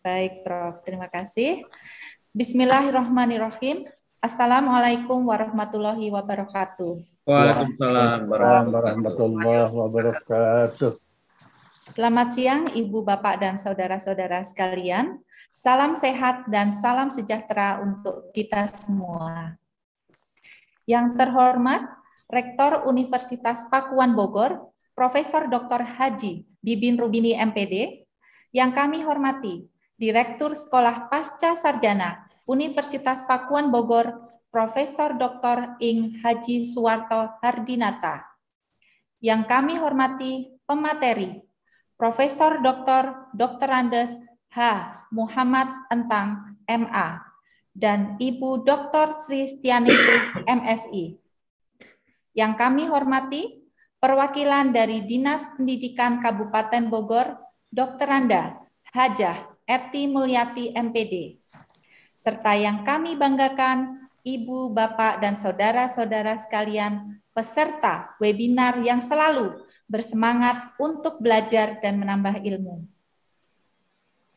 Baik, Prof. Terima kasih. Bismillahirrahmanirrahim. Assalamualaikum warahmatullahi wabarakatuh. Waalaikumsalam warahmatullahi wabarakatuh. Selamat siang Ibu, Bapak, dan saudara-saudara sekalian. Salam sehat dan salam sejahtera untuk kita semua. Yang terhormat, Rektor Universitas Pakuan Bogor, Profesor Dr. Haji Bibin Rubini MPD, yang kami hormati Direktur Sekolah Pasca Sarjana Universitas Pakuan Bogor, Profesor Dr. Ing Haji Suwarto Hardinata. Yang kami hormati pemateri, Profesor Dr. Dr. Andes H. Muhammad Entang, MA, dan Ibu Dr. Sri Stianisi, MSI. Yang kami hormati, perwakilan dari Dinas Pendidikan Kabupaten Bogor, Dr. Anda, Hajah Eti Mulyati MPD, serta yang kami banggakan Ibu, Bapak, dan saudara-saudara sekalian peserta webinar yang selalu bersemangat untuk belajar dan menambah ilmu.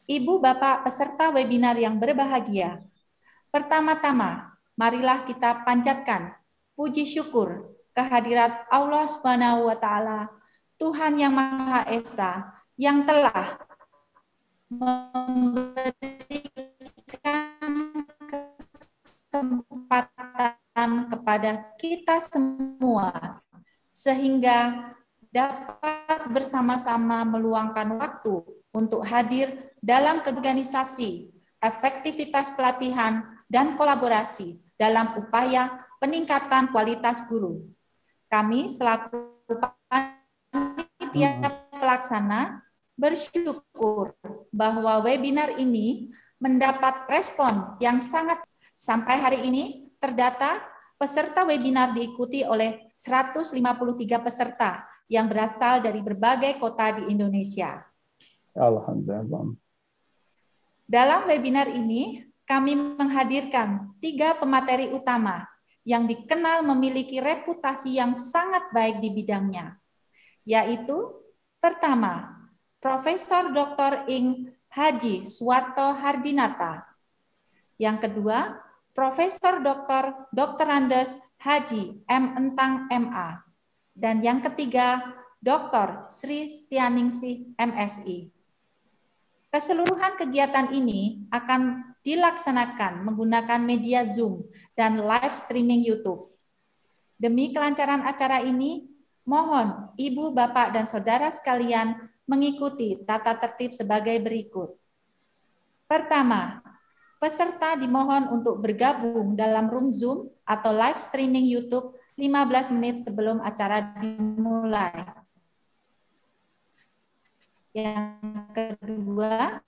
Ibu, Bapak, peserta webinar yang berbahagia, pertama-tama marilah kita panjatkan puji syukur kehadirat Allah Subhanahu wa taala, Tuhan yang Maha Esa yang telah memberikan kesempatan kepada kita semua sehingga dapat bersama-sama meluangkan waktu untuk hadir dalam organisasi, efektivitas pelatihan, dan kolaborasi dalam upaya peningkatan kualitas guru. Kami selaku panitia hmm. pelaksana bersyukur bahwa webinar ini mendapat respon yang sangat sampai hari ini terdata peserta webinar diikuti oleh 153 peserta yang berasal dari berbagai kota di Indonesia. Alhamdulillah. Dalam webinar ini, kami menghadirkan tiga pemateri utama yang dikenal memiliki reputasi yang sangat baik di bidangnya, yaitu pertama, Profesor Dr. Ing Haji Suwarto Hardinata. Yang kedua, Profesor Dr. Dr. Andes Haji M. Entang MA. Dan yang ketiga, Dr. Sri Setianingsi MSI. Keseluruhan kegiatan ini akan dilaksanakan menggunakan media Zoom dan live streaming YouTube. Demi kelancaran acara ini, mohon Ibu, Bapak, dan Saudara sekalian mengikuti tata tertib sebagai berikut. Pertama, peserta dimohon untuk bergabung dalam room Zoom atau live streaming YouTube 15 menit sebelum acara dimulai. Yang kedua,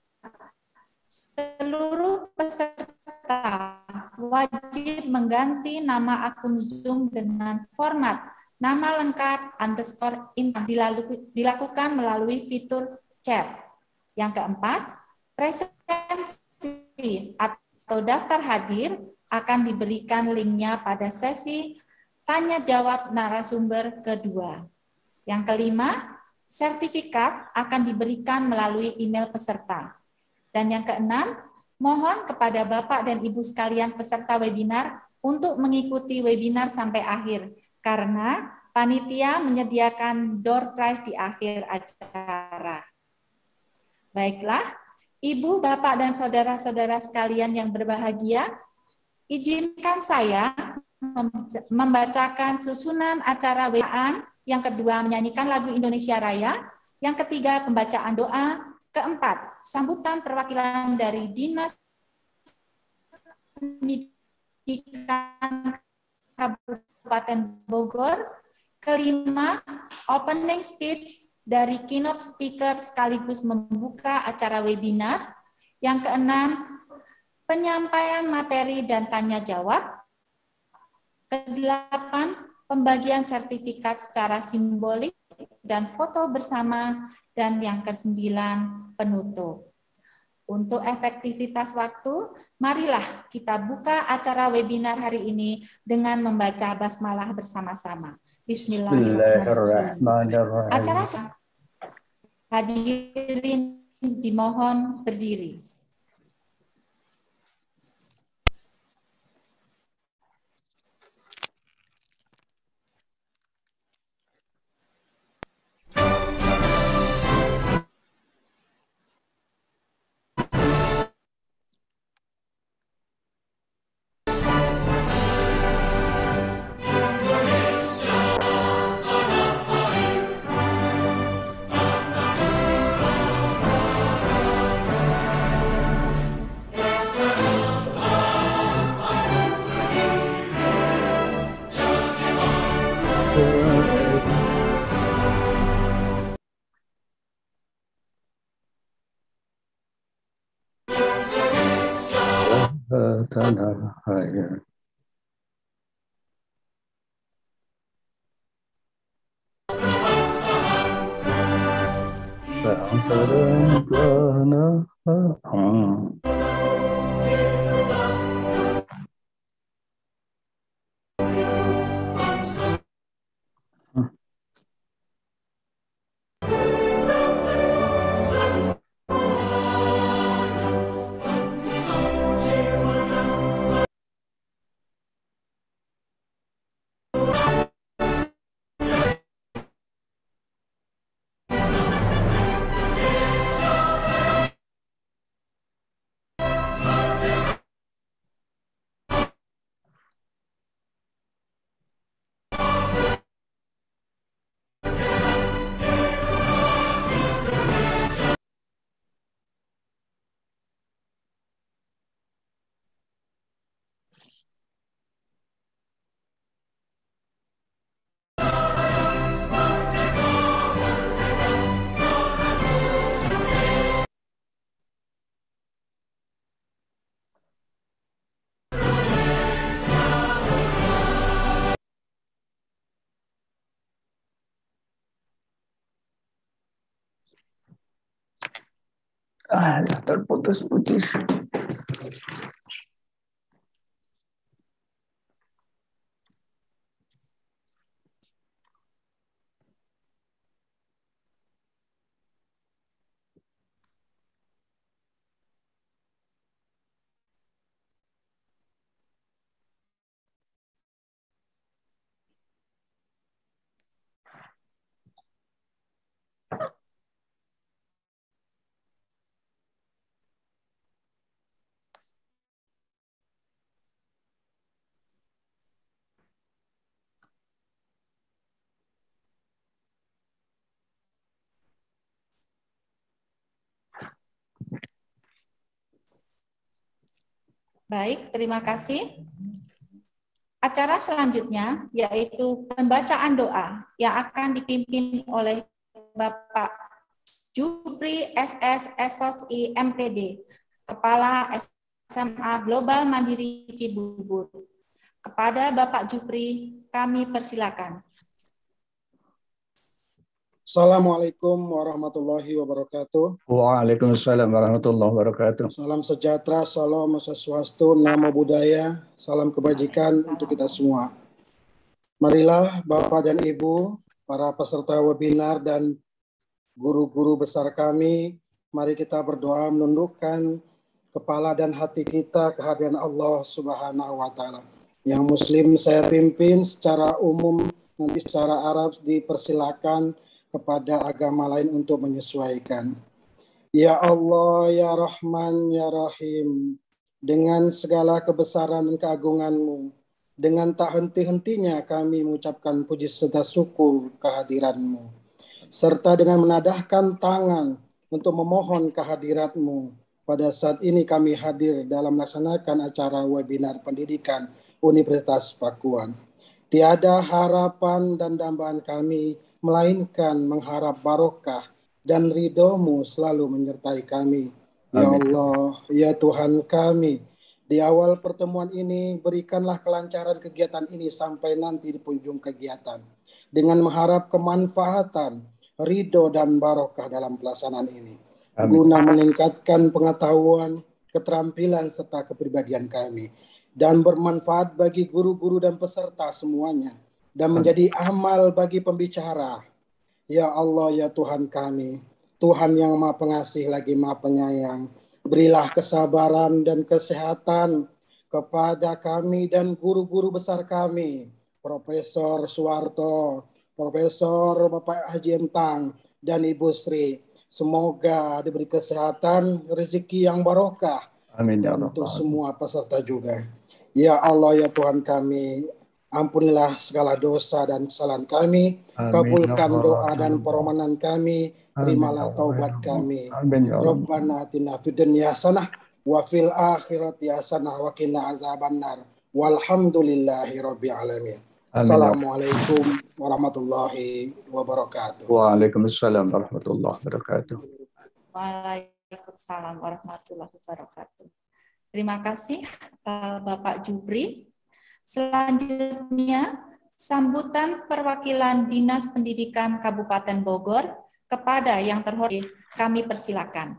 seluruh peserta wajib mengganti nama akun Zoom dengan format Nama lengkap underscore impact dilakukan melalui fitur chat. Yang keempat, presensi atau daftar hadir akan diberikan linknya pada sesi tanya jawab narasumber kedua. Yang kelima, sertifikat akan diberikan melalui email peserta. Dan yang keenam, mohon kepada Bapak dan Ibu sekalian peserta webinar untuk mengikuti webinar sampai akhir karena panitia menyediakan door prize di akhir acara. Baiklah, Ibu, Bapak, dan saudara-saudara sekalian yang berbahagia, izinkan saya membacakan susunan acara WAan, yang kedua menyanyikan lagu Indonesia Raya, yang ketiga pembacaan doa, keempat sambutan perwakilan dari Dinas Pendidikan Kabupaten Kabupaten Bogor. Kelima, opening speech dari keynote speaker sekaligus membuka acara webinar. Yang keenam, penyampaian materi dan tanya jawab. Kedelapan, pembagian sertifikat secara simbolik dan foto bersama. Dan yang kesembilan, penutup. Untuk efektivitas waktu, marilah kita buka acara webinar hari ini dengan membaca basmalah bersama-sama. Bismillahirrahmanirrahim. Acara hadirin dimohon berdiri. Tanahaya. Samsaram Pranahaya. Ah, la el punto es muchísimo. Baik, terima kasih. Acara selanjutnya yaitu pembacaan doa yang akan dipimpin oleh Bapak Jupri SS SSI MPD, Kepala SMA Global Mandiri Cibubur. Kepada Bapak Jupri, kami persilakan. Assalamualaikum warahmatullahi wabarakatuh. Waalaikumsalam warahmatullahi wabarakatuh. Salam sejahtera, salam sesuatu, nama budaya, salam kebajikan untuk kita semua. Marilah Bapak dan Ibu, para peserta webinar dan guru-guru besar kami, mari kita berdoa menundukkan kepala dan hati kita kehadiran Allah Subhanahu wa taala. Yang muslim saya pimpin secara umum nanti secara Arab dipersilakan kepada agama lain untuk menyesuaikan. Ya Allah, Ya Rahman, Ya Rahim, dengan segala kebesaran dan keagunganmu, dengan tak henti-hentinya kami mengucapkan puji serta syukur kehadiranmu, serta dengan menadahkan tangan untuk memohon kehadiratmu. Pada saat ini kami hadir dalam melaksanakan acara webinar pendidikan Universitas Pakuan. Tiada harapan dan dambaan kami melainkan mengharap barokah dan ridomu selalu menyertai kami. Ya Amin. Ya Allah, ya Tuhan kami, di awal pertemuan ini berikanlah kelancaran kegiatan ini sampai nanti di penghujung kegiatan. Dengan mengharap kemanfaatan, ridho dan barokah dalam pelaksanaan ini. Amin. Guna meningkatkan pengetahuan, keterampilan, serta kepribadian kami. Dan bermanfaat bagi guru-guru dan peserta semuanya dan menjadi amal bagi pembicara. Ya Allah, ya Tuhan kami, Tuhan yang maha pengasih lagi maha penyayang, berilah kesabaran dan kesehatan kepada kami dan guru-guru besar kami, Profesor Suwarto, Profesor Bapak Haji Entang, dan Ibu Sri. Semoga diberi kesehatan, rezeki yang barokah, Amin. Dan ya untuk semua peserta juga. Ya Allah, ya Tuhan kami, Ampunilah segala dosa dan kesalahan kami, Amin. kabulkan ya doa dan permohonan kami, terimalah ya taubat ya kami. Robbana atina fid dunya hasanah wa fil akhirati hasanah wa qina azabannar. Walhamdulillahi rabbil alamin. Assalamualaikum warahmatullahi wabarakatuh. Waalaikumsalam warahmatullahi wabarakatuh. Waalaikumsalam warahmatullahi wabarakatuh. Terima kasih eh, Bapak Jubri. Selanjutnya, sambutan perwakilan Dinas Pendidikan Kabupaten Bogor kepada yang terhormat kami persilakan.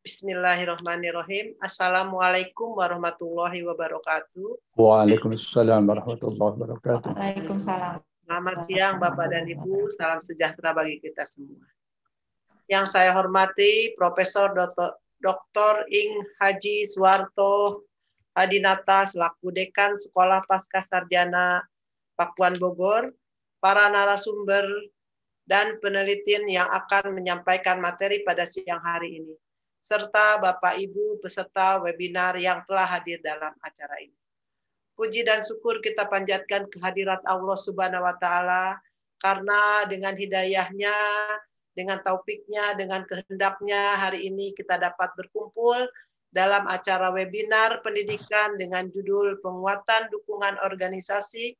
Bismillahirrahmanirrahim. Assalamualaikum warahmatullahi wabarakatuh. Waalaikumsalam warahmatullahi wabarakatuh. Waalaikumsalam. Selamat siang Bapak dan Ibu, salam sejahtera bagi kita semua. Yang saya hormati Profesor Dr. Ing Haji Suwarto Adinata eh, selaku Dekan Sekolah Pasca Sarjana Pakuan Bogor, para narasumber dan penelitian yang akan menyampaikan materi pada siang hari ini, serta Bapak Ibu peserta webinar yang telah hadir dalam acara ini. Puji dan syukur kita panjatkan kehadirat Allah Subhanahu wa Ta'ala, karena dengan hidayahnya, dengan taufiknya, dengan kehendaknya hari ini kita dapat berkumpul dalam acara webinar pendidikan dengan judul penguatan dukungan organisasi,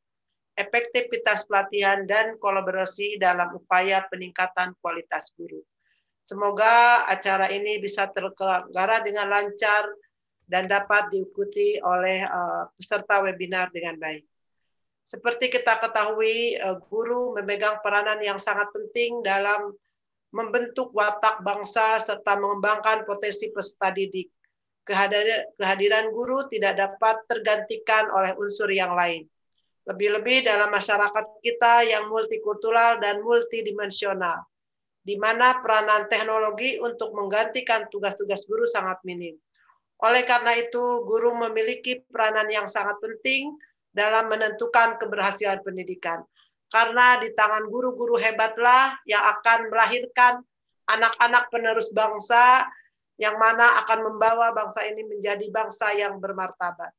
efektivitas pelatihan, dan kolaborasi dalam upaya peningkatan kualitas guru. Semoga acara ini bisa terkelenggara dengan lancar dan dapat diikuti oleh eh, peserta webinar dengan baik. Seperti kita ketahui, eh, guru memegang peranan yang sangat penting dalam membentuk watak bangsa serta mengembangkan potensi peserta didik. Kehadiran, kehadiran guru tidak dapat tergantikan oleh unsur yang lain. Lebih-lebih dalam masyarakat kita yang multikultural dan multidimensional, di mana peranan teknologi untuk menggantikan tugas-tugas guru sangat minim. Oleh karena itu, guru memiliki peranan yang sangat penting dalam menentukan keberhasilan pendidikan. Karena di tangan guru-guru hebatlah yang akan melahirkan anak-anak penerus bangsa yang mana akan membawa bangsa ini menjadi bangsa yang bermartabat.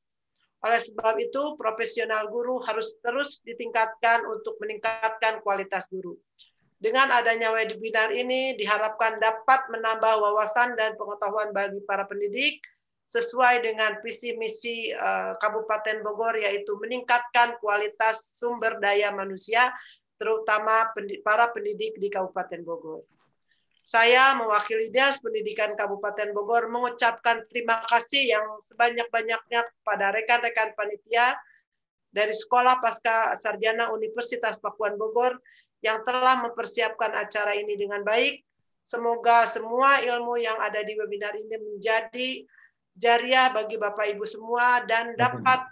Oleh sebab itu, profesional guru harus terus ditingkatkan untuk meningkatkan kualitas guru. Dengan adanya webinar ini diharapkan dapat menambah wawasan dan pengetahuan bagi para pendidik sesuai dengan visi misi eh, Kabupaten Bogor yaitu meningkatkan kualitas sumber daya manusia terutama para pendidik di Kabupaten Bogor. Saya mewakili Dinas Pendidikan Kabupaten Bogor mengucapkan terima kasih yang sebanyak-banyaknya kepada rekan-rekan panitia dari Sekolah Pasca Sarjana Universitas Pakuan Bogor yang telah mempersiapkan acara ini dengan baik. Semoga semua ilmu yang ada di webinar ini menjadi jariah bagi Bapak Ibu semua dan dapat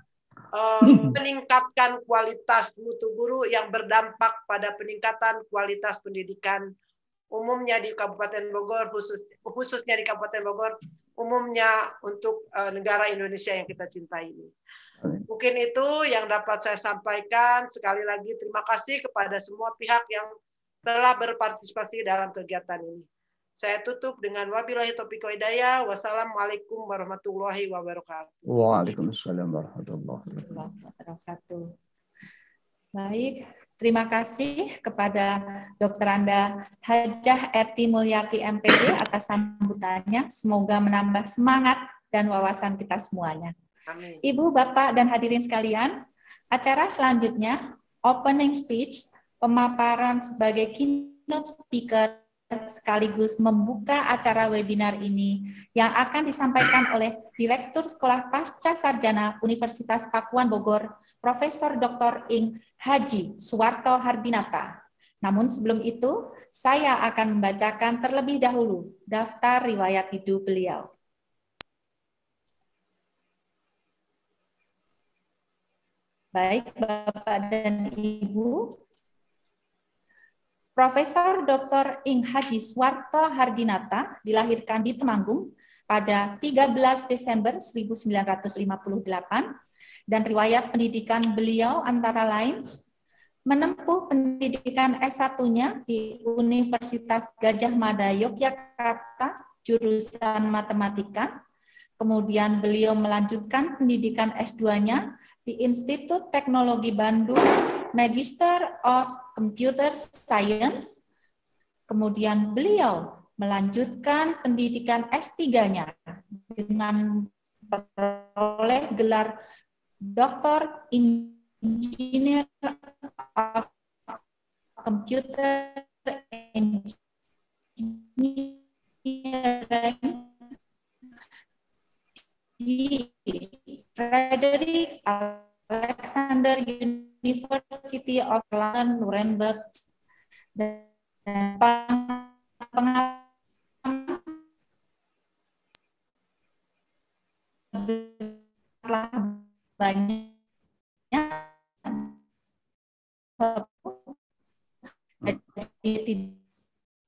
eh, meningkatkan kualitas mutu guru yang berdampak pada peningkatan kualitas pendidikan umumnya di Kabupaten Bogor khusus khususnya di Kabupaten Bogor umumnya untuk eh, negara Indonesia yang kita cintai ini. Mungkin itu yang dapat saya sampaikan. Sekali lagi terima kasih kepada semua pihak yang telah berpartisipasi dalam kegiatan ini. Saya tutup dengan wabillahi topik hidayah. Wassalamualaikum warahmatullahi wabarakatuh. Waalaikumsalam warahmatullahi wabarakatuh. Baik, Terima kasih kepada Dr. Anda Hajah Eti Mulyati MPD atas sambutannya. Semoga menambah semangat dan wawasan kita semuanya. Amin. Ibu, Bapak, dan hadirin sekalian, acara selanjutnya, opening speech, pemaparan sebagai keynote speaker sekaligus membuka acara webinar ini yang akan disampaikan oleh Direktur Sekolah Pasca Sarjana Universitas Pakuan Bogor, Profesor Dr. Ing Haji Suwarto Hardinata. Namun sebelum itu, saya akan membacakan terlebih dahulu daftar riwayat hidup beliau. Baik Bapak dan Ibu, Profesor Dr. Ing Haji Swarto Hardinata dilahirkan di Temanggung pada 13 Desember 1958 dan riwayat pendidikan beliau antara lain menempuh pendidikan S1-nya di Universitas Gajah Mada Yogyakarta jurusan Matematika. Kemudian beliau melanjutkan pendidikan S2-nya di Institut Teknologi Bandung Magister of Computer Science. Kemudian beliau melanjutkan pendidikan S3-nya dengan peroleh gelar Doktor Engineer of Computer Engineering di Frederick Alexander University of London, Nuremberg, dan pengalaman telah banyak jadi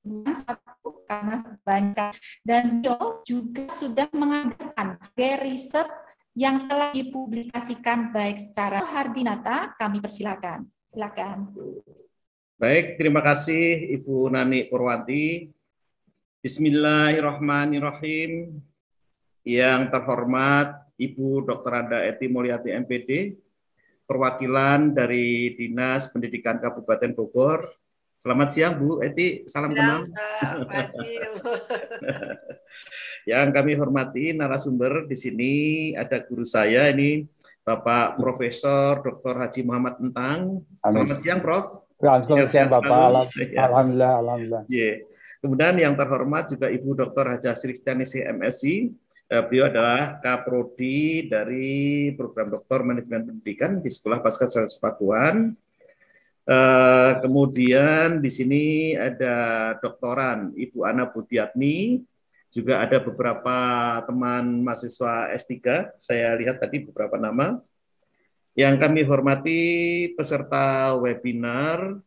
tidak satu karena banyak dan Jo juga sudah mengadakan riset yang telah dipublikasikan baik secara Hardinata, kami persilakan. Silakan. Baik, terima kasih Ibu Nani Purwanti. Bismillahirrahmanirrahim. Yang terhormat Ibu Dr. Anda Eti Mulyati MPD, perwakilan dari Dinas Pendidikan Kabupaten Bogor, Selamat siang Bu Eti, salam kenal. Yang kami hormati narasumber di sini ada guru saya ini Bapak Profesor Dr. Haji Muhammad Entang. Selamat siang Prof. Ya, selamat siang Bapak. Iya. Alhamdulillah, alhamdulillah. Yeah. Kemudian yang terhormat juga Ibu Dr. Haja Sristianisi MSc. Eh, beliau adalah Kaprodi dari program Doktor Manajemen Pendidikan di Sekolah Pasca Sarjana Pakuan. Eh, kemudian di sini ada doktoran Ibu Ana Budiatmi, juga ada beberapa teman mahasiswa S3, saya lihat tadi beberapa nama. Yang kami hormati peserta webinar,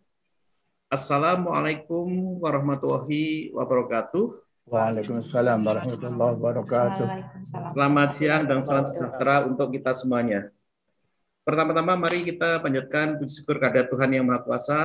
Assalamualaikum warahmatullahi wabarakatuh. Waalaikumsalam warahmatullahi wabarakatuh. Selamat siang dan salam sejahtera untuk kita semuanya. Pertama-tama mari kita panjatkan puji syukur kepada Tuhan Yang Maha Kuasa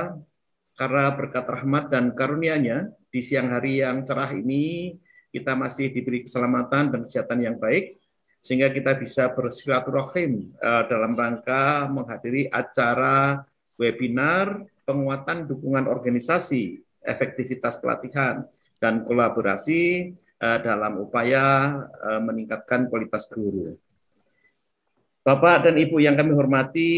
karena berkat rahmat dan karunia-Nya di siang hari yang cerah ini kita masih diberi keselamatan dan kesehatan yang baik sehingga kita bisa bersilaturahim eh, dalam rangka menghadiri acara webinar penguatan dukungan organisasi, efektivitas pelatihan dan kolaborasi eh, dalam upaya eh, meningkatkan kualitas guru. Bapak dan Ibu yang kami hormati,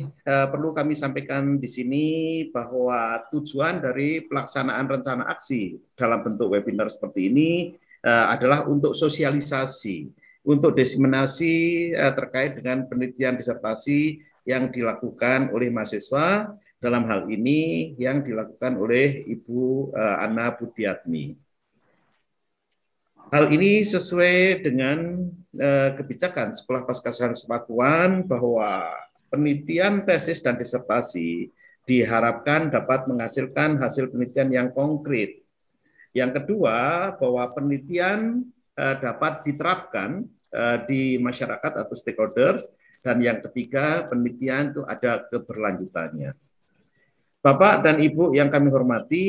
eh, perlu kami sampaikan di sini bahwa tujuan dari pelaksanaan rencana aksi dalam bentuk webinar seperti ini eh, adalah untuk sosialisasi, untuk diseminasi eh, terkait dengan penelitian disertasi yang dilakukan oleh mahasiswa dalam hal ini yang dilakukan oleh Ibu eh, Ana Budiatmi. Hal ini sesuai dengan uh, kebijakan Sekolah Pascasarana Sepatuan bahwa penelitian tesis dan disertasi diharapkan dapat menghasilkan hasil penelitian yang konkret. Yang kedua, bahwa penelitian uh, dapat diterapkan uh, di masyarakat atau stakeholders dan yang ketiga, penelitian itu ada keberlanjutannya. Bapak dan Ibu yang kami hormati,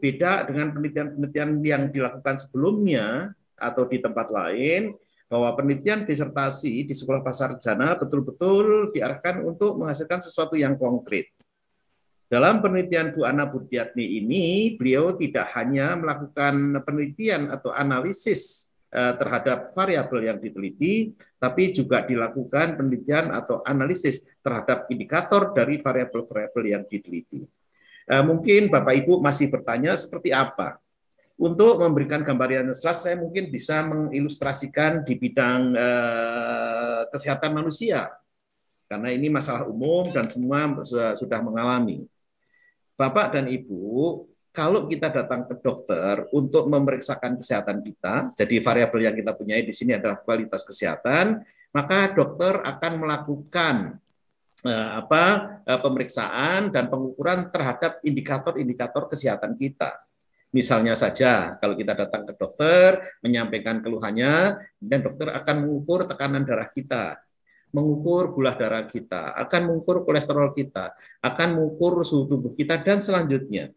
beda dengan penelitian-penelitian yang dilakukan sebelumnya atau di tempat lain, bahwa penelitian disertasi di Sekolah Pasar Jana betul-betul diarahkan untuk menghasilkan sesuatu yang konkret. Dalam penelitian Bu Ana Budiatni ini, beliau tidak hanya melakukan penelitian atau analisis Eh, terhadap variabel yang diteliti, tapi juga dilakukan penelitian atau analisis terhadap indikator dari variabel-variabel yang diteliti. Eh, mungkin Bapak Ibu masih bertanya seperti apa. Untuk memberikan gambaran yang jelas, saya mungkin bisa mengilustrasikan di bidang eh, kesehatan manusia, karena ini masalah umum dan semua sudah mengalami. Bapak dan Ibu, kalau kita datang ke dokter untuk memeriksakan kesehatan kita, jadi variabel yang kita punyai di sini adalah kualitas kesehatan, maka dokter akan melakukan eh, apa eh, pemeriksaan dan pengukuran terhadap indikator-indikator kesehatan kita. Misalnya saja kalau kita datang ke dokter menyampaikan keluhannya, dan dokter akan mengukur tekanan darah kita, mengukur gula darah kita, akan mengukur kolesterol kita, akan mengukur suhu tubuh kita dan selanjutnya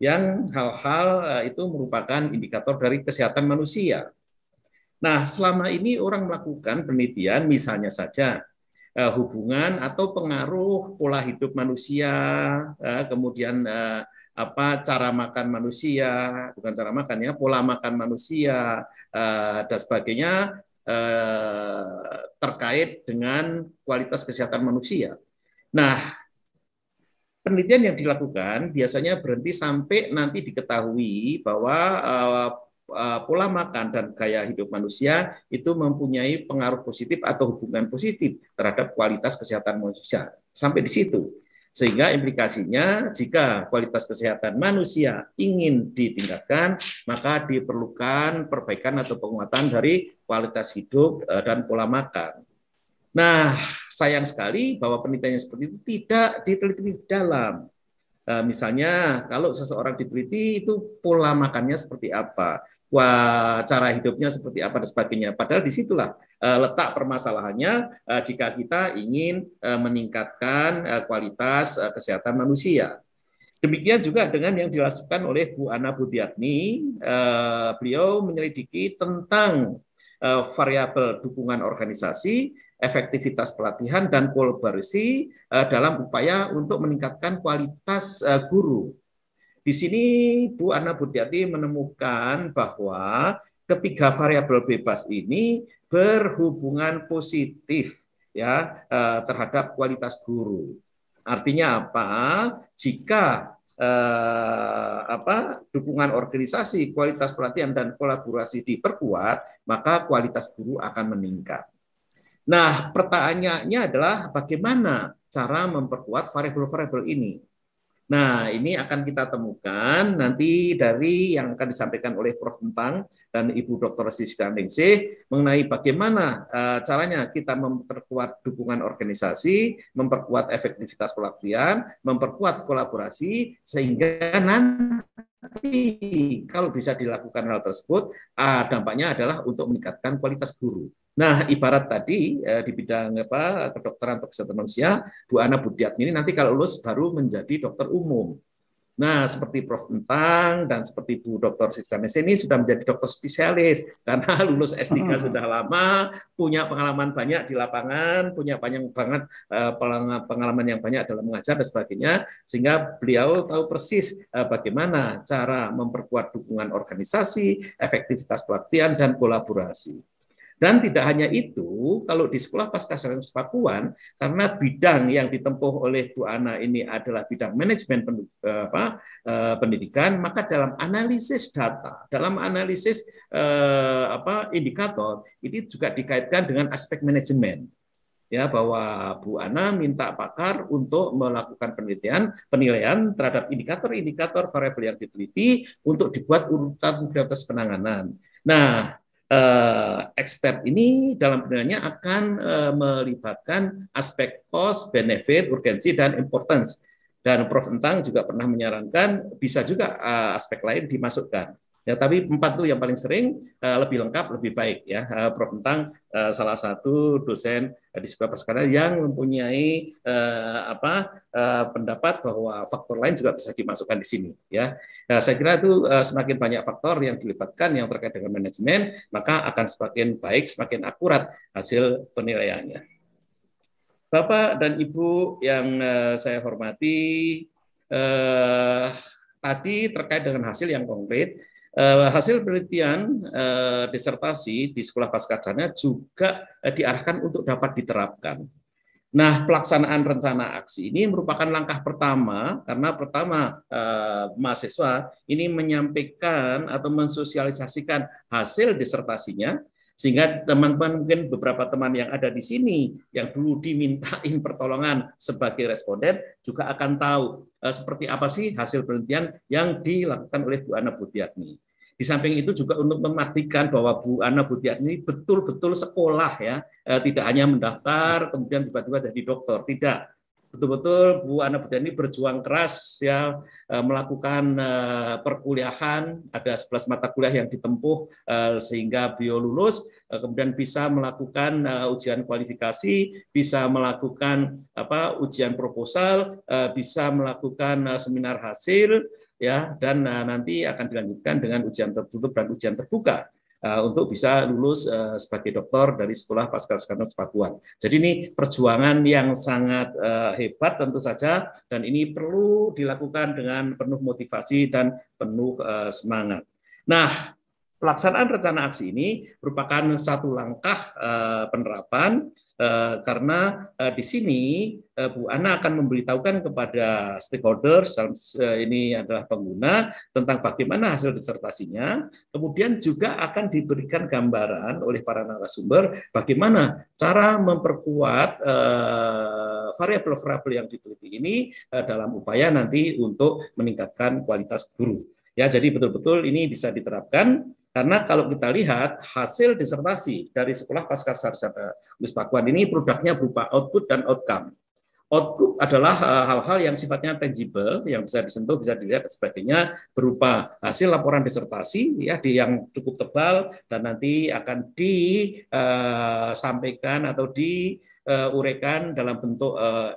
yang hal-hal eh, itu merupakan indikator dari kesehatan manusia. Nah, selama ini orang melakukan penelitian misalnya saja eh, hubungan atau pengaruh pola hidup manusia, eh, kemudian apa cara makan manusia, bukan cara makan ya, pola makan manusia dan sebagainya terkait dengan kualitas kesehatan manusia. Nah, penelitian yang dilakukan biasanya berhenti sampai nanti diketahui bahwa eh, eh, pola makan dan gaya hidup manusia itu mempunyai pengaruh positif atau hubungan positif terhadap kualitas kesehatan manusia. Sampai di situ. Sehingga implikasinya jika kualitas kesehatan manusia ingin ditingkatkan, maka diperlukan perbaikan atau penguatan dari kualitas hidup eh, dan pola makan. Nah, sayang sekali bahwa penelitiannya seperti itu tidak diteliti dalam. Eh, misalnya, kalau seseorang diteliti itu pola makannya seperti apa, wah, cara hidupnya seperti apa dan sebagainya. Padahal di disitulah eh, letak permasalahannya eh, jika kita ingin meningkatkan kualitas kesehatan manusia. Demikian juga dengan yang dilakukan oleh Bu Ana Budiatni, beliau menyelidiki tentang variabel dukungan organisasi efektivitas pelatihan dan kolaborasi eh, dalam upaya untuk meningkatkan kualitas eh, guru. Di sini Bu Ana Budiati menemukan bahwa ketiga variabel bebas ini berhubungan positif ya eh, terhadap kualitas guru. Artinya apa? Jika eh, apa dukungan organisasi, kualitas pelatihan dan kolaborasi diperkuat, maka kualitas guru akan meningkat. Nah, pertanyaannya adalah bagaimana cara memperkuat variabel-variabel ini. Nah, ini akan kita temukan nanti dari yang akan disampaikan oleh Prof. Mentang dan Ibu Dr. Sista Ningsih mengenai bagaimana eh, caranya kita memperkuat dukungan organisasi, memperkuat efektivitas pelatihan, memperkuat kolaborasi, sehingga nanti tapi kalau bisa dilakukan hal tersebut, ah, dampaknya adalah untuk meningkatkan kualitas guru. Nah, ibarat tadi eh, di bidang apa kedokteran atau kesehatan manusia, Bu Ana Budiat ini nanti kalau lulus baru menjadi dokter umum. Nah, seperti Prof. Entang dan seperti Bu Dr. Sistanes ini sudah menjadi dokter spesialis karena lulus S3 uh-huh. sudah lama, punya pengalaman banyak di lapangan, punya banyak banget eh, pengalaman yang banyak dalam mengajar dan sebagainya, sehingga beliau tahu persis eh, bagaimana cara memperkuat dukungan organisasi, efektivitas pelatihan dan kolaborasi. Dan tidak hanya itu, kalau di sekolah pasca sarjana sepakuan, karena bidang yang ditempuh oleh Bu Ana ini adalah bidang manajemen eh, eh, pendidikan, maka dalam analisis data, dalam analisis eh, apa, indikator, ini juga dikaitkan dengan aspek manajemen ya bahwa Bu Ana minta pakar untuk melakukan penelitian penilaian terhadap indikator-indikator variabel yang diteliti untuk dibuat urutan prioritas penanganan. Nah, eh, expert ini dalam penilaiannya akan eh, melibatkan aspek cost, benefit, urgensi, dan importance. Dan Prof. Entang juga pernah menyarankan bisa juga eh, aspek lain dimasukkan. Ya, tapi empat itu yang paling sering eh, lebih lengkap, lebih baik ya. Uh, Prof tentang eh, salah satu dosen uh, di sekolah persekolahan yang mempunyai apa pendapat bahwa faktor lain juga bisa dimasukkan di sini ya. Nah, saya kira itu semakin banyak faktor yang dilibatkan yang terkait dengan manajemen, maka akan semakin baik, semakin akurat hasil penilaiannya. Bapak dan Ibu yang saya hormati, eh, tadi terkait dengan hasil yang konkret, Uh, hasil penelitian uh, disertasi di sekolah pascasarjana juga uh, diarahkan untuk dapat diterapkan. Nah, pelaksanaan rencana aksi ini merupakan langkah pertama karena pertama uh, mahasiswa ini menyampaikan atau mensosialisasikan hasil disertasinya sehingga teman-teman mungkin beberapa teman yang ada di sini yang dulu dimintain pertolongan sebagai responden juga akan tahu eh, seperti apa sih hasil penelitian yang dilakukan oleh Bu Ana Budiatni. Di samping itu juga untuk memastikan bahwa Bu Ana Budiatni betul-betul sekolah ya, eh, tidak hanya mendaftar kemudian tiba-tiba jadi dokter, tidak betul-betul Bu Ana Budiani berjuang keras ya e, melakukan e, perkuliahan ada 11 mata kuliah yang ditempuh e, sehingga beliau lulus kemudian bisa melakukan ujian kualifikasi, bisa melakukan apa ujian proposal, bisa melakukan seminar hasil ya dan nanti akan dilanjutkan dengan ujian tertutup dan ujian terbuka Eh, untuk bisa lulus eh, sebagai doktor dari Sekolah Pascasarjana Sepatuan. Jadi ini perjuangan yang sangat eh, hebat tentu saja dan ini perlu dilakukan dengan penuh motivasi dan penuh semangat. Nah, pelaksanaan rencana aksi ini merupakan satu langkah penerapan Eh, karena eh, di sini eh, Bu Ana akan memberitahukan kepada stakeholder ini adalah pengguna tentang bagaimana hasil disertasinya, kemudian juga akan diberikan gambaran oleh para narasumber bagaimana cara memperkuat variabel-variabel yang diteliti ini dalam upaya nanti untuk meningkatkan kualitas guru. Ya, jadi betul-betul ini bisa diterapkan karena kalau kita lihat hasil disertasi dari sekolah pasca sarjana Pakuan ini produknya berupa output dan outcome. Output adalah eh, hal-hal yang sifatnya tangible, yang bisa disentuh, bisa dilihat, dan sebagainya, berupa hasil laporan disertasi ya di yang cukup tebal dan nanti akan disampaikan eh, atau diurekan eh, dalam bentuk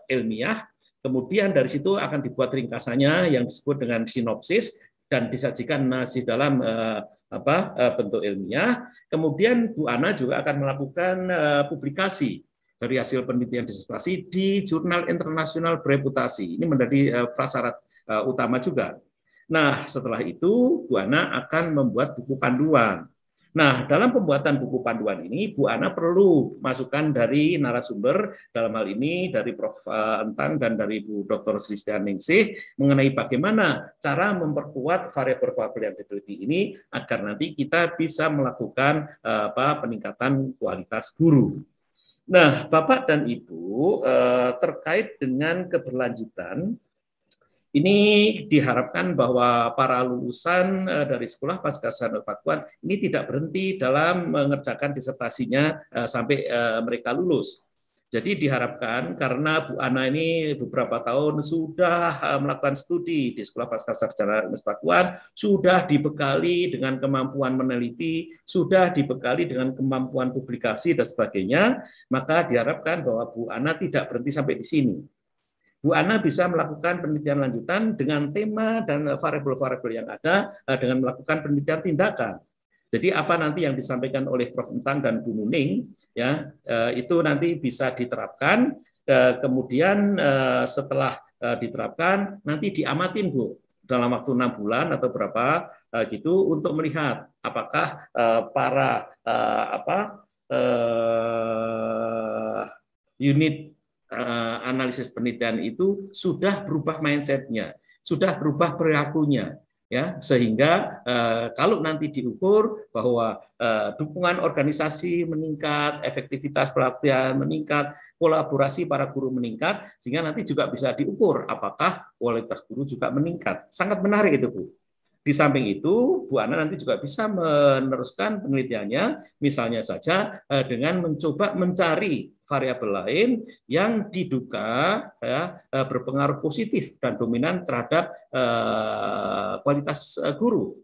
ilmiah Kemudian dari situ akan dibuat ringkasannya yang disebut dengan sinopsis dan disajikan masih dalam eh, apa eh, bentuk ilmiah. Kemudian Bu Ana juga akan melakukan eh, publikasi dari hasil penelitian disertasi di jurnal internasional bereputasi. Ini menjadi prasyarat utama juga. Nah, setelah itu Bu Ana akan membuat buku panduan Nah, dalam pembuatan buku panduan ini, Bu Ana perlu masukan dari narasumber, dalam hal ini dari Prof. Eh, Entang dan dari Bu Dr. Sristian Ningsih, mengenai bagaimana cara memperkuat variabel-variabel ini agar nanti kita bisa melakukan eh, apa, peningkatan kualitas guru. Nah, Bapak dan Ibu, eh, terkait dengan keberlanjutan ini diharapkan bahwa para lulusan eh, dari sekolah pasca Pakuan ini tidak berhenti dalam mengerjakan disertasinya eh, sampai eh, mereka lulus. Jadi diharapkan karena Bu Ana ini beberapa tahun sudah melakukan studi di Sekolah Pasca Sarjana Ilmu sudah dibekali dengan kemampuan meneliti, sudah dibekali dengan kemampuan publikasi dan sebagainya, maka diharapkan bahwa Bu Ana tidak berhenti sampai di sini. Bu Ana bisa melakukan penelitian lanjutan dengan tema dan variabel-variabel yang ada eh, dengan melakukan penelitian tindakan. Jadi apa nanti yang disampaikan oleh Prof. Entang dan Bu Nuning ya eh, itu nanti bisa diterapkan eh, kemudian setelah diterapkan nanti diamatin Bu dalam waktu enam bulan atau berapa gitu untuk melihat apakah para apa unit Eh, analisis penelitian itu sudah berubah mindsetnya, sudah berubah perilakunya, ya sehingga eh, kalau nanti diukur bahwa eh, dukungan organisasi meningkat, efektivitas pelatihan meningkat, kolaborasi para guru meningkat, sehingga nanti juga bisa diukur apakah kualitas guru juga meningkat. Sangat menarik itu Bu. Di samping itu, Bu Ana nanti juga bisa meneruskan penelitiannya, misalnya saja eh, dengan mencoba mencari variabel lain yang diduga ya, eh, berpengaruh positif dan dominan terhadap eh, kualitas guru.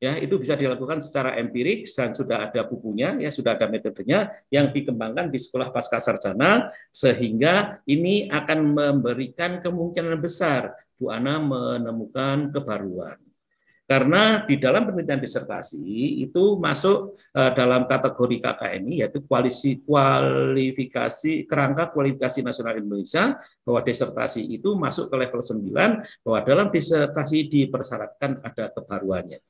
Ya, itu bisa dilakukan secara empirik dan sudah ada bukunya, ya sudah ada metodenya yang dikembangkan di sekolah pasca sarjana sehingga ini akan memberikan kemungkinan besar Bu Ana menemukan kebaruan. Karena di dalam penelitian disertasi itu masuk uh, dalam kategori KKNI yaitu kualisi, kualifikasi kerangka kualifikasi nasional Indonesia bahwa disertasi itu masuk ke level 9 bahwa dalam disertasi dipersyaratkan ada kebaruannya.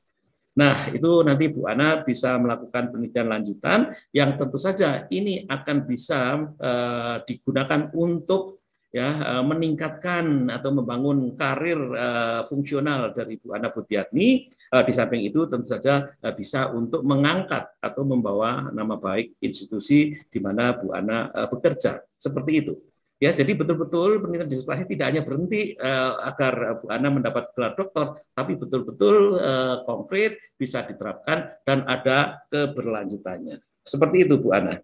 Nah, itu nanti Bu Ana bisa melakukan penelitian lanjutan yang tentu saja ini akan bisa uh, digunakan untuk ya eh, meningkatkan atau membangun karir uh, fungsional dari Bu Ana Budiatmi uh, di samping itu tentu saja uh, bisa untuk mengangkat atau membawa nama baik institusi di mana Bu Ana uh, bekerja seperti itu ya jadi betul-betul penelitian disertasi tidak hanya berhenti uh, agar Bu Ana mendapat gelar doktor tapi betul-betul uh, konkret bisa diterapkan dan ada keberlanjutannya seperti itu Bu Ana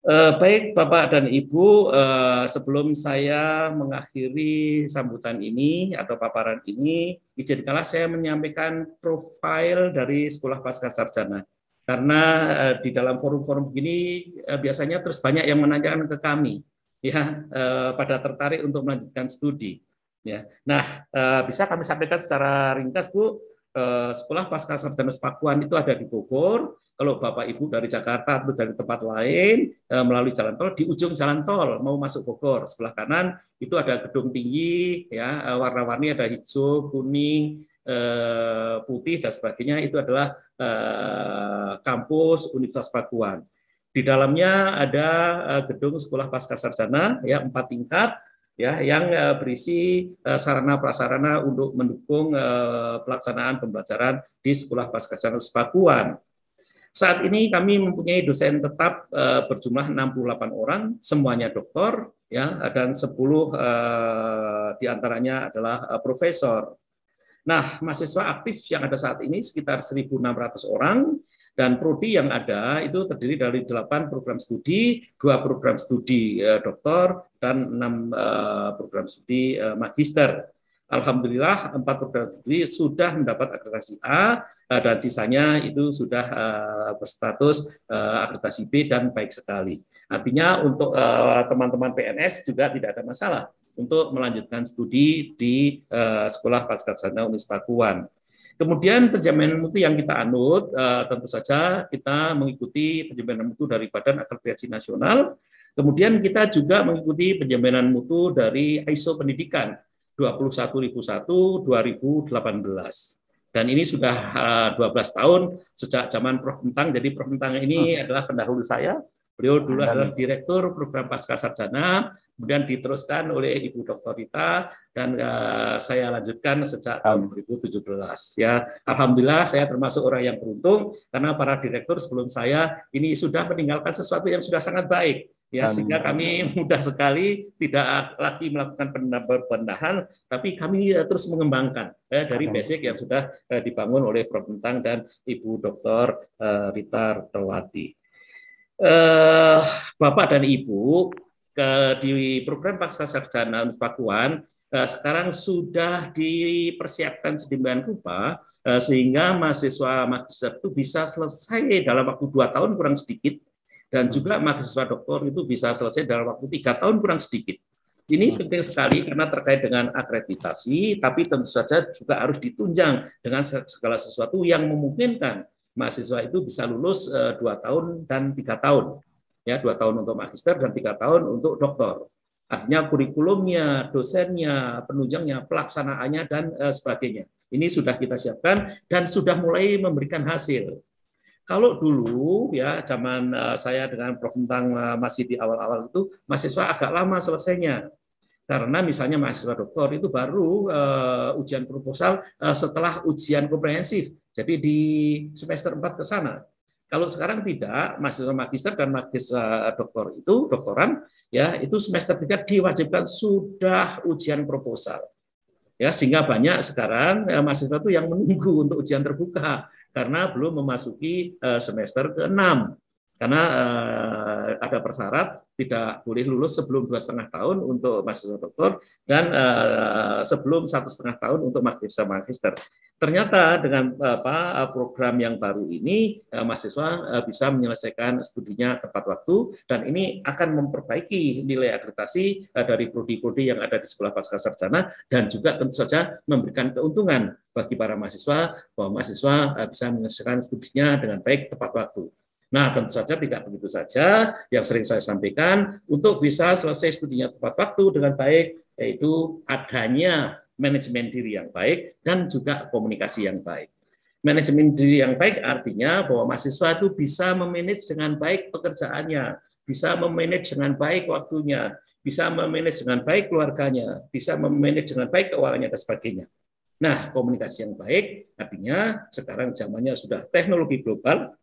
Uh, baik, Bapak dan Ibu, uh, sebelum saya mengakhiri sambutan ini atau paparan ini, izinkanlah saya menyampaikan profil dari Sekolah Pasca Sarjana. Karena uh, di dalam forum-forum begini uh, biasanya terus banyak yang menanyakan ke kami, ya, uh, pada tertarik untuk melanjutkan studi. Ya. Nah, uh, bisa kami sampaikan secara ringkas, Bu, Eh, sekolah pasca sarjana sepakuan itu ada di Bogor. Kalau Bapak Ibu dari Jakarta atau dari tempat lain eh, melalui jalan tol di ujung jalan tol mau masuk Bogor sebelah kanan itu ada gedung tinggi ya eh, warna-warni ada hijau, kuning, putih dan sebagainya itu adalah kampus Universitas Pakuan. Di dalamnya ada gedung sekolah pasca sarjana ya empat tingkat ya yang uh, berisi eh, sarana prasarana untuk mendukung uh, pelaksanaan pembelajaran di Sekolah sarjana Sepakuan. Saat ini kami mempunyai dosen tetap uh, berjumlah 68 orang, semuanya doktor ya dan 10 uh, diantaranya adalah uh, profesor. Nah, mahasiswa aktif yang ada saat ini sekitar 1.600 orang dan prodi yang ada itu terdiri dari 8 program studi, dua program studi uh, doktor, dan enam uh, program studi uh, magister. Alhamdulillah empat program studi sudah mendapat akreditasi A uh, dan sisanya itu sudah uh, berstatus uh, akreditasi B dan baik sekali. Artinya untuk teman-teman uh, PNS juga tidak ada masalah untuk melanjutkan studi di uh, Sekolah sarjana Unis Pakuan. Kemudian penjaminan mutu yang kita anut, uh, tentu saja kita mengikuti penjaminan mutu dari Badan Akreditasi Nasional Kemudian kita juga mengikuti penjaminan mutu dari ISO pendidikan 21001 2018. Dan ini sudah 12 eh, tahun sejak zaman Prof. Mentang. Jadi Prof. Mentang ini hmm. adalah pendahulu saya. Beliau dulu adalah direktur program pasca sarjana, kemudian diteruskan oleh Ibu Dr. Rita dan uh, saya lanjutkan sejak tahun 2017. Ya, alhamdulillah saya termasuk orang yang beruntung karena para direktur sebelum saya ini sudah meninggalkan sesuatu yang sudah sangat baik ya Amin. sehingga kami mudah sekali tidak lagi melakukan penambahan tapi kami eh, terus mengembangkan ya, dari basic yang sudah eh, dibangun oleh Prof Bentang dan Ibu Dr eh, Rita Terwati. Eh, Bapak dan Ibu ke, di program Paksa sarjana Pakuan eh, sekarang sudah dipersiapkan sedemikian rupa eh, sehingga mahasiswa magister itu bisa selesai dalam waktu dua tahun kurang sedikit dan juga mahasiswa doktor itu bisa selesai dalam waktu tiga tahun kurang sedikit. Ini hmm. penting sekali karena terkait dengan akreditasi, tapi tentu saja juga harus ditunjang dengan segala sesuatu yang memungkinkan mahasiswa itu bisa lulus eh, dua tahun dan tiga tahun. Ya, dua tahun untuk magister dan tiga tahun untuk doktor. Artinya kurikulumnya, dosennya, penunjangnya, pelaksanaannya, dan eh, sebagainya. Ini sudah kita siapkan dan sudah mulai memberikan hasil kalau dulu ya zaman eh, saya dengan Prof tentang eh, masih di awal-awal itu mahasiswa agak lama selesainya. Karena misalnya mahasiswa doktor itu baru uh, ujian proposal uh, setelah ujian komprehensif. Jadi di semester 4 ke sana. Kalau sekarang tidak, mahasiswa magister dan mahasiswa doktor itu, doktoran, ya itu semester 3 diwajibkan sudah ujian proposal. Ya, sehingga banyak sekarang ya, mahasiswa itu yang menunggu untuk ujian terbuka karena belum memasuki eh, semester ke-6 karena uh, ada persyarat tidak boleh lulus sebelum dua setengah tahun untuk mahasiswa doktor dan uh, sebelum satu setengah tahun untuk mahasiswa magister. Ternyata dengan apa program yang baru ini eh, mahasiswa bisa menyelesaikan studinya tepat waktu dan ini akan memperbaiki nilai akreditasi dari prodi-prodi yang ada di sekolah pasca sarjana dan juga tentu saja memberikan keuntungan bagi para mahasiswa bahwa mahasiswa bisa menyelesaikan studinya dengan baik tepat waktu. Nah, tentu saja tidak begitu saja yang sering saya sampaikan untuk bisa selesai studinya tepat waktu dengan baik yaitu adanya manajemen diri yang baik dan juga komunikasi yang baik. Manajemen diri yang baik artinya bahwa mahasiswa itu bisa memanage dengan baik pekerjaannya, bisa memanage dengan baik waktunya, bisa memanage dengan baik keluarganya, bisa memanage dengan baik keuangannya dan sebagainya. Nah, komunikasi yang baik artinya sekarang zamannya sudah teknologi global,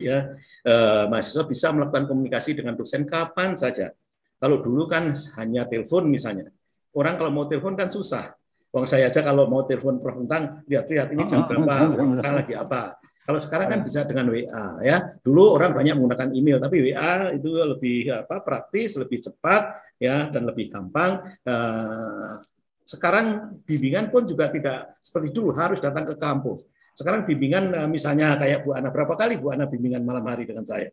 ya eh, mahasiswa bisa melakukan komunikasi dengan dosen kapan saja. Kalau dulu kan hanya telepon misalnya. Orang kalau mau telepon kan susah. Uang saya aja kalau mau telepon Prof tentang lihat-lihat ini jam ah, ah, berapa, orang ah, lagi apa. Kalau sekarang kan bisa dengan WA ya. Dulu orang banyak menggunakan email, tapi WA itu lebih apa praktis, lebih cepat ya dan lebih gampang. Eh, sekarang bimbingan pun juga tidak seperti dulu harus datang ke kampus. Sekarang bimbingan eh, misalnya kayak Bu Ana, berapa kali Bu Ana bimbingan malam hari dengan saya?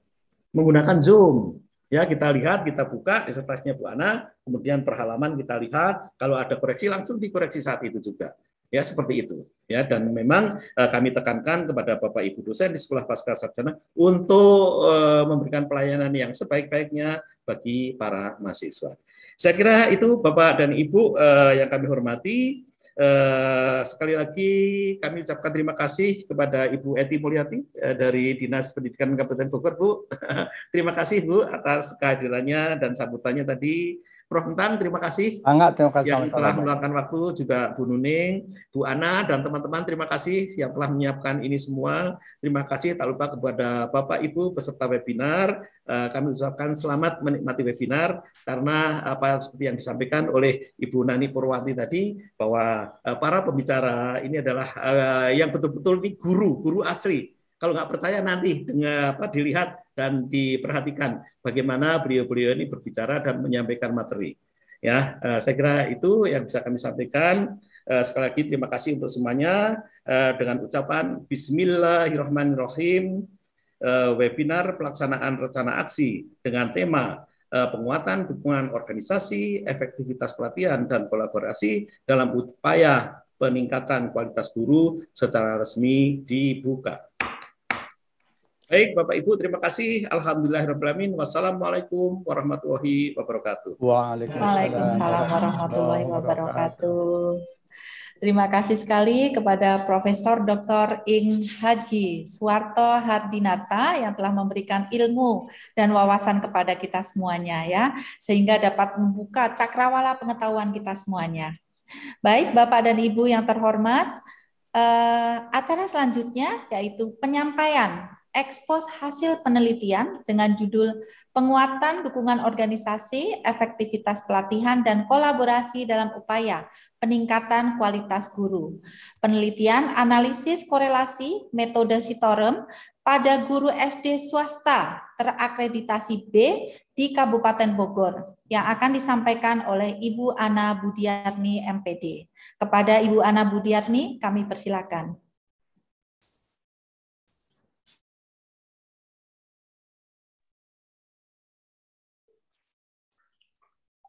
Menggunakan Zoom. Ya, kita lihat, kita buka disertasinya Bu Ana, kemudian perhalaman kita lihat, kalau ada koreksi langsung dikoreksi saat itu juga. Ya, seperti itu. Ya, dan memang eh, kami tekankan kepada Bapak Ibu dosen di Sekolah Pasca Sarjana untuk eh, memberikan pelayanan yang sebaik-baiknya bagi para mahasiswa. Saya kira itu Bapak dan Ibu eh, yang kami hormati, Eh, sekali lagi kami ucapkan terima kasih kepada Ibu Eti Mulyati eh, dari Dinas Pendidikan Kabupaten Bogor, Bu. terima kasih, Bu, atas kehadirannya dan sambutannya tadi. Prof. Entang, terima kasih. Angga, terima kasih. Yang telah meluangkan waktu, juga Bu Nuning, Bu Ana, dan teman-teman, terima kasih yang telah menyiapkan ini semua. Terima kasih, tak lupa kepada Bapak, Ibu, peserta webinar. Eh, kami ucapkan selamat menikmati webinar, karena apa seperti yang disampaikan oleh Ibu Nani Purwati tadi, bahwa eh, para pembicara ini adalah eh, yang betul-betul ini guru, guru asli. Kalau nggak percaya nanti dengan apa dilihat dan diperhatikan bagaimana beliau-beliau ini berbicara dan menyampaikan materi. Ya, uh, saya kira itu yang bisa kami sampaikan. Uh, sekali lagi terima kasih untuk semuanya uh, dengan ucapan Bismillahirrahmanirrahim. Webinar pelaksanaan rencana aksi dengan tema penguatan dukungan organisasi, efektivitas pelatihan dan kolaborasi dalam upaya peningkatan kualitas guru secara resmi dibuka. Baik, Bapak Ibu, terima kasih. Alhamdulillah Alhamdulillahirrahmanirrahim. Wassalamualaikum warahmatullahi wabarakatuh. Waalaikumsalam warahmatullahi wabarakatuh. Terima kasih sekali kepada Profesor Dr. Ing Haji Suwarto Hardinata yang telah memberikan ilmu dan wawasan kepada kita semuanya ya, sehingga dapat membuka cakrawala pengetahuan kita semuanya. Baik, Bapak dan Ibu yang terhormat, Uh, acara selanjutnya yaitu penyampaian ekspos hasil penelitian dengan judul Penguatan Dukungan Organisasi, Efektivitas Pelatihan, dan Kolaborasi dalam Upaya Peningkatan Kualitas Guru. Penelitian analisis korelasi metode Sitorem pada guru SD swasta terakreditasi B di Kabupaten Bogor yang akan disampaikan oleh Ibu Ana Budiatmi MPD. Kepada Ibu Ana Budiatmi, kami persilakan.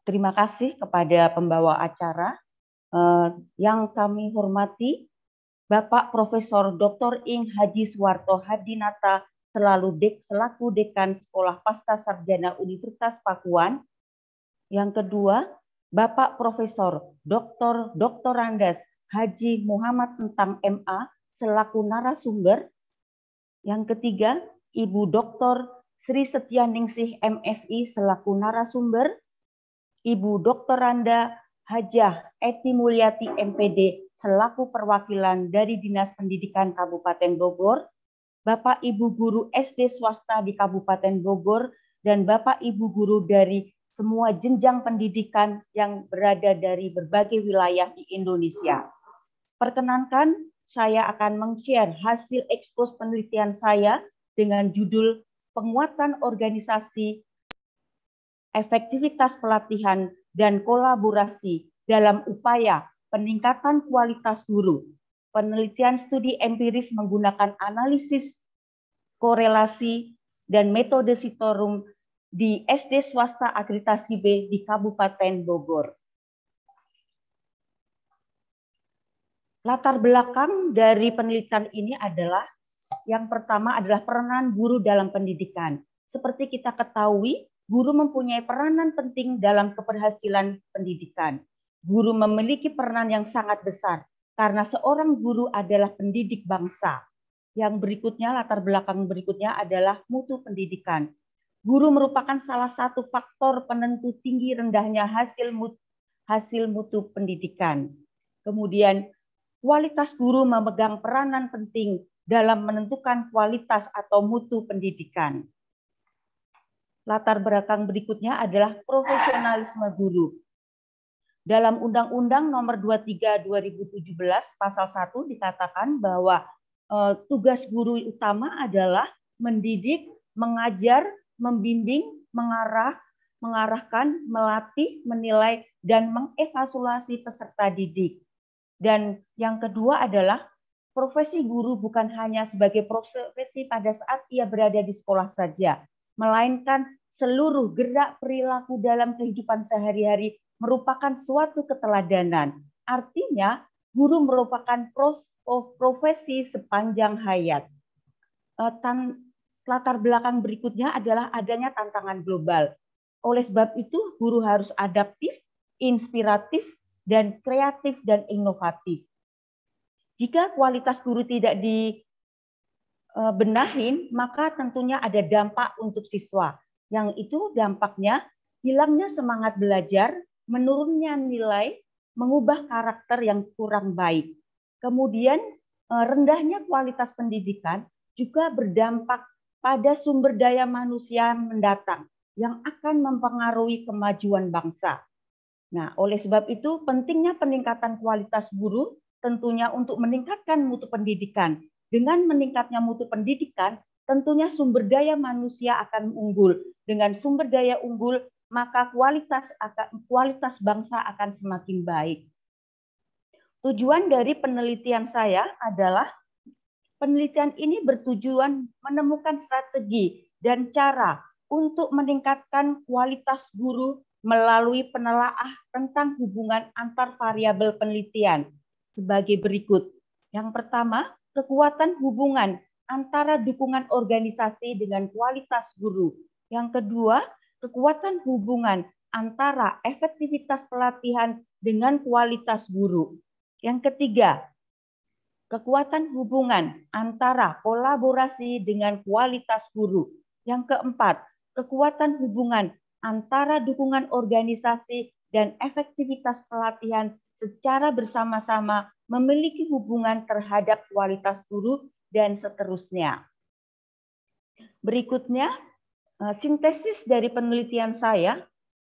terima kasih kepada pembawa acara eh, yang kami hormati Bapak Profesor Dr. Ing Haji Suwarto Hadinata selalu dek, selaku Dekan Sekolah Pasta Sarjana Universitas Pakuan. Yang kedua, Bapak Profesor Dr. Dr. Randes Haji Muhammad Tentang MA selaku narasumber. Yang ketiga, Ibu Dr. Sri Setianingsih MSI selaku narasumber. Ibu Dr. Randa Hajah Eti Mulyati MPD selaku perwakilan dari Dinas Pendidikan Kabupaten Bogor, Bapak Ibu Guru SD swasta di Kabupaten Bogor, dan Bapak Ibu Guru dari semua jenjang pendidikan yang berada dari berbagai wilayah di Indonesia. Perkenankan, saya akan meng-share hasil ekspos penelitian saya dengan judul Penguatan Organisasi efektivitas pelatihan, dan kolaborasi dalam upaya peningkatan kualitas guru. Penelitian studi empiris menggunakan analisis korelasi dan metode sitorum di SD swasta akreditasi B di Kabupaten Bogor. Latar belakang dari penelitian ini adalah yang pertama adalah peranan guru dalam pendidikan. Seperti kita ketahui, guru mempunyai peranan penting dalam keberhasilan pendidikan. Guru memiliki peranan yang sangat besar karena seorang guru adalah pendidik bangsa. Yang berikutnya, latar belakang berikutnya adalah mutu pendidikan. Guru merupakan salah satu faktor penentu tinggi rendahnya hasil mutu, hasil mutu pendidikan. Kemudian, kualitas guru memegang peranan penting dalam menentukan kualitas atau mutu pendidikan latar belakang berikutnya adalah profesionalisme guru. Dalam Undang-Undang Nomor 23 2017 Pasal 1 dikatakan bahwa eh, tugas guru utama adalah mendidik, mengajar, membimbing, mengarah, mengarahkan, melatih, menilai dan mengevaluasi peserta didik. Dan yang kedua adalah profesi guru bukan hanya sebagai profesi pada saat ia berada di sekolah saja, melainkan seluruh gerak perilaku dalam kehidupan sehari-hari merupakan suatu keteladanan. Artinya, guru merupakan oh, profesi sepanjang hayat. Eh, latar belakang berikutnya adalah adanya tantangan global. Oleh sebab itu, guru harus adaptif, inspiratif, dan kreatif dan inovatif. Jika kualitas guru tidak di Eh, benahin, maka tentunya ada dampak untuk siswa. Yang itu dampaknya hilangnya semangat belajar, menurunnya nilai, mengubah karakter yang kurang baik. Kemudian eh, rendahnya kualitas pendidikan juga berdampak pada sumber daya manusia mendatang yang akan mempengaruhi kemajuan bangsa. Nah, oleh sebab itu pentingnya peningkatan kualitas guru tentunya untuk meningkatkan mutu pendidikan dengan meningkatnya mutu pendidikan, tentunya sumber daya manusia akan unggul. Dengan sumber daya unggul, maka kualitas kualitas bangsa akan semakin baik. Tujuan dari penelitian saya adalah penelitian ini bertujuan menemukan strategi dan cara untuk meningkatkan kualitas guru melalui penelaah tentang hubungan antar variabel penelitian sebagai berikut. Yang pertama, kekuatan hubungan antara dukungan organisasi dengan kualitas guru. Yang kedua, kekuatan hubungan antara efektivitas pelatihan dengan kualitas guru. Yang ketiga, kekuatan hubungan antara kolaborasi dengan kualitas guru. Yang keempat, kekuatan hubungan antara dukungan organisasi dan efektivitas pelatihan secara bersama-sama memiliki hubungan terhadap kualitas guru, dan seterusnya. Berikutnya, eh, sintesis dari penelitian saya,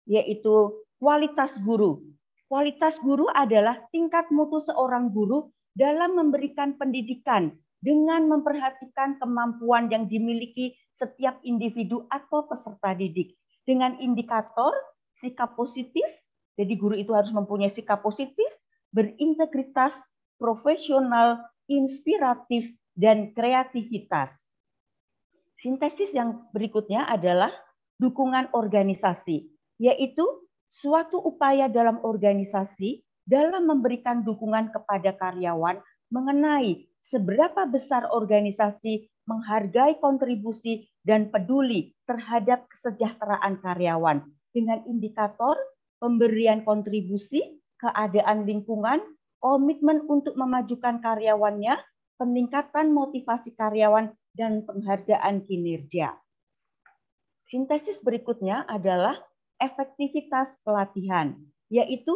yaitu kualitas guru. Kualitas guru adalah tingkat mutu seorang guru dalam memberikan pendidikan dengan memperhatikan kemampuan yang dimiliki setiap individu atau peserta didik. Dengan indikator sikap positif, jadi guru itu harus mempunyai sikap positif, berintegritas, profesional, inspiratif, dan kreativitas. Sintesis yang berikutnya adalah dukungan organisasi, yaitu suatu upaya dalam organisasi dalam memberikan dukungan kepada karyawan mengenai seberapa besar organisasi menghargai kontribusi dan peduli terhadap kesejahteraan karyawan dengan indikator pemberian kontribusi keadaan lingkungan, komitmen untuk memajukan karyawannya, peningkatan motivasi karyawan, dan penghargaan kinerja. Sintesis berikutnya adalah efektivitas pelatihan, yaitu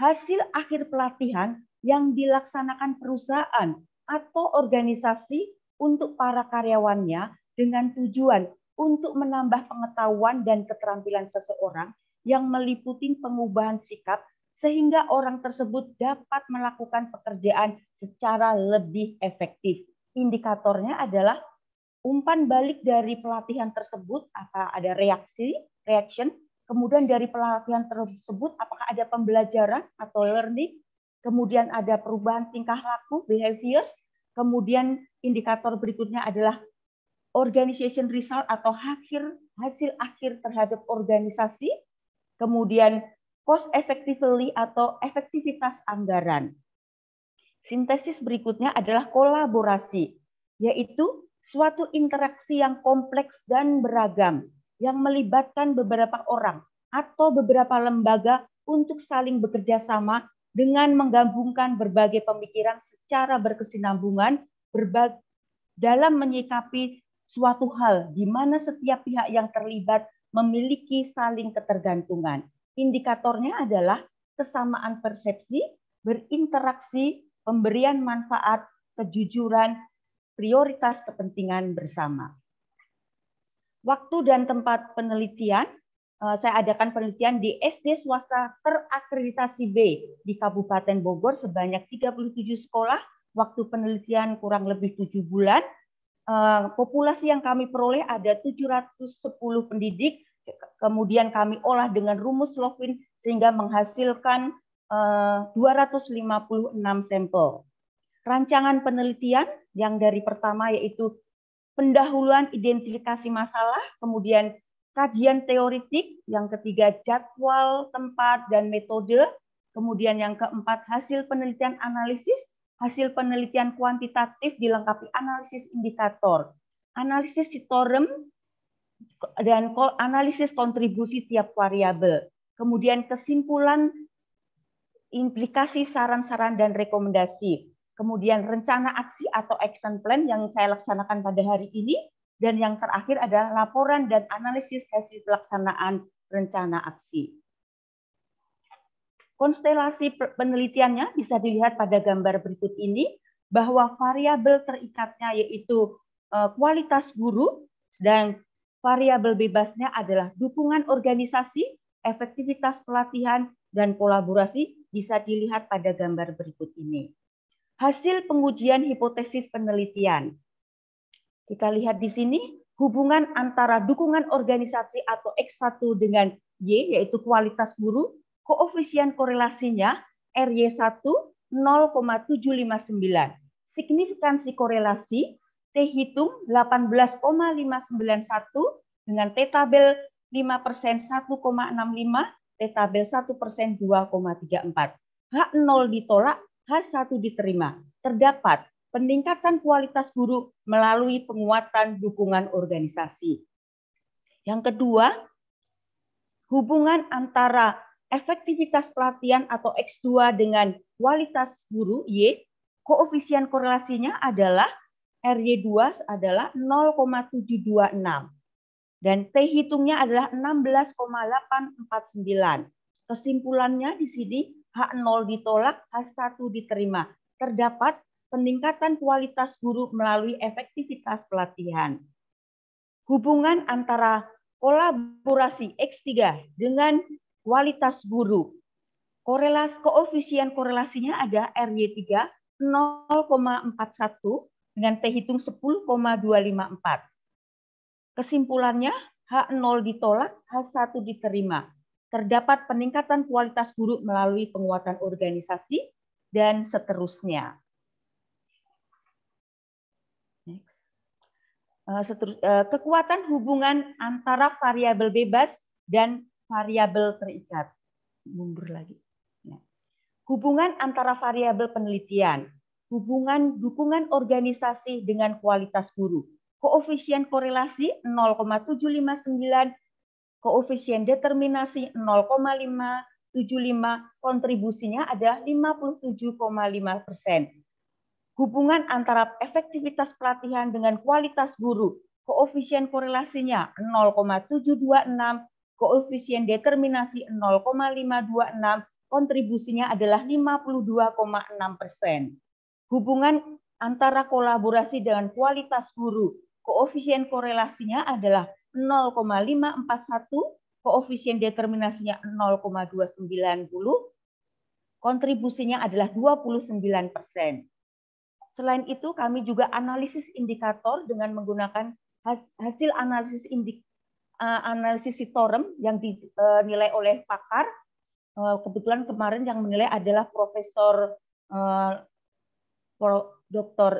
hasil akhir pelatihan yang dilaksanakan perusahaan atau organisasi untuk para karyawannya dengan tujuan untuk menambah pengetahuan dan keterampilan seseorang yang meliputi pengubahan sikap sehingga orang tersebut dapat melakukan pekerjaan secara lebih efektif. Indikatornya adalah umpan balik dari pelatihan tersebut, apa ada reaksi, reaction, kemudian dari pelatihan tersebut apakah ada pembelajaran atau learning, kemudian ada perubahan tingkah laku, behaviors, kemudian indikator berikutnya adalah organization result atau hasil hasil akhir terhadap organisasi, kemudian cost effectively atau efektivitas anggaran. Sintesis berikutnya adalah kolaborasi, yaitu suatu interaksi yang kompleks dan beragam yang melibatkan beberapa orang atau beberapa lembaga untuk saling bekerja sama dengan menggabungkan berbagai pemikiran secara berkesinambungan berbag dalam menyikapi suatu hal di mana setiap pihak yang terlibat memiliki saling ketergantungan. Indikatornya adalah kesamaan persepsi, berinteraksi, pemberian manfaat, kejujuran, prioritas kepentingan bersama. Waktu dan tempat penelitian, eh, saya adakan penelitian di SD swasta terakreditasi B di Kabupaten Bogor sebanyak 37 sekolah, waktu penelitian kurang lebih tujuh bulan. Eh, populasi yang kami peroleh ada 710 pendidik, Kemudian kami olah dengan rumus Lovin sehingga menghasilkan 256 eh, sampel. Rancangan penelitian yang dari pertama yaitu pendahuluan identifikasi masalah, kemudian kajian teoritik, yang ketiga jadwal, tempat, dan metode, kemudian yang keempat hasil penelitian analisis, hasil penelitian kuantitatif dilengkapi analisis indikator, analisis sitorem dan analisis kontribusi tiap variabel. Kemudian kesimpulan implikasi saran-saran dan rekomendasi. Kemudian rencana aksi atau action plan yang saya laksanakan pada hari ini dan yang terakhir adalah laporan dan analisis hasil pelaksanaan rencana aksi. Konstelasi penelitiannya bisa dilihat pada gambar berikut ini bahwa variabel terikatnya yaitu eh, kualitas guru dan variabel bebasnya adalah dukungan organisasi, efektivitas pelatihan, dan kolaborasi bisa dilihat pada gambar berikut ini. Hasil pengujian hipotesis penelitian. Kita lihat di sini hubungan antara dukungan organisasi atau X1 dengan Y, yaitu kualitas guru, koefisien korelasinya RY1 0,759. Signifikansi korelasi T hitung 18,591 dengan T tabel 5 1,65, T tabel 1 persen 2,34. H0 ditolak, H1 diterima. Terdapat peningkatan kualitas guru melalui penguatan dukungan organisasi. Yang kedua, hubungan antara efektivitas pelatihan atau X2 dengan kualitas guru Y, koefisien korelasinya adalah RY2 adalah 0,726 dan T hitungnya adalah 16,849. Kesimpulannya di sini H0 ditolak, H1 diterima. Terdapat peningkatan kualitas guru melalui efektivitas pelatihan. Hubungan antara kolaborasi X3 dengan kualitas guru. Korelas koefisien korelasinya ada RY3 0,41 dengan T hitung 10,254. Kesimpulannya, H0 ditolak, H1 diterima. Terdapat peningkatan kualitas guru melalui penguatan organisasi, dan seterusnya. Eh, eh, kekuatan hubungan antara variabel bebas dan variabel terikat. Mundur lagi. Nah, hubungan antara variabel penelitian hubungan dukungan organisasi dengan kualitas guru. Koefisien korelasi 0,759, koefisien determinasi 0,575, kontribusinya ada 57,5 persen. Hubungan antara efektivitas pelatihan dengan kualitas guru, koefisien korelasinya 0,726, koefisien determinasi 0,526, kontribusinya adalah 52,6 persen. Hubungan antara kolaborasi dengan kualitas guru, koefisien korelasinya adalah 0,541, koefisien determinasinya 0,290, kontribusinya adalah 29 persen. Selain itu, kami juga analisis indikator dengan menggunakan hasil analisis indik, eh, analisis sitorem yang dinilai eh, oleh pakar. Eh, kebetulan kemarin yang menilai adalah Profesor Dr.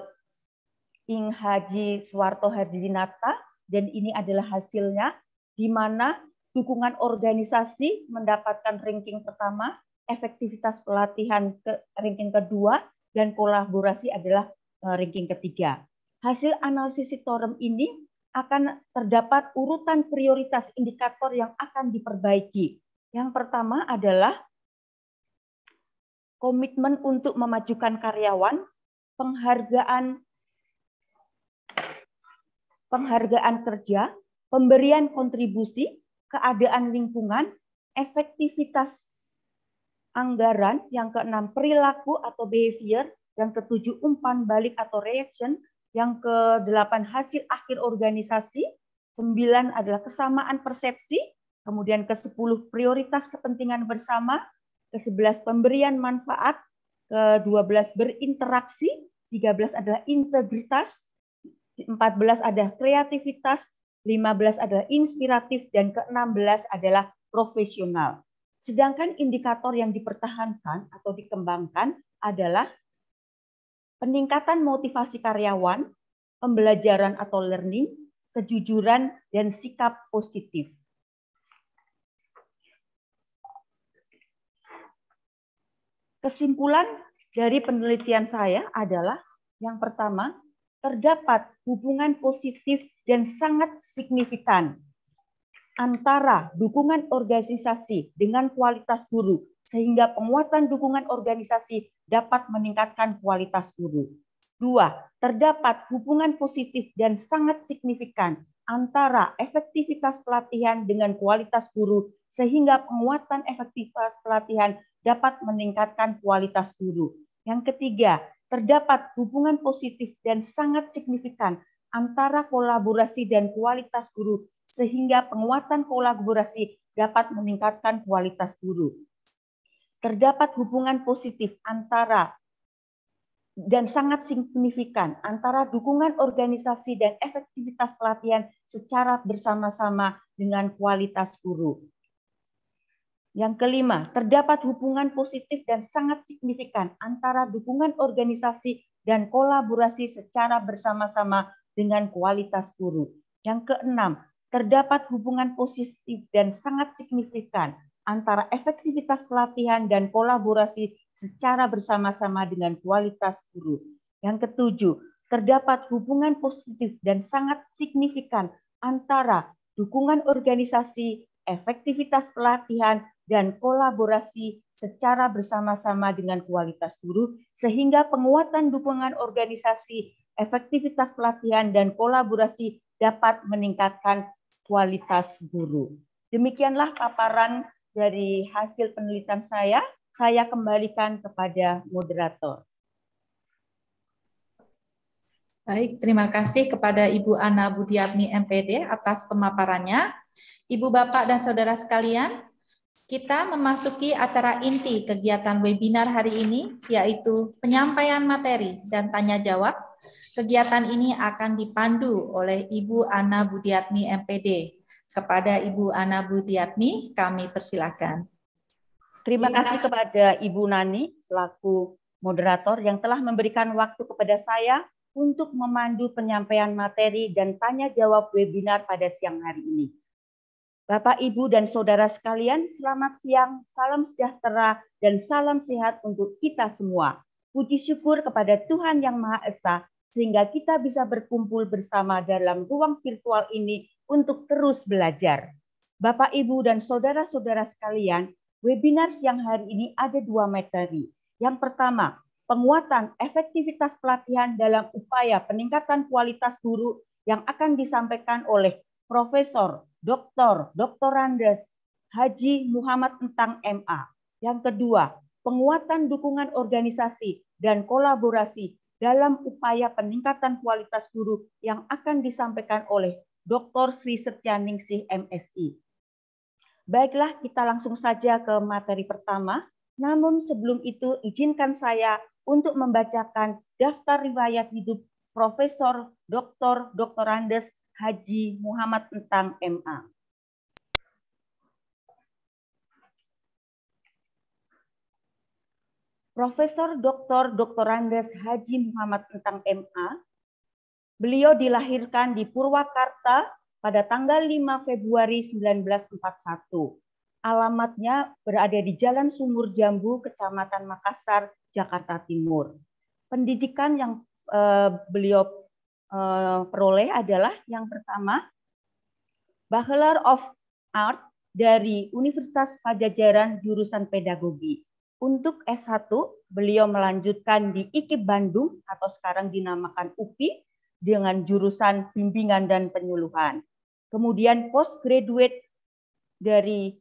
Ing Haji Suwarto Herdinata dan ini adalah hasilnya di mana dukungan organisasi mendapatkan ranking pertama, efektivitas pelatihan ke ranking kedua, dan kolaborasi adalah eh, ranking ketiga. Hasil analisis sitorum ini akan terdapat urutan prioritas indikator yang akan diperbaiki. Yang pertama adalah komitmen untuk memajukan karyawan, penghargaan penghargaan kerja, pemberian kontribusi, keadaan lingkungan, efektivitas anggaran, yang keenam perilaku atau behavior, yang ketujuh umpan balik atau reaction, yang kedelapan hasil akhir organisasi, sembilan adalah kesamaan persepsi, kemudian ke sepuluh prioritas kepentingan bersama, ke sebelas pemberian manfaat, ke dua belas berinteraksi, 13 adalah integritas, 14 adalah kreativitas, 15 adalah inspiratif, dan ke-16 adalah profesional. Sedangkan indikator yang dipertahankan atau dikembangkan adalah peningkatan motivasi karyawan, pembelajaran atau learning, kejujuran, dan sikap positif. Kesimpulan dari penelitian saya adalah yang pertama, terdapat hubungan positif dan sangat signifikan antara dukungan organisasi dengan kualitas guru, sehingga penguatan dukungan organisasi dapat meningkatkan kualitas guru. Dua, terdapat hubungan positif dan sangat signifikan antara efektivitas pelatihan dengan kualitas guru, sehingga penguatan efektivitas pelatihan dapat meningkatkan kualitas guru. Yang ketiga, terdapat hubungan positif dan sangat signifikan antara kolaborasi dan kualitas guru sehingga penguatan kolaborasi dapat meningkatkan kualitas guru. Terdapat hubungan positif antara dan sangat signifikan antara dukungan organisasi dan efektivitas pelatihan secara bersama-sama dengan kualitas guru. Yang kelima, terdapat hubungan positif dan sangat signifikan antara dukungan organisasi dan kolaborasi secara bersama-sama dengan kualitas guru. Yang keenam, terdapat hubungan positif dan sangat signifikan antara efektivitas pelatihan dan kolaborasi secara bersama-sama dengan kualitas guru. Yang ketujuh, terdapat hubungan positif dan sangat signifikan antara dukungan organisasi, efektivitas pelatihan, dan kolaborasi secara bersama-sama dengan kualitas guru sehingga penguatan dukungan organisasi, efektivitas pelatihan dan kolaborasi dapat meningkatkan kualitas guru. Demikianlah paparan dari hasil penelitian saya. Saya kembalikan kepada moderator. Baik, terima kasih kepada Ibu Ana Budiatmi MPD atas pemaparannya. Ibu, Bapak, dan Saudara sekalian, kita memasuki acara inti kegiatan webinar hari ini, yaitu penyampaian materi dan tanya jawab. Kegiatan ini akan dipandu oleh Ibu Ana Budiatmi MPD. Kepada Ibu Ana Budiatmi, kami persilahkan. Terima kasih kepada Ibu Nani selaku moderator yang telah memberikan waktu kepada saya untuk memandu penyampaian materi dan tanya jawab webinar pada siang hari ini. Bapak, Ibu, dan saudara sekalian, selamat siang, salam sejahtera, dan salam sehat untuk kita semua. Puji syukur kepada Tuhan Yang Maha Esa, sehingga kita bisa berkumpul bersama dalam ruang virtual ini untuk terus belajar. Bapak, Ibu, dan saudara-saudara sekalian, webinar siang hari ini ada dua materi. Yang pertama, penguatan efektivitas pelatihan dalam upaya peningkatan kualitas guru yang akan disampaikan oleh Profesor Dr. Randes Haji Muhammad Entang MA. Yang kedua, penguatan dukungan organisasi dan kolaborasi dalam upaya peningkatan kualitas guru yang akan disampaikan oleh Dr. Sri Setyaningsih MSI. Baiklah, kita langsung saja ke materi pertama. Namun sebelum itu, izinkan saya untuk membacakan daftar riwayat hidup Profesor Dr. Dr. Andes Haji Muhammad Entang MA. Profesor Dr. Dr. Andes Haji Muhammad Entang MA. Beliau dilahirkan di Purwakarta pada tanggal 5 Februari 1941. Alamatnya berada di Jalan Sumur Jambu, Kecamatan Makassar, Jakarta Timur. Pendidikan yang eh, beliau Eh, peroleh adalah yang pertama Bachelor of Art dari Universitas Pajajaran jurusan Pedagogi. Untuk S1, beliau melanjutkan di IKIP Bandung atau sekarang dinamakan UPI dengan jurusan bimbingan dan penyuluhan. Kemudian postgraduate dari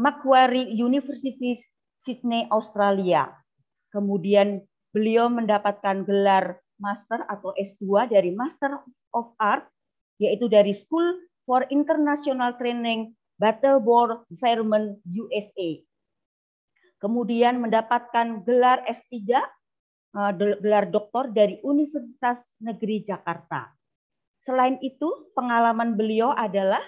Macquarie University Sydney, Australia. Kemudian beliau mendapatkan gelar Master atau S2 dari Master of Art, yaitu dari School for International Training Battleboard Fairman USA. Kemudian mendapatkan gelar S3, eh, gelar doktor dari Universitas Negeri Jakarta. Selain itu, pengalaman beliau adalah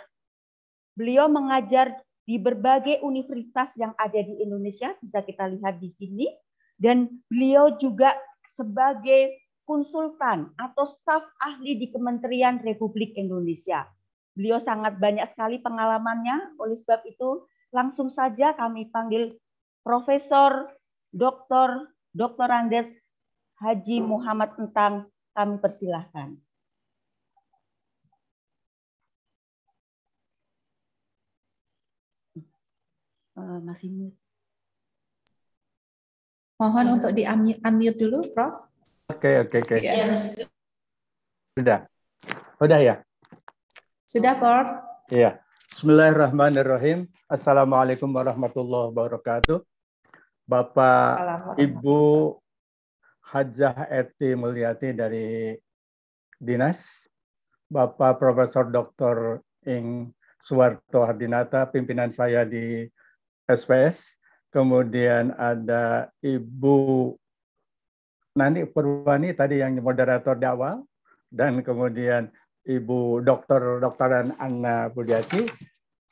beliau mengajar di berbagai universitas yang ada di Indonesia, bisa kita lihat di sini, dan beliau juga sebagai konsultan atau staf ahli di Kementerian Republik Indonesia. Beliau sangat banyak sekali pengalamannya, oleh sebab itu langsung saja kami panggil Profesor Dr. Dr. Andes Haji Muhammad Entang, kami persilahkan. Eh, masih mute. Mohon untuk di unmute dulu, Prof. Oke, oke, oke. Iya. Iya. Sudah. Sudah ya? Sudah, Prof. Iya. Bismillahirrahmanirrahim. Assalamualaikum warahmatullahi wabarakatuh. Bapak, Ibu Hajah Eti Mulyati dari Dinas, Bapak Profesor Dr. Ing Suwarto Hardinata, pimpinan saya di SPS, kemudian ada Ibu Nani Purwani tadi yang moderator di awal dan kemudian Ibu Dr. Dokteran Anna Budiati.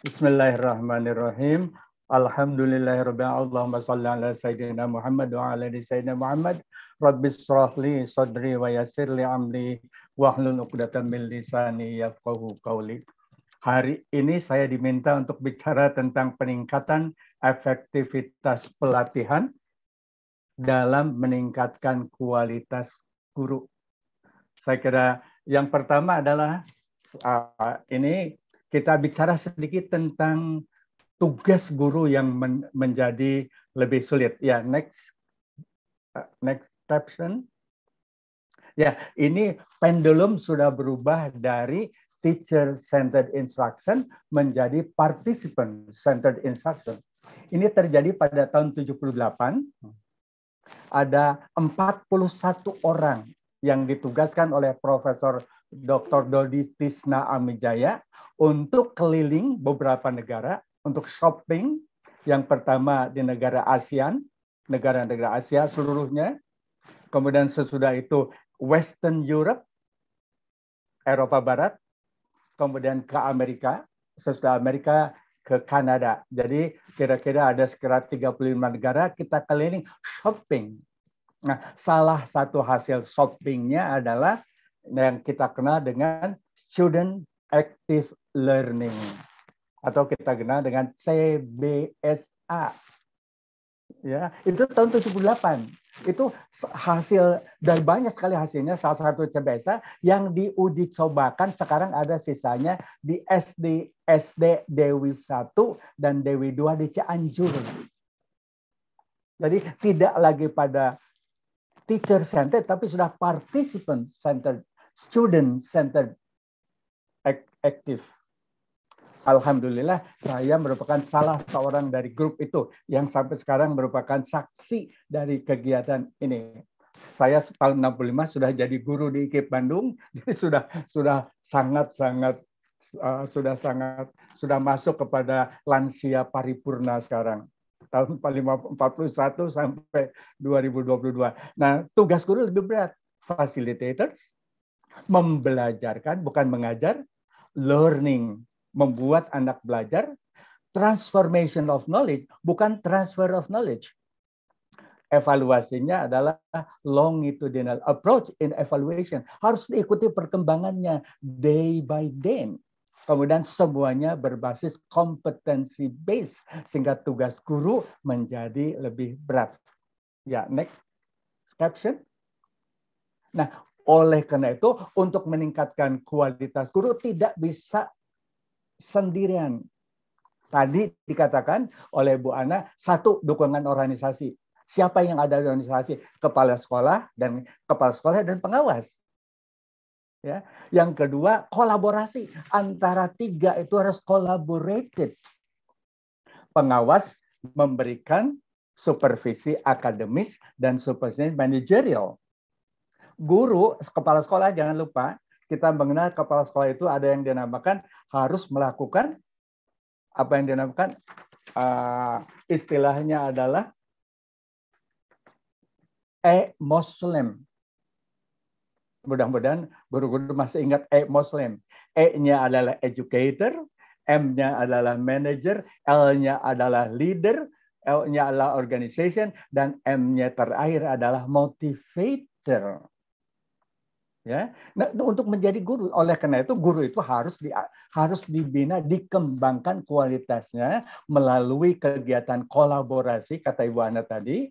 Bismillahirrahmanirrahim. Alhamdulillahirrahmanirrahim. Allahumma shalli ala sayyidina Muhammad wa ala sayyidina Muhammad. Rabbi li sadri wa yassir li amri wahlul min lisani yafqahu qawli. Hari ini saya diminta untuk bicara tentang peningkatan efektivitas pelatihan dalam meningkatkan kualitas guru. Saya kira yang pertama adalah ah, ini kita bicara sedikit tentang tugas guru yang men menjadi lebih sulit. Ya, next ah, next caption. Ya, ini pendulum sudah berubah dari teacher centered instruction menjadi participant centered instruction. Ini terjadi pada tahun 78 ada 41 orang yang ditugaskan oleh Profesor Dr. Dodi Tisna Amijaya untuk keliling beberapa negara untuk shopping yang pertama di negara ASEAN, negara-negara Asia seluruhnya. Kemudian sesudah itu Western Europe, Eropa Barat, kemudian ke Amerika. Sesudah Amerika ke Kanada. Jadi kira-kira ada sekitar 35 negara kita keliling shopping. Nah, salah satu hasil shoppingnya adalah yang kita kenal dengan student active learning atau kita kenal dengan CBSA. Ya, itu tahun 78 itu hasil dari banyak sekali hasilnya salah satu cobaan yang diuji cobakan sekarang ada sisanya di SD SD Dewi 1 dan Dewi 2 di Cianjur. Jadi tidak lagi pada teacher center tapi sudah participant center student center active. Alhamdulillah saya merupakan salah seorang dari grup itu yang sampai sekarang merupakan saksi dari kegiatan ini. Saya tahun 65 sudah jadi guru di IKIP Bandung, jadi sudah sudah sangat-sangat eh, sudah sangat sudah masuk kepada lansia paripurna sekarang tahun 41 sampai 2022. Nah, tugas guru lebih berat. Facilitators membelajarkan bukan mengajar, learning membuat anak belajar, transformation of knowledge bukan transfer of knowledge. Evaluasinya adalah longitudinal approach in evaluation. Harus diikuti perkembangannya day by day. Kemudian semuanya berbasis kompetensi base sehingga tugas guru menjadi lebih berat. Ya, next caption. Nah, oleh karena itu untuk meningkatkan kualitas guru tidak bisa sendirian. Tadi dikatakan oleh Bu Ana, satu dukungan organisasi. Siapa yang ada di organisasi? Kepala sekolah dan kepala sekolah dan pengawas. Ya. Yang kedua, kolaborasi antara tiga itu harus collaborated. Pengawas memberikan supervisi akademis dan supervisi manajerial. Guru, kepala sekolah jangan lupa kita mengenal kepala sekolah itu ada yang dinamakan harus melakukan apa yang dinamakan uh, eh, istilahnya adalah e-muslim. Mudah-mudahan guru-guru masih ingat e-muslim. E-nya adalah educator, M-nya adalah manager, L-nya adalah leader, L-nya adalah organization, dan M-nya terakhir adalah motivator ya nah, untuk menjadi guru oleh karena itu guru itu harus di, harus dibina dikembangkan kualitasnya melalui kegiatan kolaborasi kata Ibu Ana tadi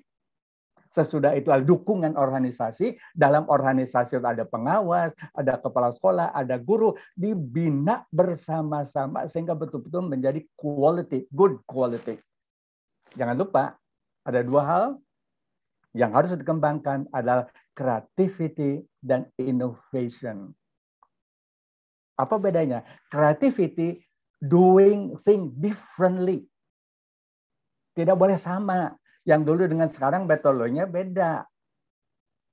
sesudah itu ada dukungan organisasi dalam organisasi ada pengawas ada kepala sekolah ada guru dibina bersama-sama sehingga betul-betul menjadi quality good quality jangan lupa ada dua hal yang harus dikembangkan adalah creativity dan innovation. Apa bedanya? Creativity doing thing differently. Tidak boleh sama. Yang dulu dengan sekarang betolonya beda.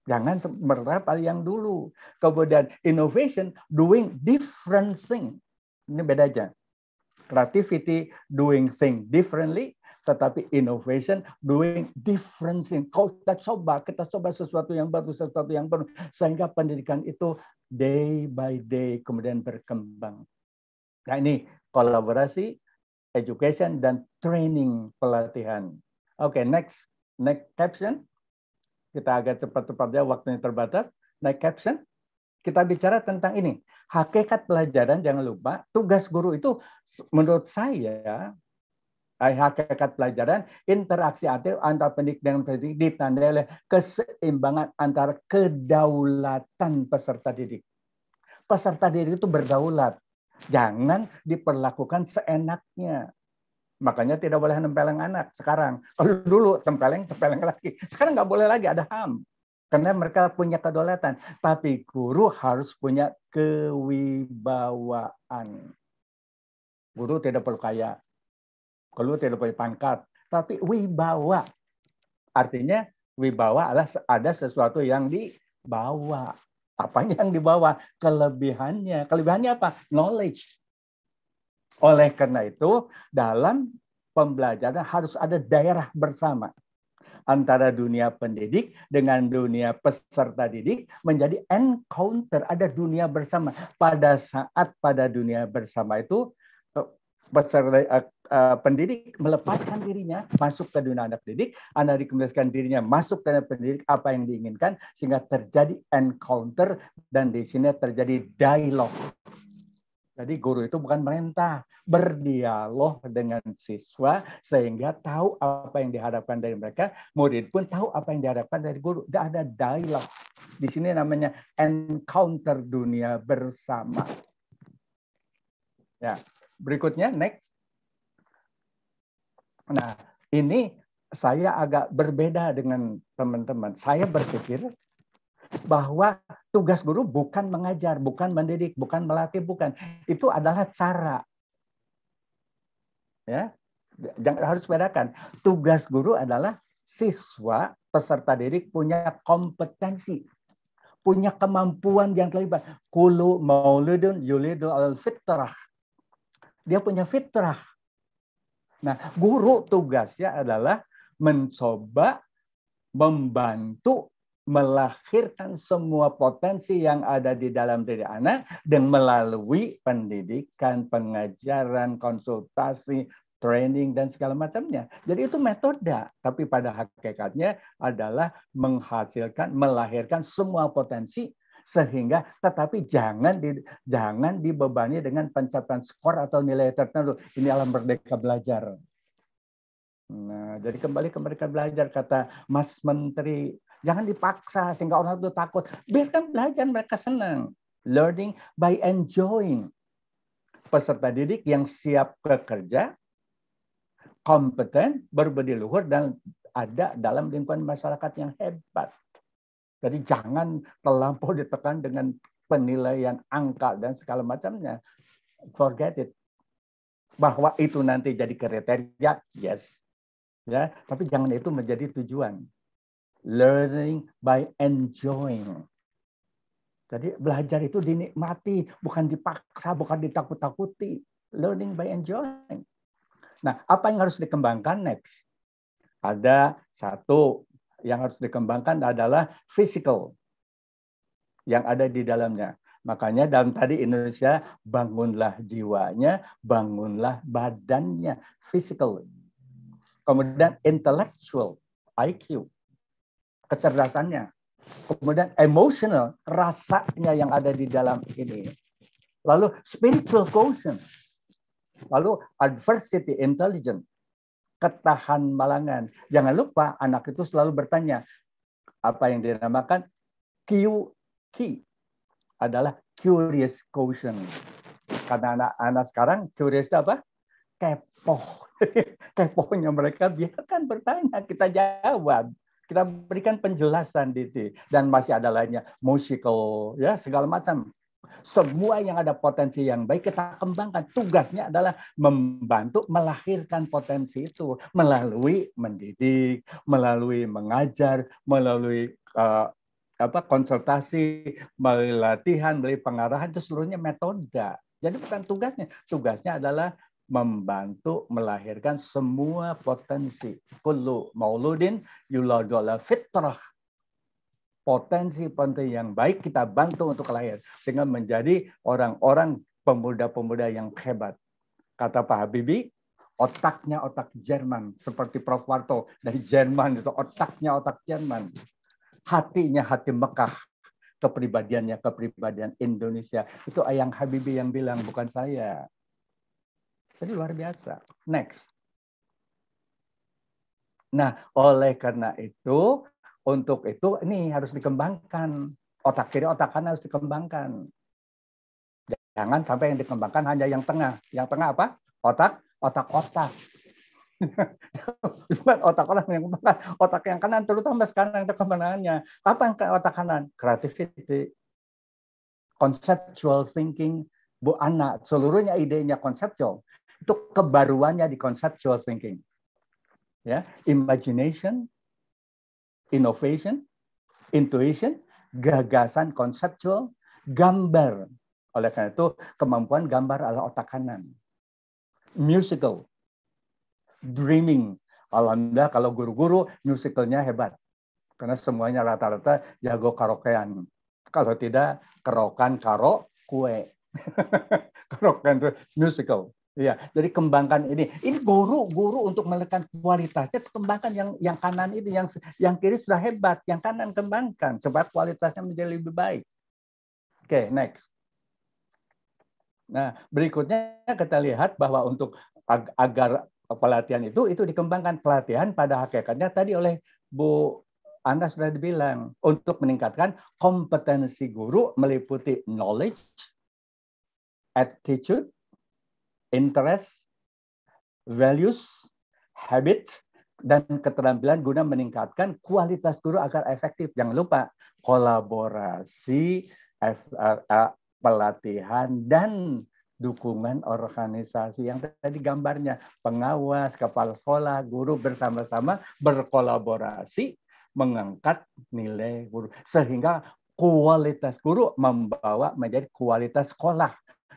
Jangan berharap yang dulu. Kemudian innovation doing different thing. Ini bedanya. Creativity doing thing differently tetapi innovation doing difference kau kita coba, kita coba sesuatu yang baru, sesuatu yang baru, sehingga pendidikan itu day by day kemudian berkembang. Nah ini kolaborasi, education dan training pelatihan. Oke, okay, next next caption. Kita agak cepat cepat ya waktunya terbatas. Next caption kita bicara tentang ini. Hakikat pelajaran jangan lupa, tugas guru itu menurut saya hakikat pelajaran interaksi aktif antara pendidik dengan pendidik ditandai oleh keseimbangan antara kedaulatan peserta didik. Peserta didik itu berdaulat. Jangan diperlakukan seenaknya. Makanya tidak boleh nempeleng anak sekarang. Kalau dulu tempeleng, tempeleng lagi. Sekarang nggak boleh lagi, ada HAM. Karena mereka punya kedaulatan. Tapi guru harus punya kewibawaan. Guru tidak perlu kaya, kalau tidak punya pangkat, tapi wibawa. Artinya wibawa adalah ada sesuatu yang dibawa. apa yang dibawa? Kelebihannya. Kelebihannya apa? Knowledge. Oleh karena itu, dalam pembelajaran harus ada daerah bersama antara dunia pendidik dengan dunia peserta didik menjadi encounter, ada dunia bersama. Pada saat pada dunia bersama itu peserta uh, eh, eh, pendidik melepaskan dirinya masuk ke dunia anak didik, anak dikembalikan dirinya masuk ke dunia pendidik apa yang diinginkan sehingga terjadi encounter dan di sini terjadi dialog. Jadi guru itu bukan merintah, berdialog dengan siswa sehingga tahu apa yang diharapkan dari mereka, murid pun tahu apa yang diharapkan dari guru. Tidak ada dialog. Di sini namanya encounter dunia bersama. Ya, Berikutnya, next. Nah, ini saya agak berbeda dengan teman-teman. Saya berpikir bahwa tugas guru bukan mengajar, bukan mendidik, bukan melatih, bukan. Itu adalah cara. Ya. Jangan harus bedakan. Tugas guru adalah siswa peserta didik punya kompetensi, punya kemampuan yang terlibat. Kulu mauludun yulidu al fitrah dia punya fitrah. Nah, guru tugasnya adalah mencoba membantu melahirkan semua potensi yang ada di dalam diri anak dan melalui pendidikan, pengajaran, konsultasi, training dan segala macamnya. Jadi itu metode, tapi pada hakikatnya adalah menghasilkan, melahirkan semua potensi sehingga tetapi jangan di, jangan dibebani dengan pencapaian skor atau nilai tertentu. Ini alam merdeka belajar. Nah, jadi kembali ke mereka belajar kata Mas Menteri, jangan dipaksa sehingga orang itu takut. Biarkan belajar mereka senang. Learning by enjoying. Peserta didik yang siap bekerja, kompeten, berbudi luhur dan ada dalam lingkungan masyarakat yang hebat. Jadi jangan terlampau ditekan dengan penilaian angka dan segala macamnya. Forget it. Bahwa itu nanti jadi kriteria, yes. Ya, tapi jangan itu menjadi tujuan. Learning by enjoying. Jadi belajar itu dinikmati, bukan dipaksa, bukan ditakut-takuti. Learning by enjoying. Nah, apa yang harus dikembangkan next? Ada satu yang harus dikembangkan adalah physical yang ada di dalamnya. Makanya dalam tadi Indonesia bangunlah jiwanya, bangunlah badannya, physical. Kemudian intellectual, IQ, kecerdasannya. Kemudian emotional, rasanya yang ada di dalam ini. Lalu spiritual quotient. Lalu adversity intelligence, ketahan malangan Jangan lupa anak itu selalu bertanya apa yang dinamakan QQ adalah curious quotient. Karena anak-anak sekarang curious apa? Kepo. keponya mereka biarkan bertanya, kita jawab. Kita berikan penjelasan, di Dan masih ada lainnya, musical, ya segala macam semua yang ada potensi yang baik kita kembangkan. Tugasnya adalah membantu melahirkan potensi itu melalui mendidik, melalui mengajar, melalui uh, apa konsultasi, melalui latihan, melalui pengarahan itu seluruhnya metode. Jadi bukan tugasnya. Tugasnya adalah membantu melahirkan semua potensi. Kullu mauludin yuladul fitrah potensi-potensi yang baik kita bantu untuk lahir sehingga menjadi orang-orang pemuda-pemuda yang hebat. Kata Pak Habibie, otaknya otak Jerman seperti Prof Warto dari Jerman itu otaknya otak Jerman hatinya hati Mekah kepribadiannya kepribadian Indonesia itu Ayang Habibie yang bilang bukan saya jadi luar biasa next nah oleh karena itu untuk itu ini harus dikembangkan otak kiri otak kanan harus dikembangkan jangan sampai yang dikembangkan hanya yang tengah yang tengah apa otak otak otak otak otak orang yang kanan otak yang kanan terutama sekarang perkembangannya apa yang otak kanan creativity conceptual thinking bu anak seluruhnya idenya conceptual. itu kebaruannya di conceptual thinking ya imagination innovation, intuition, gagasan konseptual, gambar. Oleh karena itu, kemampuan gambar ala otak kanan. Musical, dreaming. Alhamdulillah kalau guru-guru musicalnya hebat. Karena semuanya rata-rata jago karaokean. Kalau tidak, kerokan karo kue. karaokean itu musical. Iya, jadi kembangkan ini. Ini guru-guru untuk menekan kualitasnya kembangkan yang yang kanan ini, yang yang kiri sudah hebat, yang kanan kembangkan supaya kualitasnya menjadi lebih baik. Oke, okay, next. Nah, berikutnya kita lihat bahwa untuk agar pelatihan itu itu dikembangkan pelatihan pada hakikatnya tadi oleh Bu Anda sudah dibilang untuk meningkatkan kompetensi guru meliputi knowledge, attitude, interest, values, habit, dan keterampilan guna meningkatkan kualitas guru agar efektif. Jangan lupa kolaborasi, pelatihan, dan dukungan organisasi yang tadi gambarnya pengawas, kepala sekolah, guru bersama-sama berkolaborasi mengangkat nilai guru sehingga kualitas guru membawa menjadi kualitas sekolah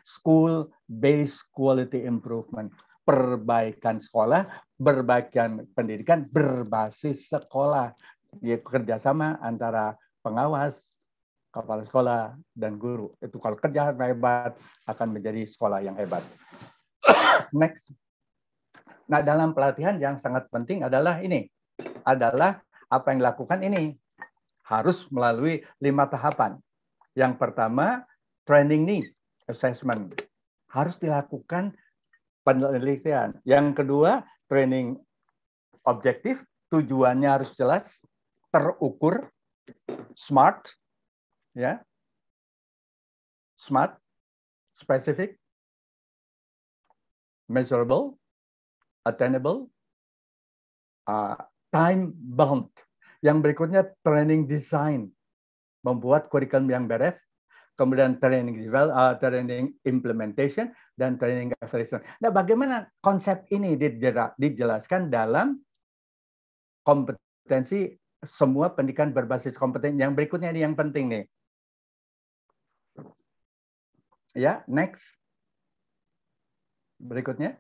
school based quality improvement perbaikan sekolah, perbaikan pendidikan berbasis sekolah. Ya, kerjasama antara pengawas, kepala sekolah, dan guru. Itu kalau kerja hebat akan menjadi sekolah yang hebat. Next. Nah, dalam pelatihan yang sangat penting adalah ini. Adalah apa yang dilakukan ini. Harus melalui lima tahapan. Yang pertama, training need assessment. Harus dilakukan penelitian. Yang kedua, training objektif, tujuannya harus jelas, terukur, smart, ya, smart, specific, measurable, attainable, uh, time bound. Yang berikutnya training design, membuat kurikulum yang beres, kemudian training develop, uh, training implementation dan training evaluation. Nah, bagaimana konsep ini dijelaskan dalam kompetensi semua pendidikan berbasis kompetensi? Yang berikutnya ini yang penting nih. Ya, next. Berikutnya.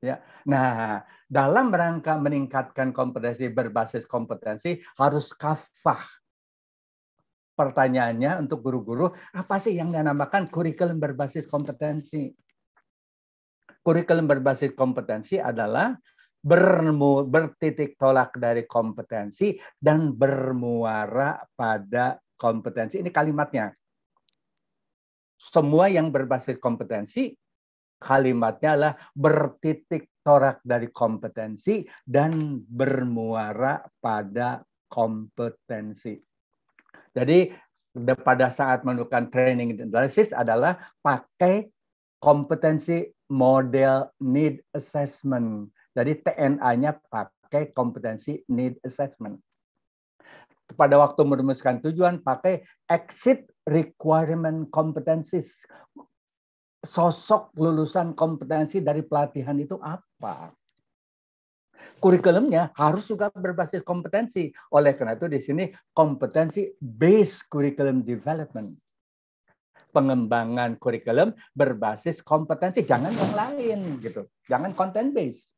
Ya. Nah, dalam rangka meningkatkan kompetensi berbasis kompetensi harus kafah pertanyaannya untuk guru-guru, apa sih yang dinamakan kurikulum berbasis kompetensi? Kurikulum berbasis kompetensi adalah bermu, bertitik tolak dari kompetensi dan bermuara pada kompetensi. Ini kalimatnya. Semua yang berbasis kompetensi, kalimatnya adalah bertitik tolak dari kompetensi dan bermuara pada kompetensi. Jadi pada saat melakukan training analysis adalah pakai kompetensi model need assessment. Jadi TNA-nya pakai kompetensi need assessment. Pada waktu merumuskan tujuan pakai exit requirement competencies. Sosok lulusan kompetensi dari pelatihan itu apa? kurikulumnya harus juga berbasis kompetensi. Oleh karena itu di sini kompetensi based curriculum development. Pengembangan kurikulum berbasis kompetensi, jangan yang lain gitu. Jangan content based.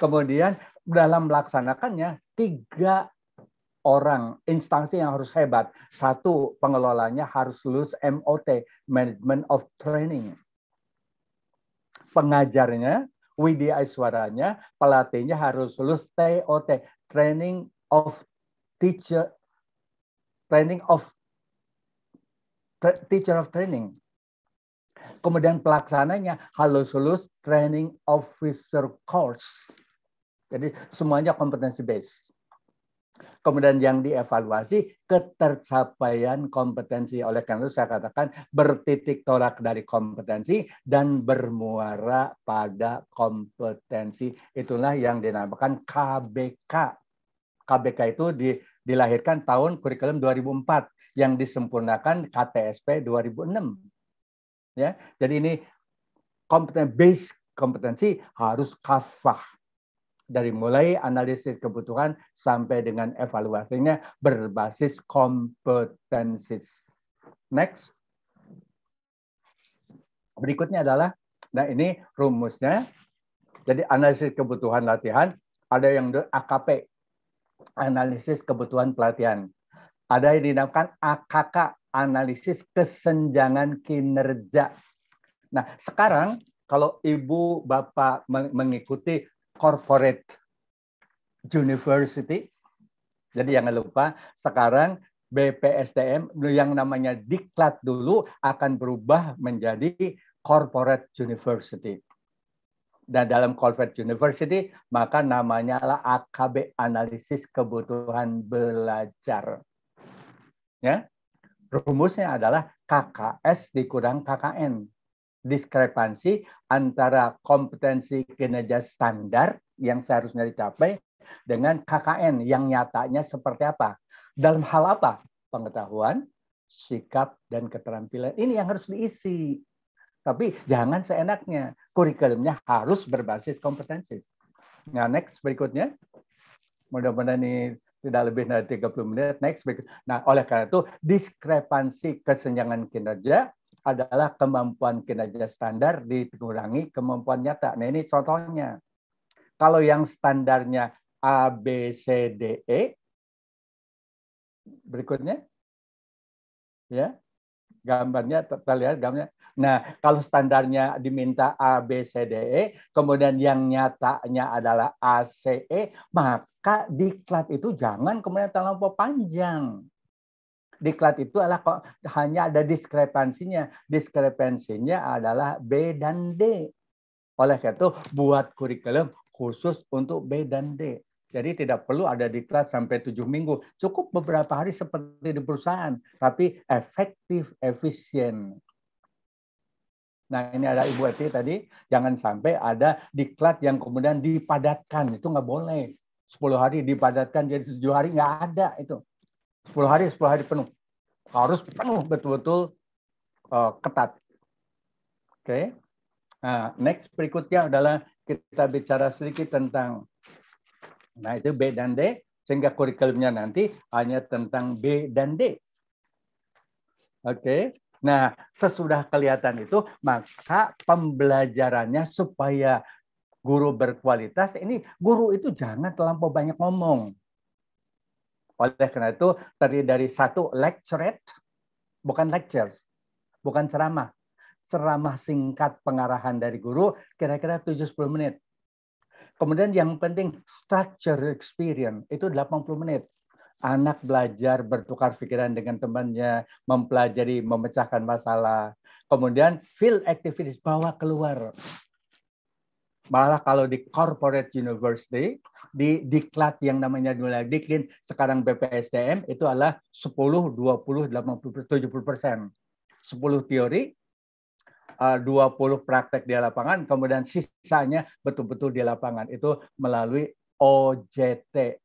Kemudian dalam melaksanakannya tiga orang instansi yang harus hebat. Satu, pengelolanya harus lulus MOT, Management of Training. Pengajarnya Widi suaranya, pelatihnya harus lulus TOT, Training of Teacher, Training of Teacher of Training. Kemudian pelaksananya harus lulus Training Officer Course. Jadi semuanya kompetensi base. Kemudian yang dievaluasi ketercapaian kompetensi. Oleh karena itu saya katakan bertitik tolak dari kompetensi dan bermuara pada kompetensi. Itulah yang dinamakan KBK. KBK itu di, dilahirkan tahun kurikulum 2004 yang disempurnakan KTSP 2006. Ya, jadi ini kompeten base kompetensi harus kafah dari mulai analisis kebutuhan sampai dengan evaluasinya berbasis kompetensi. Next. Berikutnya adalah, nah ini rumusnya. Jadi analisis kebutuhan latihan, ada yang AKP, analisis kebutuhan pelatihan. Ada yang dinamakan AKK, analisis kesenjangan kinerja. Nah sekarang kalau ibu bapak mengikuti corporate university. Jadi jangan lupa sekarang BPSDM yang namanya diklat dulu akan berubah menjadi corporate university. Dan dalam corporate university maka namanya adalah AKB analisis kebutuhan belajar. Ya. Rumusnya adalah KKS dikurang KKN diskrepansi antara kompetensi kinerja standar yang seharusnya dicapai dengan KKN yang nyatanya seperti apa. Dalam hal apa? Pengetahuan, sikap, dan keterampilan. Ini yang harus diisi. Tapi jangan seenaknya. Kurikulumnya harus berbasis kompetensi. Nah, next berikutnya. Mudah-mudahan ini tidak lebih dari 30 menit. Next berikut. Nah, oleh karena itu, diskrepansi kesenjangan kinerja adalah kemampuan kinerja standar dikurangi kemampuan nyata. Nah ini contohnya. Kalau yang standarnya A, B, C, D, E, berikutnya, ya, gambarnya terlihat gambarnya. Nah, kalau standarnya diminta A, B, C, D, E, kemudian yang nyatanya adalah A, C, E, maka diklat itu jangan kemudian terlalu panjang diklat itu adalah kok hanya ada diskrepansinya. Diskrepansinya adalah B dan D. Oleh karena itu buat kurikulum khusus untuk B dan D. Jadi tidak perlu ada diklat sampai tujuh minggu. Cukup beberapa hari seperti di perusahaan, tapi efektif, efisien. Nah ini ada Ibu Eti tadi, jangan sampai ada diklat yang kemudian dipadatkan, itu nggak boleh. Sepuluh hari dipadatkan jadi tujuh hari nggak ada itu. 10 hari, 10 hari penuh. Harus penuh betul-betul uh, ketat. Oke. Okay. Nah, next berikutnya adalah kita bicara sedikit tentang nah itu B dan D sehingga kurikulumnya nanti hanya tentang B dan D. Oke. Okay. Nah, sesudah kelihatan itu maka pembelajarannya supaya guru berkualitas ini guru itu jangan terlampau banyak ngomong. Oleh karena itu, terdiri dari satu lecture, bukan lectures, bukan ceramah. Ceramah singkat pengarahan dari guru kira-kira 70 menit. Kemudian yang penting structure experience itu 80 menit. Anak belajar bertukar pikiran dengan temannya, mempelajari, memecahkan masalah. Kemudian field activities bawa keluar malah kalau di corporate university di diklat yang namanya dulu diklin sekarang BPSDM itu adalah 10 20 80 70 persen 10 teori 20 eh, praktek di lapangan kemudian sisanya betul-betul di lapangan itu melalui OJT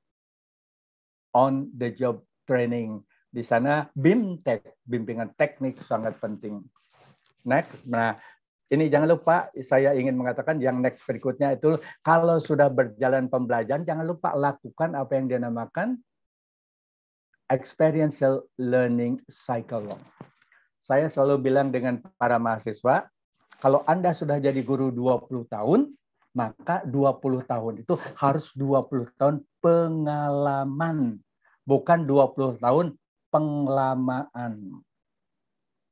on the job training di sana BIMTEK bimbingan teknik sangat penting next nah ini jangan lupa saya ingin mengatakan yang next berikutnya itu kalau sudah berjalan pembelajaran jangan lupa lakukan apa yang dinamakan experiential learning cycle. Saya selalu bilang dengan para mahasiswa, kalau Anda sudah jadi guru 20 tahun, maka 20 tahun itu harus 20 tahun pengalaman, bukan 20 tahun pengelamaan.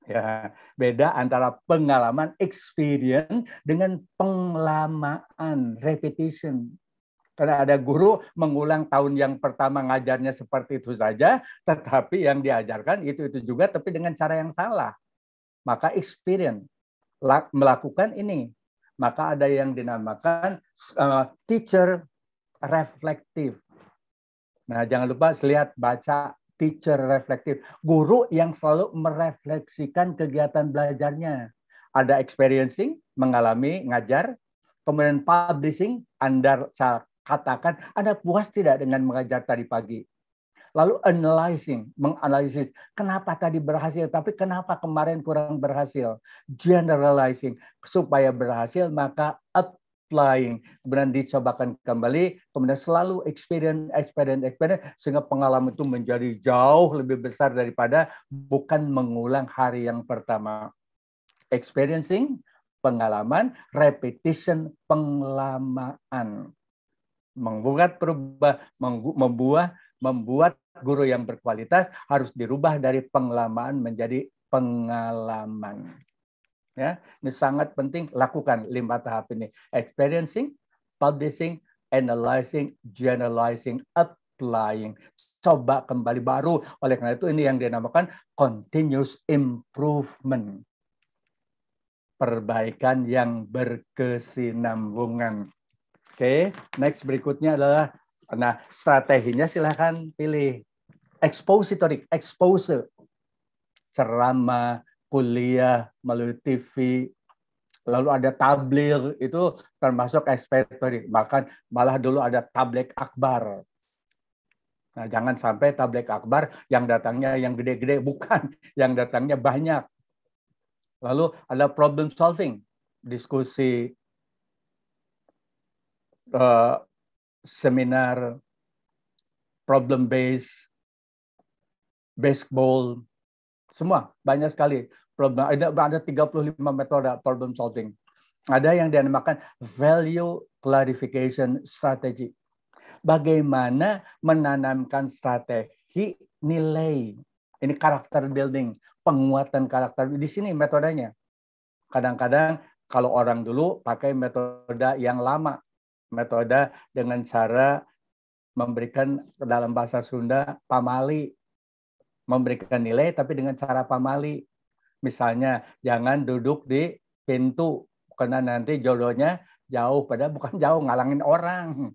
Ya, beda antara pengalaman experience dengan penglamaan repetition. Karena ada guru mengulang tahun yang pertama ngajarnya seperti itu saja, tetapi yang diajarkan itu-itu juga, tapi dengan cara yang salah. Maka experience melakukan ini. Maka ada yang dinamakan eh, teacher reflective. Nah, jangan lupa lihat baca teacher reflektif, guru yang selalu merefleksikan kegiatan belajarnya. Ada experiencing, mengalami, ngajar, kemudian publishing, Anda katakan Anda puas tidak dengan mengajar tadi pagi. Lalu analyzing, menganalisis kenapa tadi berhasil, tapi kenapa kemarin kurang berhasil. Generalizing, supaya berhasil maka flying, kemudian dicobakan kembali, kemudian selalu experience, experience, experience, sehingga pengalaman itu menjadi jauh lebih besar daripada bukan mengulang hari yang pertama. Experiencing, pengalaman, repetition, penglamaan Membuat perubah, membuat, membuat guru yang berkualitas harus dirubah dari penglamaan menjadi pengalaman. Ya, ini sangat penting lakukan lima tahap ini. Experiencing, publishing, analyzing, generalizing, applying. Coba kembali baru. Oleh karena itu ini yang dinamakan continuous improvement. Perbaikan yang berkesinambungan. Oke, okay. next berikutnya adalah nah strateginya silahkan pilih expository, expose ceramah, kuliah melalui TV lalu ada tablir itu termasuk ekspektori bahkan malah dulu ada tablek akbar nah jangan sampai tablek akbar yang datangnya yang gede-gede bukan yang datangnya banyak lalu ada problem solving diskusi uh, seminar problem based baseball semua banyak sekali problem ada ada 35 metode problem solving. Ada yang dinamakan value clarification strategy. Bagaimana menanamkan strategi nilai. Ini karakter building, penguatan karakter. Di sini metodenya. Kadang-kadang kalau orang dulu pakai metode yang lama, metode dengan cara memberikan dalam bahasa Sunda pamali memberikan nilai tapi dengan cara pamali Misalnya jangan duduk di pintu karena nanti jodohnya jauh pada bukan jauh ngalangin orang.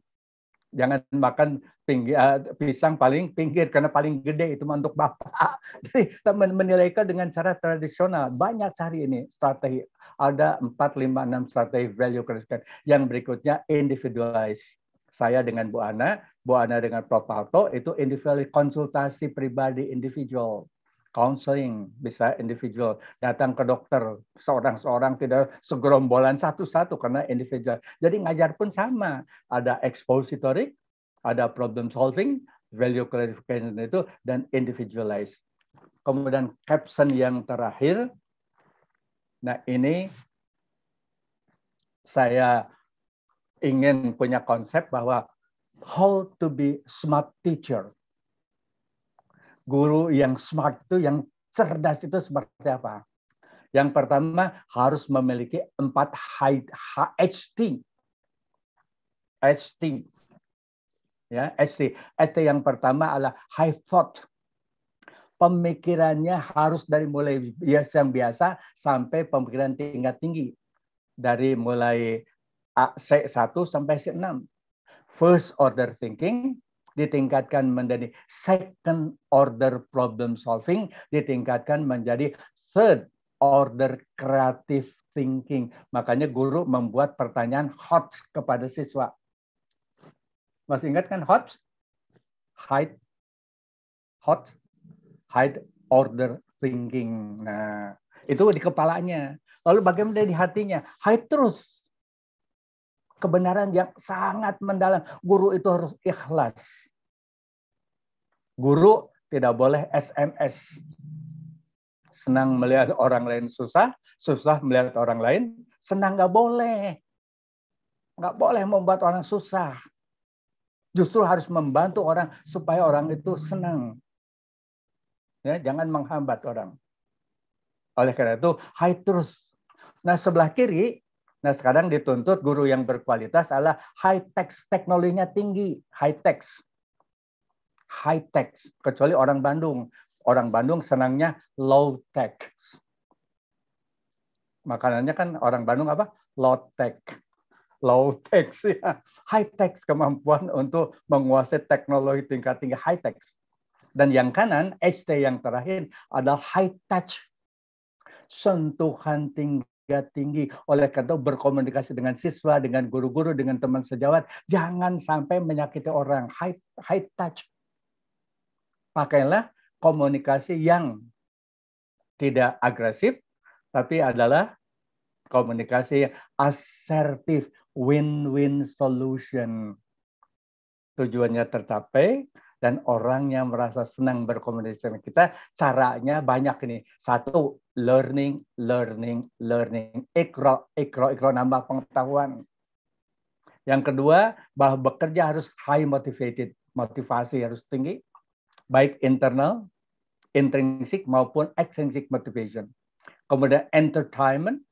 Jangan makan pinggir, uh, pisang paling pinggir karena paling gede itu untuk bapak. Jadi menilai menilaikan dengan cara tradisional. Banyak cari ini strategi. Ada 4, lima 6 strategi value creation. Yang berikutnya individualize saya dengan Bu Ana, Bu Ana dengan Prof. Palto, itu individual konsultasi pribadi individual counseling, bisa individual, datang ke dokter seorang-seorang tidak segerombolan satu-satu karena individual. Jadi ngajar pun sama, ada expository, ada problem solving, value clarification itu dan individualize. Kemudian caption yang terakhir. Nah, ini saya ingin punya konsep bahwa how to be smart teacher guru yang smart itu, yang cerdas itu seperti apa? Yang pertama harus memiliki empat HT. HT. Ya, HT. HT yang pertama adalah high thought. Pemikirannya harus dari mulai biasa yang biasa sampai pemikiran tingkat tinggi. Dari mulai C1 sampai C6. First order thinking, ditingkatkan menjadi second order problem solving, ditingkatkan menjadi third order creative thinking. Makanya guru membuat pertanyaan hot kepada siswa. Masih ingat kan hot? Hide, hot, hide order thinking. Nah, itu di kepalanya. Lalu bagaimana di hatinya? Hide terus kebenaran yang sangat mendalam. Guru itu harus ikhlas. Guru tidak boleh SMS. Senang melihat orang lain susah, susah melihat orang lain, senang nggak boleh. Nggak boleh membuat orang susah. Justru harus membantu orang supaya orang itu senang. Ya, jangan menghambat orang. Oleh karena itu, hai terus. Nah, sebelah kiri Nah sekarang dituntut guru yang berkualitas adalah high tech teknologinya tinggi, high tech, high tech. Kecuali orang Bandung, orang Bandung senangnya low tech. Makanannya kan orang Bandung apa? Low tech, low tech ya, high tech kemampuan untuk menguasai teknologi tingkat tinggi high tech. Dan yang kanan, HT yang terakhir adalah high touch, sentuhan tinggi tinggi. Oleh karena itu berkomunikasi dengan siswa, dengan guru-guru, dengan teman sejawat. Jangan sampai menyakiti orang. High, high touch. Pakailah komunikasi yang tidak agresif, tapi adalah komunikasi asertif, win-win solution. Tujuannya tercapai, dan orang yang merasa senang berkomunikasi dengan kita, caranya banyak ini. Satu, learning, learning, learning. Ikro, ikro, ikro, nambah pengetahuan. Yang kedua, bahwa bekerja harus high motivated. Motivasi harus tinggi, baik internal, intrinsic maupun extrinsic motivation. Kemudian entertainment,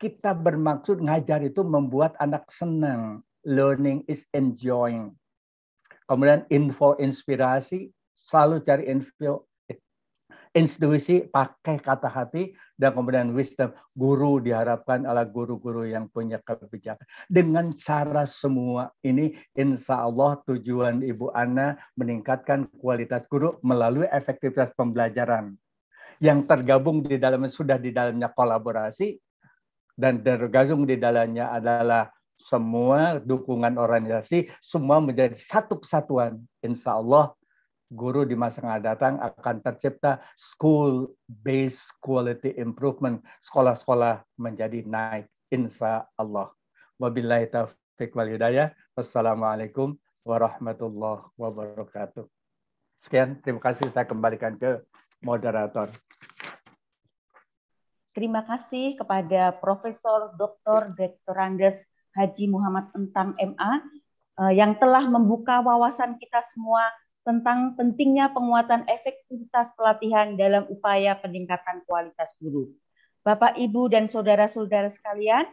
kita bermaksud ngajar itu membuat anak senang. Learning is enjoying kemudian info inspirasi, selalu cari info institusi pakai kata hati dan kemudian wisdom guru diharapkan ala guru-guru yang punya kebijakan dengan cara semua ini insya Allah tujuan Ibu Ana meningkatkan kualitas guru melalui efektivitas pembelajaran yang tergabung di dalam sudah di dalamnya kolaborasi dan tergabung di dalamnya adalah semua dukungan organisasi, semua menjadi satu kesatuan. Insya Allah guru di masa yang akan datang akan tercipta school based quality improvement sekolah-sekolah menjadi naik insya Allah wabillahi taufik wal hidayah wassalamualaikum warahmatullahi wabarakatuh sekian terima kasih saya kembalikan ke moderator Terima kasih kepada Profesor Dr. Dr. Andes Haji Muhammad Entang MA eh, yang telah membuka wawasan kita semua tentang pentingnya penguatan efektivitas pelatihan dalam upaya peningkatan kualitas guru. Bapak, Ibu, dan saudara-saudara sekalian,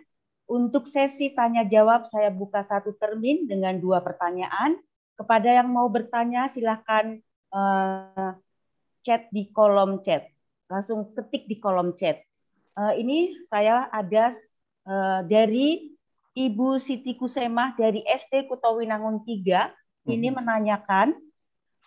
untuk sesi tanya jawab saya buka satu termin dengan dua pertanyaan. Kepada yang mau bertanya silahkan uh, eh, chat di kolom chat. Langsung ketik di kolom chat. Uh, ini saya ada uh, dari Ibu Siti Kusemah dari SD Kutowinangun 3 ini mhm. menanyakan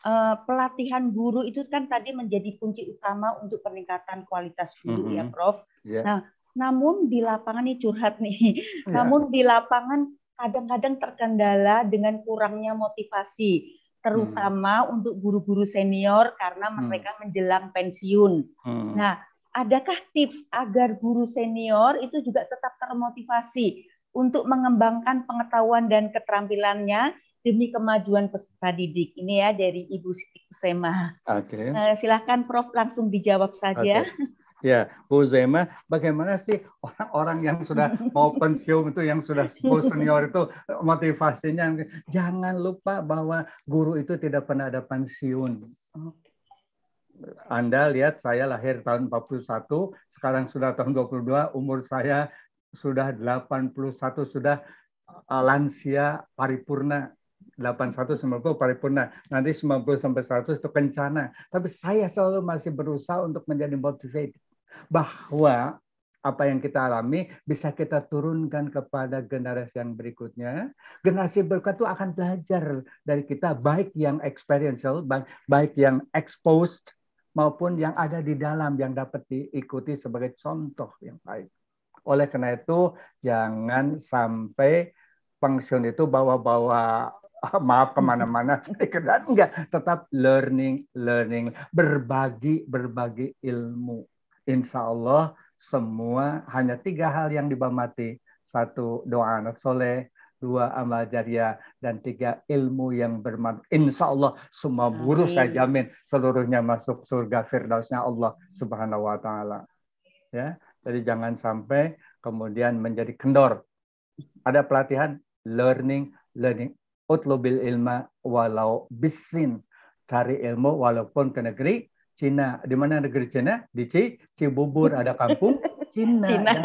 uh, pelatihan guru itu kan tadi menjadi kunci utama untuk peningkatan kualitas guru hmm. ya mhm. Prof. Yeah. Nah, namun di lapangan ini curhat nih. Yeah. Namun di lapangan kadang-kadang terkendala dengan kurangnya motivasi terutama hmm. untuk guru-guru senior karena mhm. mereka hmm. menjelang pensiun. Hmm. Nah, adakah tips agar guru senior itu juga tetap termotivasi untuk mengembangkan pengetahuan dan keterampilannya demi kemajuan peserta didik. Ini ya dari Ibu Siti Kusema. Oke. Okay. Uh, eh, silahkan Prof langsung dijawab saja. Okay. Ya, Bu Zema, bagaimana sih orang-orang yang sudah mau pensiun itu, yang sudah senior itu motivasinya? Jangan lupa bahwa guru itu tidak pernah ada pensiun. Anda lihat saya lahir tahun 41, sekarang sudah tahun 22, umur saya sudah 81 sudah eh, lansia paripurna 81 90 paripurna nanti 90 sampai 100 itu kencana tapi saya selalu masih berusaha untuk menjadi motivator bahwa apa yang kita alami bisa kita turunkan kepada generasi yang berikutnya. Generasi berikut itu akan belajar dari kita baik yang experiential, baik yang exposed maupun yang ada di dalam yang dapat diikuti sebagai contoh yang baik. Oleh karena itu, jangan sampai pensiun itu bawa-bawa maaf kemana-mana dan enggak tetap learning learning berbagi berbagi ilmu insya Allah semua hanya tiga hal yang dibamati satu doa anak soleh dua amal jariah dan tiga ilmu yang bermanfaat. Insya Allah semua buruh saya jamin seluruhnya masuk surga firdausnya Allah Subhanahu Wa Taala. Ya, jadi jangan sampai kemudian menjadi kendor. Ada pelatihan learning, learning. Utlubil ilma walau bisin. Cari ilmu walaupun ke negeri Cina. Di mana negeri Cina? Di C, Cibubur ada kampung Cina. Cina.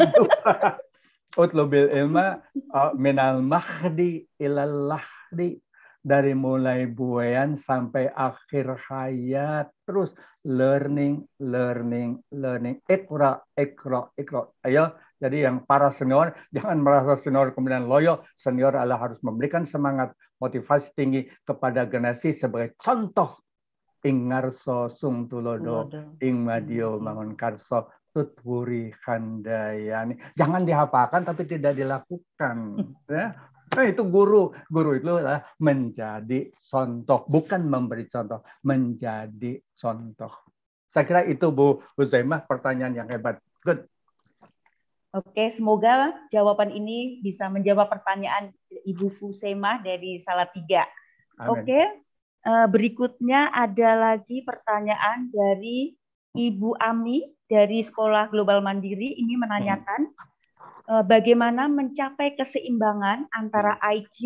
Utlubil ilma uh, minal mahdi ilal lahdi dari mulai buayan sampai akhir hayat terus learning learning learning ikra ikra ikra ayo jadi yang para senior jangan merasa senior kemudian loyo senior adalah harus memberikan semangat motivasi tinggi kepada generasi sebagai contoh Ingarso sung tulodo ing madio mangun karso tutwuri handayani Jangan dihafalkan tapi tidak dilakukan. Ya. Nah, itu guru. Guru itu adalah menjadi contoh, bukan memberi contoh, menjadi contoh. Saya kira itu Bu Huzaimah pertanyaan yang hebat. Good. Oke, semoga jawaban ini bisa menjawab pertanyaan Ibu Huzaimah dari Salatiga. Amen. Oke, eh, berikutnya ada lagi pertanyaan dari Ibu Ami dari Sekolah Global Mandiri. Ini menanyakan, hmm Eh, bagaimana mencapai keseimbangan antara hmm. IQ,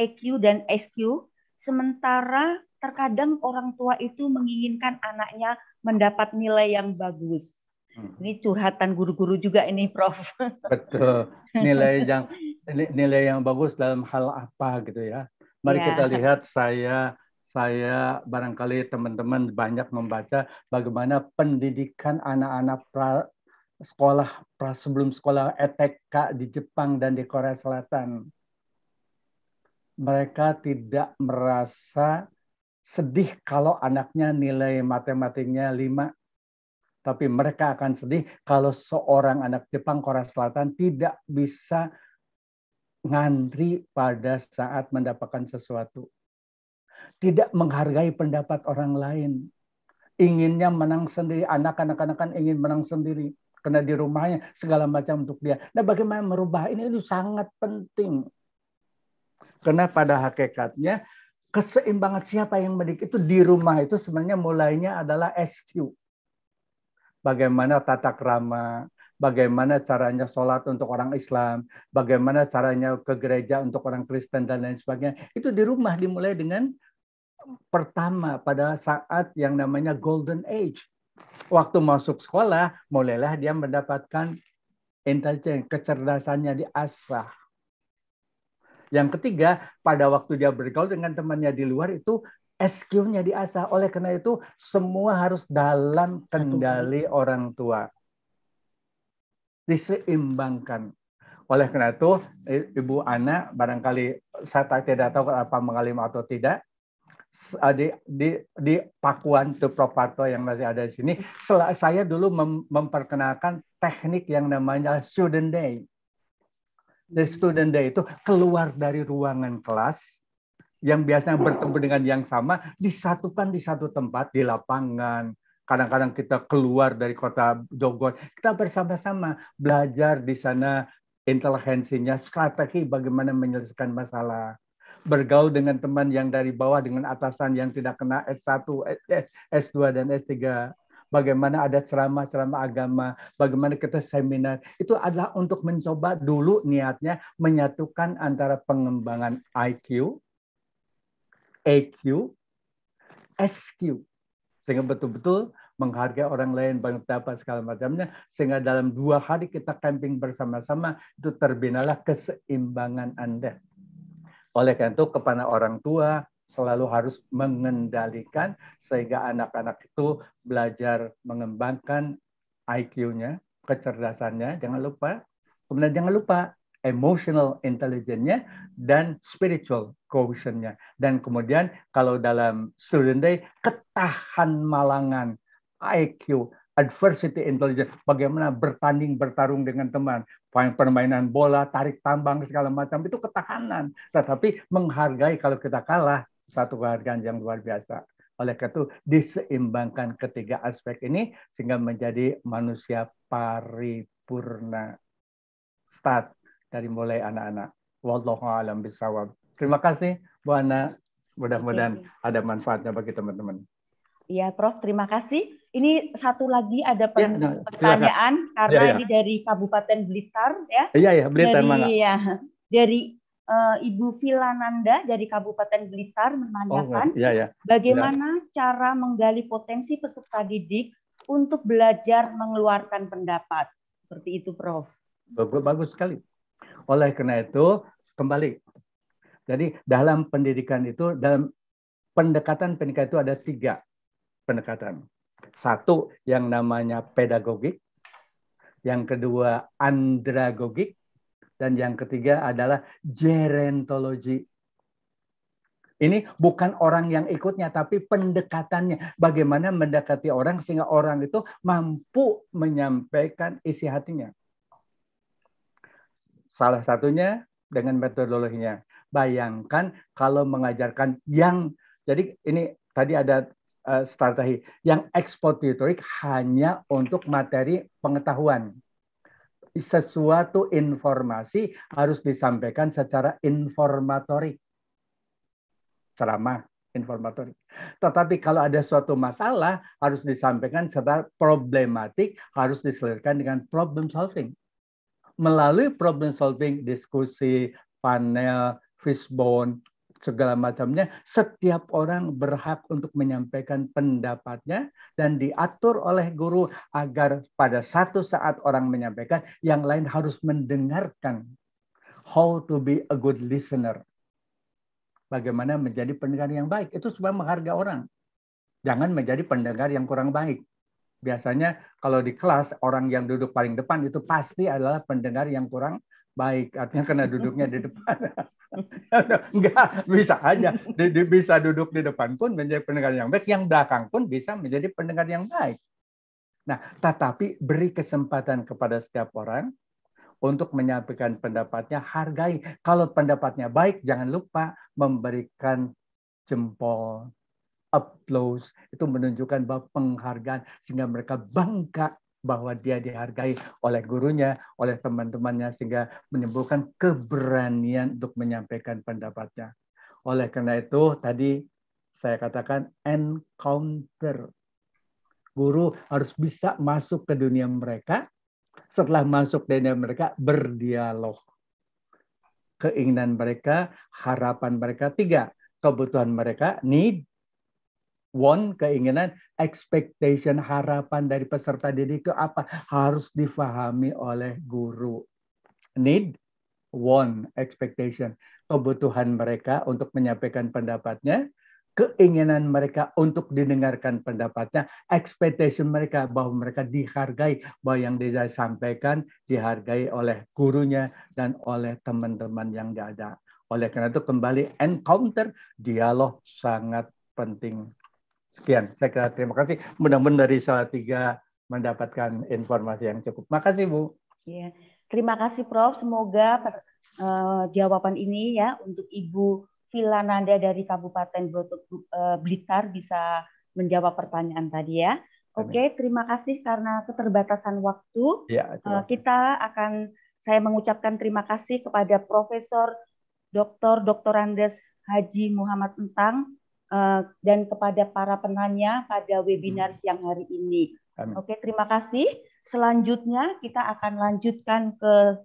EQ, dan SQ, sementara terkadang orang tua itu menginginkan anaknya mendapat nilai yang bagus. Hmm. Ini curhatan guru-guru juga ini, Prof. Betul. Nilai yang nilai yang bagus dalam hal apa gitu ya. Mari ya. kita lihat saya saya barangkali teman-teman banyak membaca bagaimana pendidikan anak-anak sekolah sebelum sekolah ETK di Jepang dan di Korea Selatan. Mereka tidak merasa sedih kalau anaknya nilai matematiknya 5 tapi mereka akan sedih kalau seorang anak Jepang Korea Selatan tidak bisa ngantri pada saat mendapatkan sesuatu. Tidak menghargai pendapat orang lain. Inginnya menang sendiri, anak-anak anak ingin menang sendiri karena di rumahnya segala macam untuk dia. Nah, bagaimana merubah ini itu sangat penting. Karena pada hakikatnya keseimbangan siapa yang mendidik itu di rumah itu sebenarnya mulainya adalah SQ. Bagaimana tata krama, bagaimana caranya sholat untuk orang Islam, bagaimana caranya ke gereja untuk orang Kristen dan lain sebagainya. Itu di rumah dimulai dengan pertama pada saat yang namanya golden age waktu masuk sekolah, mulailah dia mendapatkan intelijen, kecerdasannya diasah. Yang ketiga, pada waktu dia bergaul dengan temannya di luar itu SQ-nya diasah. Oleh karena itu, semua harus dalam kendali orang tua. Diseimbangkan. Oleh karena itu, Ibu Ana barangkali saya tidak tahu apa mengalim atau tidak, Ah, di, di, di Pakuan itu Proparto yang masih ada di sini, saya dulu mem, memperkenalkan teknik yang namanya student day. The student day itu keluar dari ruangan kelas yang biasanya bertemu dengan yang sama disatukan di satu tempat di lapangan. Kadang-kadang kita keluar dari kota Dogon, kita bersama-sama belajar di sana inteligensinya, strategi bagaimana menyelesaikan masalah bergaul dengan teman yang dari bawah dengan atasan yang tidak kena S1, S, S2 dan S3 bagaimana ada ceramah-ceramah agama, bagaimana kita seminar. Itu adalah untuk mencoba dulu niatnya menyatukan antara pengembangan IQ, EQ, SQ. Sehingga betul-betul menghargai orang lain, dapat segala macamnya. Sehingga dalam dua hari kita camping bersama-sama, itu terbinalah keseimbangan Anda. Oleh karena itu kepada orang tua selalu harus mengendalikan sehingga anak-anak itu belajar mengembangkan IQ-nya, kecerdasannya, jangan lupa. Kemudian jangan lupa emotional intelligence-nya dan spiritual quotient-nya. Dan kemudian kalau dalam student day, ketahan malangan, IQ, adversity intelligence, bagaimana bertanding bertarung dengan teman, permainan bola, tarik tambang segala macam itu ketahanan. Tetapi menghargai kalau kita kalah satu kehargaan yang luar biasa. Oleh karena itu diseimbangkan ketiga aspek ini sehingga menjadi manusia paripurna. Start dari mulai anak-anak. Wallahu a'lam bisawab. Terima kasih Bu Ana. Mudah-mudahan ada manfaatnya bagi teman-teman. Iya, Prof. Terima kasih. Ini satu lagi ada ya, nah, pertanyaan karena ya, ya. ini dari Kabupaten Blitar ya. Iya ya, Blitar dari, mana? Ya, dari uh, Ibu Filananda dari Kabupaten Blitar menanyakan oh, ya, ya. bagaimana ya. cara menggali potensi peserta didik untuk belajar mengeluarkan pendapat. Seperti itu, Prof. Bagus, bagus sekali. Oleh karena itu, kembali. Jadi dalam pendidikan itu, dalam pendekatan pendidikan itu ada tiga pendekatan. Satu yang namanya pedagogik, yang kedua andragogik, dan yang ketiga adalah gerontologi. Ini bukan orang yang ikutnya, tapi pendekatannya. Bagaimana mendekati orang sehingga orang itu mampu menyampaikan isi hatinya. Salah satunya dengan metodologinya. Bayangkan kalau mengajarkan yang, jadi ini tadi ada Eh, strategi. Yang ekspositorik hanya untuk materi pengetahuan. Sesuatu informasi harus disampaikan secara informatorik. Ceramah informatorik. Tetapi kalau ada suatu masalah harus disampaikan secara problematik, harus diselesaikan dengan problem solving. Melalui problem solving, diskusi, panel, fishbone, segala macamnya, setiap orang berhak untuk menyampaikan pendapatnya dan diatur oleh guru agar pada satu saat orang menyampaikan, yang lain harus mendengarkan. How to be a good listener. Bagaimana menjadi pendengar yang baik. Itu supaya menghargai orang. Jangan menjadi pendengar yang kurang baik. Biasanya kalau di kelas, orang yang duduk paling depan itu pasti adalah pendengar yang kurang baik artinya karena duduknya di depan nggak bisa aja di, di, bisa duduk di depan pun menjadi pendengar yang baik yang belakang pun bisa menjadi pendengar yang baik nah tetapi beri kesempatan kepada setiap orang untuk menyampaikan pendapatnya hargai kalau pendapatnya baik jangan lupa memberikan jempol applause itu menunjukkan bahwa penghargaan sehingga mereka bangga bahwa dia dihargai oleh gurunya, oleh teman-temannya, sehingga menimbulkan keberanian untuk menyampaikan pendapatnya. Oleh karena itu, tadi saya katakan encounter. Guru harus bisa masuk ke dunia mereka, setelah masuk ke dunia mereka, berdialog. Keinginan mereka, harapan mereka, tiga, kebutuhan mereka, need, want, keinginan, expectation, harapan dari peserta didik itu apa? Harus difahami oleh guru. Need, want, expectation. Kebutuhan mereka untuk menyampaikan pendapatnya, keinginan mereka untuk didengarkan pendapatnya, expectation mereka bahwa mereka dihargai, bahwa yang dia sampaikan dihargai oleh gurunya dan oleh teman-teman yang ada. Oleh karena itu kembali encounter, dialog sangat penting Sekian, saya kira terima kasih. Mudah-mudahan dari salah tiga mendapatkan informasi yang cukup. terima kasih Bu. Iya, terima kasih Prof. Semoga per, uh, jawaban ini ya untuk Ibu Vila Nanda dari Kabupaten eh, Blitar bisa menjawab pertanyaan tadi ya. Oke, okay, terima kasih karena keterbatasan waktu. Ya, kita akan saya mengucapkan terima kasih kepada Profesor Dr. Dr. Andes Haji Muhammad Entang Eh, dan kepada para penanya pada webinar hmm. siang hari ini. Amin. Oke, terima kasih. Selanjutnya kita akan lanjutkan ke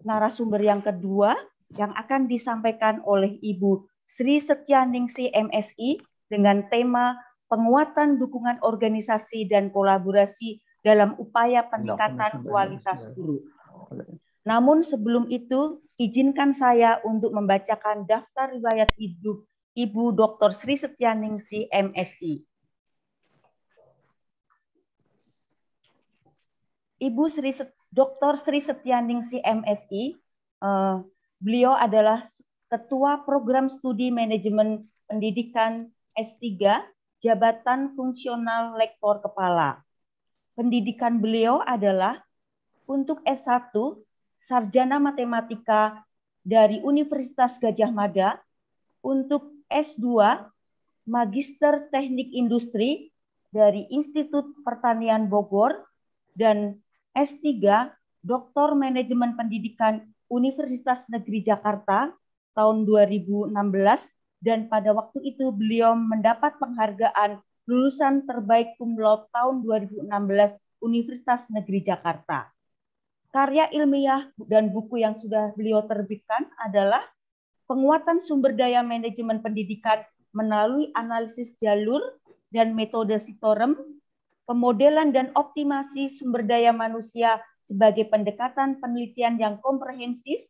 narasumber yang kedua yang akan disampaikan oleh Ibu Sri Setyaningsi MSI dengan tema penguatan dukungan organisasi dan kolaborasi dalam upaya peningkatan kualitas guru. Namun sebelum itu, izinkan saya untuk membacakan daftar riwayat hidup Ibu Dr. Sri Setyaningsi MSI. Ibu Sri Dr. Sri Setyaningsi MSI, eh, beliau adalah Ketua Program Studi Manajemen Pendidikan S3, Jabatan Fungsional Lektor Kepala. Pendidikan beliau adalah untuk S1 Sarjana Matematika dari Universitas Gajah Mada untuk S2 Magister Teknik Industri dari Institut Pertanian Bogor dan S3 Doktor Manajemen Pendidikan Universitas Negeri Jakarta tahun 2016 dan pada waktu itu beliau mendapat penghargaan lulusan terbaik cum laude tahun 2016 Universitas Negeri Jakarta. Karya ilmiah dan buku yang sudah beliau terbitkan adalah penguatan sumber daya manajemen pendidikan melalui analisis jalur dan metode sitorem, pemodelan dan optimasi sumber daya manusia sebagai pendekatan penelitian yang komprehensif,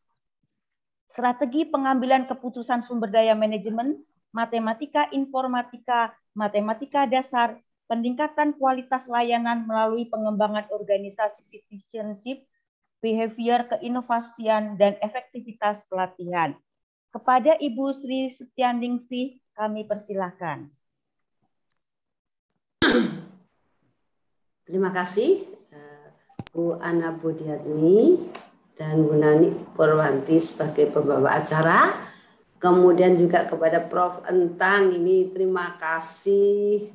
strategi pengambilan keputusan sumber daya manajemen, matematika informatika, matematika dasar, peningkatan kualitas layanan melalui pengembangan organisasi citizenship, behavior keinovasian, dan efektivitas pelatihan. Kepada Ibu Sri Setianingsih kami persilahkan. Terima kasih eh, Bu Ana Budiatmi dan Bu Nani Purwanti sebagai pembawa acara. Kemudian juga kepada Prof. Entang ini terima kasih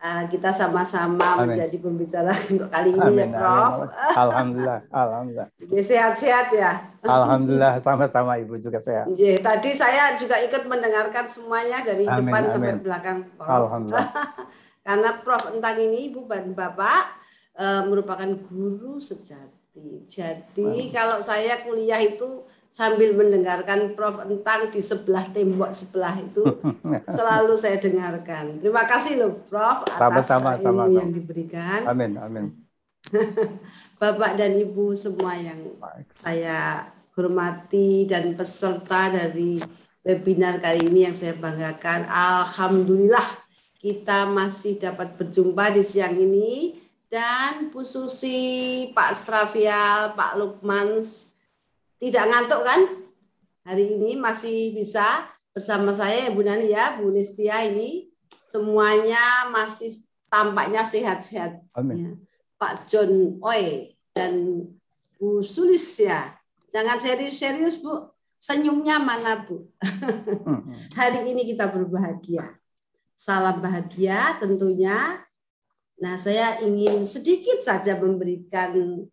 Eh, kita sama-sama menjadi pembicara untuk kali ini ya, amin, ya Prof. Amin. Alhamdulillah, alhamdulillah. sehat-sehat ya. Alhamdulillah sama-sama Ibu juga sehat. Yeah, tadi saya juga ikut mendengarkan semuanya dari amin, depan amin. sampai belakang Prof. Alhamdulillah. Karena Prof tentang ini Ibu dan Bapak uh, merupakan guru sejati. Jadi amin. kalau saya kuliah itu sambil mendengarkan Prof tentang di sebelah tembok sebelah itu selalu saya dengarkan. Terima kasih loh Prof atas sama, sama, ilmu sama, yang diberikan. Amin, amin. Bapak dan Ibu semua yang saya hormati dan peserta dari webinar kali ini yang saya banggakan. Alhamdulillah kita masih dapat berjumpa di siang ini dan Bu Susi, Pak Stravial, Pak Lukmans, tidak ngantuk kan? Hari ini masih bisa bersama saya ya Bu Nani ya, Bu Listia ini semuanya masih tampaknya sehat-sehat. Ya. Pak John Oi dan Bu Sulis ya. Jangan serius-serius Bu, senyumnya mana Bu? Hmm. Hari ini kita berbahagia. Salam bahagia tentunya. Nah, saya ingin sedikit saja memberikan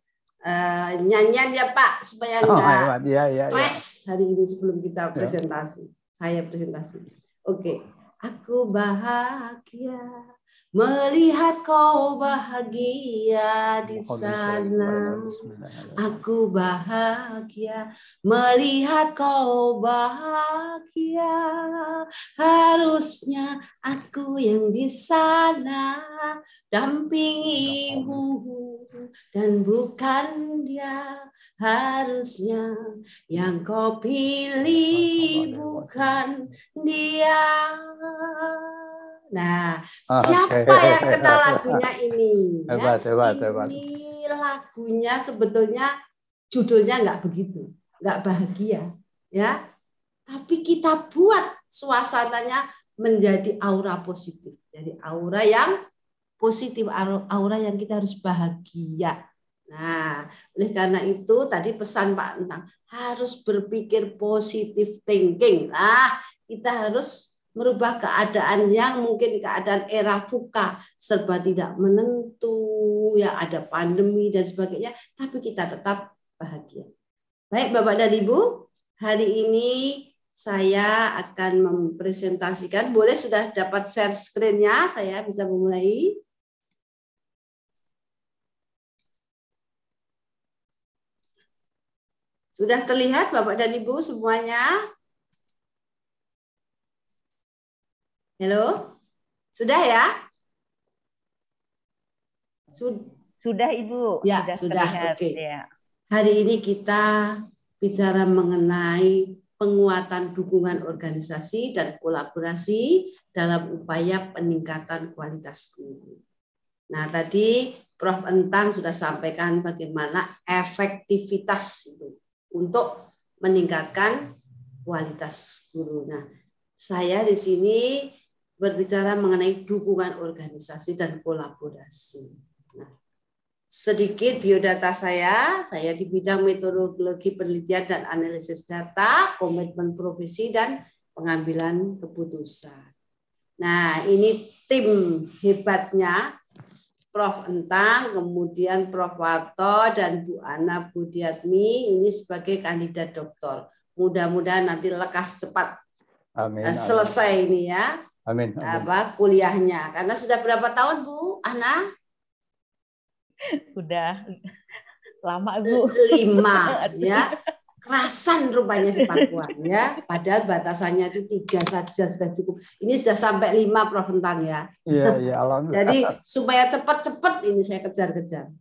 Eh, nyanyian ya Pak supaya oh, enggak ya, ya, iya. stres hari ini sebelum kita iya. presentasi. Ya. Saya presentasi. Oke. Okay. Aku bahagia melihat kau bahagia di oh, sana. Aku bahagia melihat kau bahagia. Harusnya aku yang di sana dampingimu dan bukan dia harusnya yang kau pilih ya bukan dia. Nah, ah, siapa yang kenal lagunya ini? Hebat, ya? hebat, hebat. Ini lagunya sebetulnya judulnya nggak begitu, nggak bahagia, ya. Tapi kita buat suasananya menjadi aura positif, jadi aura yang positif, aura yang kita harus bahagia. Nah, oleh karena itu tadi pesan Pak tentang harus berpikir positif thinking. Nah, kita harus merubah keadaan yang mungkin keadaan era fuka serba tidak menentu, ya ada pandemi dan sebagainya, tapi kita tetap bahagia. Baik Bapak dan Ibu, hari ini saya akan mempresentasikan. Boleh sudah dapat share screen-nya, saya bisa memulai. Sudah terlihat Bapak dan Ibu semuanya? Halo? Sudah ya? Sud Sudah Ibu. Ya, sudah. sudah. Oke. Ya. Hari ini kita bicara mengenai penguatan dukungan organisasi dan kolaborasi dalam upaya peningkatan kualitas guru. Nah, tadi Prof Entang sudah sampaikan bagaimana efektivitas itu untuk meningkatkan kualitas guru. Nah, saya di sini berbicara mengenai dukungan organisasi dan kolaborasi. Nah, sedikit biodata saya, saya di bidang metodologi penelitian dan analisis data, komitmen profesi dan pengambilan keputusan. Nah, ini tim hebatnya Prof. Entang, kemudian Prof. Warto, dan Bu Ana Budiatmi ini sebagai kandidat doktor. Mudah-mudahan nanti lekas cepat amin, uh, selesai ini ya. Amin, amin. Apa kuliahnya? Karena sudah berapa tahun Bu Ana? Sudah lama Bu. Lima ya kerasan rupanya di Papua ya padahal batasannya itu tiga saja sudah cukup ini sudah sampai lima Prof ya iya iya jadi supaya cepat-cepat ini saya kejar-kejar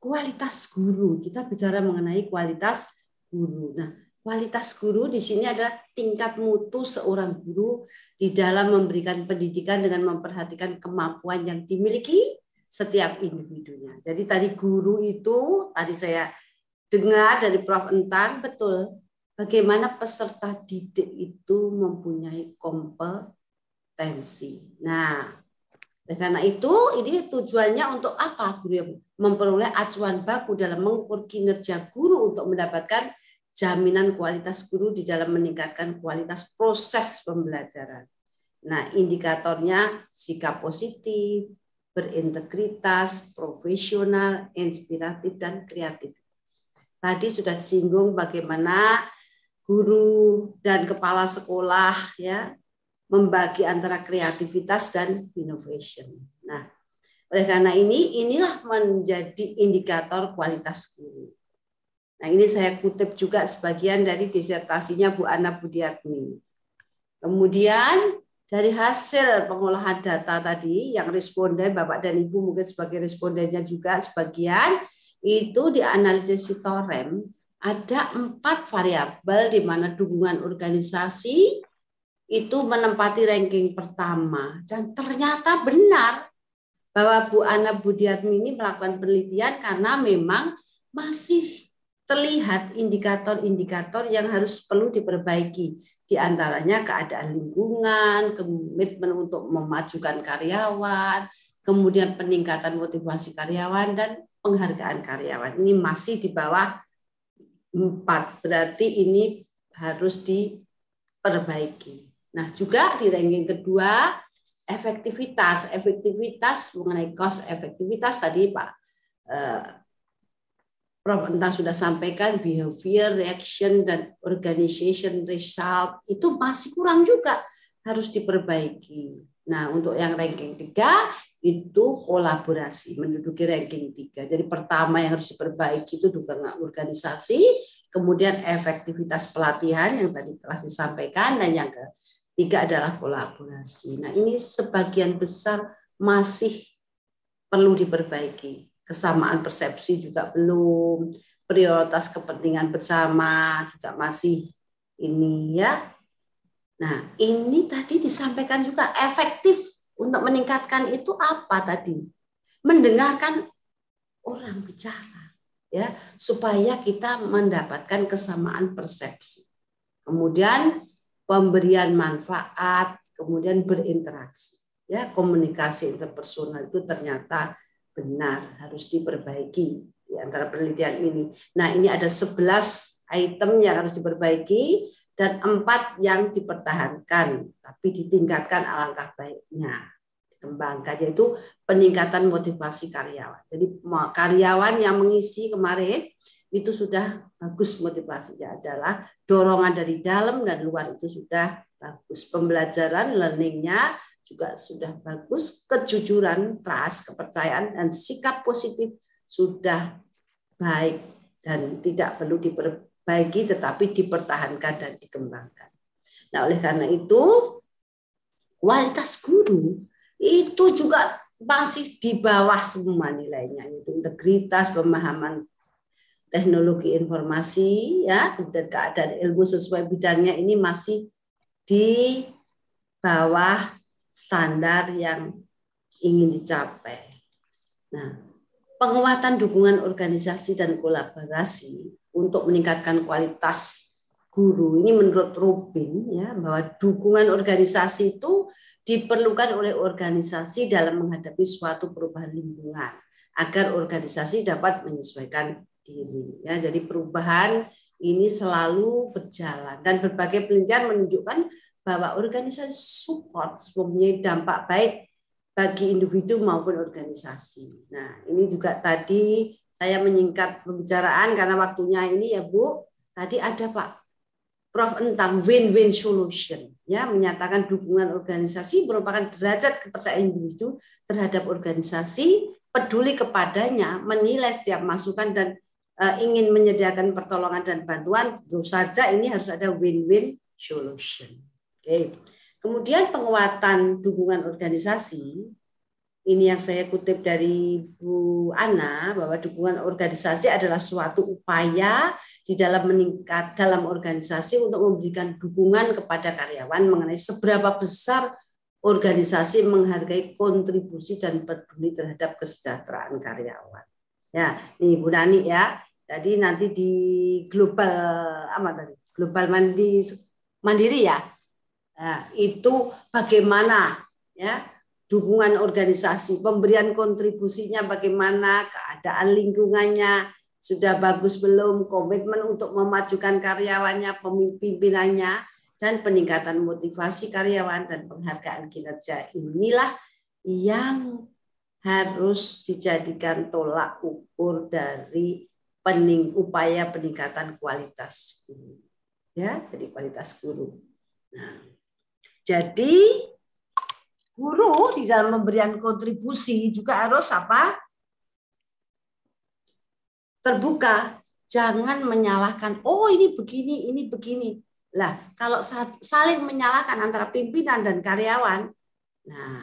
kualitas guru kita bicara mengenai kualitas guru nah kualitas guru di sini adalah tingkat mutu seorang guru di dalam memberikan pendidikan dengan memperhatikan kemampuan yang dimiliki setiap individunya. Jadi tadi guru itu tadi saya dengar dari Prof. Entar betul bagaimana peserta didik itu mempunyai kompetensi. Nah, dan karena itu ini tujuannya untuk apa guru memperoleh acuan baku dalam mengukur kinerja guru untuk mendapatkan jaminan kualitas guru di dalam meningkatkan kualitas proses pembelajaran. Nah, indikatornya sikap positif, berintegritas, profesional, inspiratif dan kreatif Tadi sudah disinggung bagaimana guru dan kepala sekolah ya membagi antara kreativitas dan innovation. Nah, oleh karena ini inilah menjadi indikator kualitas guru. Nah, ini saya kutip juga sebagian dari disertasinya Bu Ana Budiatmi. Kemudian dari hasil pengolahan data tadi yang responden Bapak dan Ibu mungkin sebagai respondennya juga sebagian itu di analisis sitorem ada empat variabel di mana dukungan organisasi itu menempati ranking pertama dan ternyata benar bahwa Bu Ana Budiatmi ini melakukan penelitian karena memang masih terlihat indikator-indikator yang harus perlu diperbaiki di antaranya keadaan lingkungan, komitmen untuk memajukan karyawan, kemudian peningkatan motivasi karyawan dan penghargaan karyawan ini masih di bawah 4. Berarti ini harus diperbaiki. Nah, juga di ranking kedua efektivitas, efektivitas mengenai cost efektivitas tadi Pak eh, Prof. Entah sudah sampaikan behavior, reaction, dan organization result itu masih kurang juga harus diperbaiki. Nah, untuk yang ranking tiga itu kolaborasi menduduki ranking tiga. Jadi pertama yang harus diperbaiki itu dukungan organisasi, kemudian efektivitas pelatihan yang tadi telah disampaikan, dan yang ketiga adalah kolaborasi. Nah ini sebagian besar masih perlu diperbaiki. Kesamaan persepsi juga belum, prioritas kepentingan bersama juga masih ini ya. Nah ini tadi disampaikan juga efektif untuk meningkatkan itu apa tadi? Mendengarkan orang bicara ya, supaya kita mendapatkan kesamaan persepsi. Kemudian pemberian manfaat, kemudian berinteraksi. Ya, komunikasi interpersonal itu ternyata benar harus diperbaiki di antara penelitian ini. Nah, ini ada 11 item yang harus diperbaiki dan empat yang dipertahankan, tapi ditingkatkan alangkah baiknya. Dikembangkan, yaitu peningkatan motivasi karyawan. Jadi karyawan yang mengisi kemarin itu sudah bagus motivasinya adalah dorongan dari dalam dan luar itu sudah bagus. Pembelajaran, learningnya juga sudah bagus. Kejujuran, trust, kepercayaan, dan sikap positif sudah baik dan tidak perlu diper bagi tetapi dipertahankan dan dikembangkan. Nah, oleh karena itu kualitas guru itu juga masih di bawah semua nilainya yaitu integritas pemahaman teknologi informasi ya kemudian keadaan ilmu sesuai bidangnya ini masih di bawah standar yang ingin dicapai. Nah, penguatan dukungan organisasi dan kolaborasi untuk meningkatkan kualitas guru. Ini menurut Rubin ya bahwa dukungan organisasi itu diperlukan oleh organisasi dalam menghadapi suatu perubahan lingkungan agar organisasi dapat menyesuaikan diri. Ya, jadi perubahan ini selalu berjalan dan berbagai penelitian menunjukkan bahwa organisasi support mempunyai dampak baik bagi individu maupun organisasi. Nah, ini juga tadi saya menyingkat pembicaraan karena waktunya ini ya Bu. Tadi ada Pak Prof tentang win-win solution ya menyatakan dukungan organisasi merupakan derajat kepercayaan individu terhadap organisasi peduli kepadanya menilai setiap masukan dan e, ingin menyediakan pertolongan dan bantuan tentu saja ini harus ada win-win solution. Oke. Okay. Kemudian penguatan dukungan organisasi ini yang saya kutip dari Bu Ana bahwa dukungan organisasi adalah suatu upaya di dalam meningkat dalam organisasi untuk memberikan dukungan kepada karyawan mengenai seberapa besar organisasi menghargai kontribusi dan peduli terhadap kesejahteraan karyawan. Ya, ini Bu Nani ya. Jadi nanti di global apa tadi? Global mandi mandiri ya. Nah, itu bagaimana ya dukungan organisasi, pemberian kontribusinya bagaimana, keadaan lingkungannya sudah bagus belum, komitmen untuk memajukan karyawannya, pemimpinannya, dan peningkatan motivasi karyawan dan penghargaan kinerja inilah yang harus dijadikan tolak ukur dari pening, upaya peningkatan kualitas guru. Ya, jadi kualitas guru. Nah, jadi guru di dalam pemberian kontribusi juga harus apa? Terbuka, jangan menyalahkan. Oh ini begini, ini begini. Lah kalau saling menyalahkan antara pimpinan dan karyawan, nah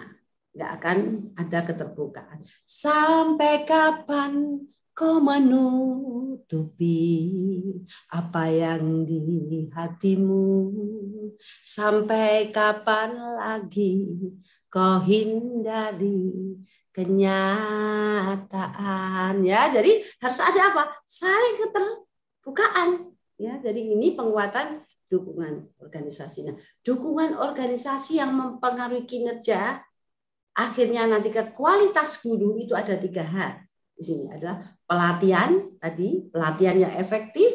nggak akan ada keterbukaan. Sampai kapan kau menutupi apa yang di hatimu? Sampai kapan lagi kau hindari kenyataan ya jadi harus ada apa saling keterbukaan ya jadi ini penguatan dukungan organisasi nah dukungan organisasi yang mempengaruhi kinerja akhirnya nanti ke kualitas guru itu ada tiga hal di sini adalah pelatihan tadi pelatihan yang efektif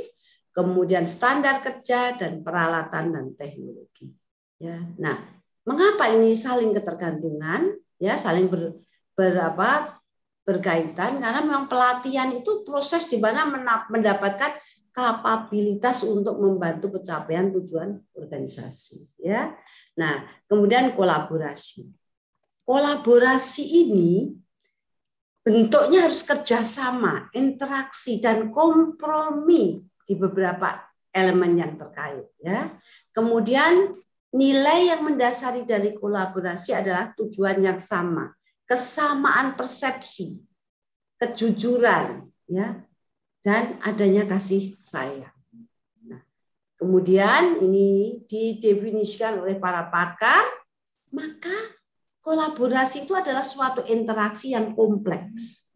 kemudian standar kerja dan peralatan dan teknologi ya nah Mengapa ini saling ketergantungan? Ya, saling ber, berapa berkaitan karena memang pelatihan itu proses di mana mendapatkan kapabilitas untuk membantu pencapaian tujuan organisasi ya. Nah, kemudian kolaborasi. Kolaborasi ini bentuknya harus kerjasama, interaksi dan kompromi di beberapa elemen yang terkait ya. Kemudian nilai yang mendasari dari kolaborasi adalah tujuan yang sama, kesamaan persepsi, kejujuran, ya, dan adanya kasih sayang. Nah, kemudian ini didefinisikan oleh para pakar, maka kolaborasi itu adalah suatu interaksi yang kompleks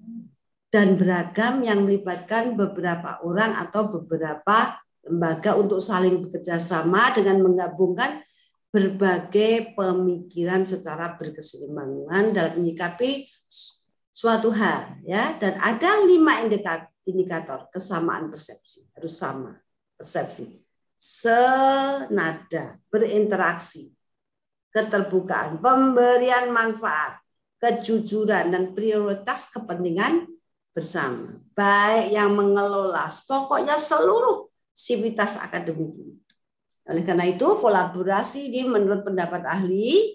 dan beragam yang melibatkan beberapa orang atau beberapa lembaga untuk saling bekerja sama dengan menggabungkan berbagai pemikiran secara berkeseimbangan dalam menyikapi suatu hal ya dan ada lima indikator, indikator kesamaan persepsi harus sama persepsi senada berinteraksi keterbukaan pemberian manfaat kejujuran dan prioritas kepentingan bersama baik yang mengelola pokoknya seluruh sivitas akademik ini oleh karena itu, kolaborasi ini menurut pendapat ahli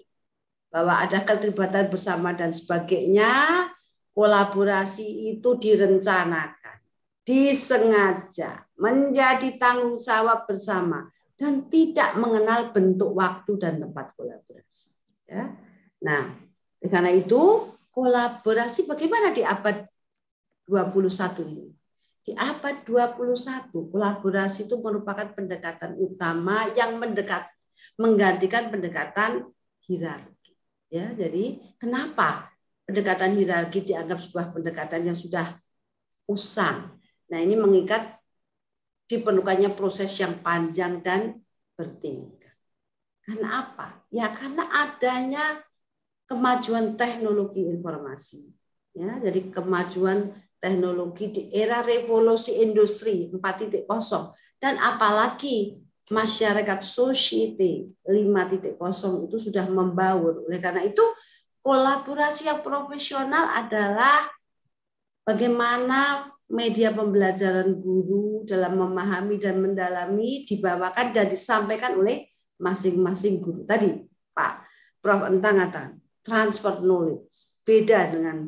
bahwa ada keterlibatan bersama dan sebagainya, kolaborasi itu direncanakan, disengaja, menjadi tanggung jawab bersama dan tidak mengenal bentuk waktu dan tempat kolaborasi. Ya. Nah, karena itu kolaborasi bagaimana di abad 21 ini? Di abad 21, kolaborasi itu merupakan pendekatan utama yang mendekat menggantikan pendekatan hierarki. Ya, jadi kenapa pendekatan hierarki dianggap sebuah pendekatan yang sudah usang? Nah, ini mengikat diperlukannya proses yang panjang dan bertingkat. Karena apa? Ya karena adanya kemajuan teknologi informasi. Ya, jadi kemajuan teknologi di era revolusi industri 4.0 dan apalagi masyarakat society 5.0 itu sudah membaur. Oleh karena itu kolaborasi yang profesional adalah bagaimana media pembelajaran guru dalam memahami dan mendalami dibawakan dan disampaikan oleh masing-masing guru. Tadi Pak Prof Entang kata, transport knowledge beda dengan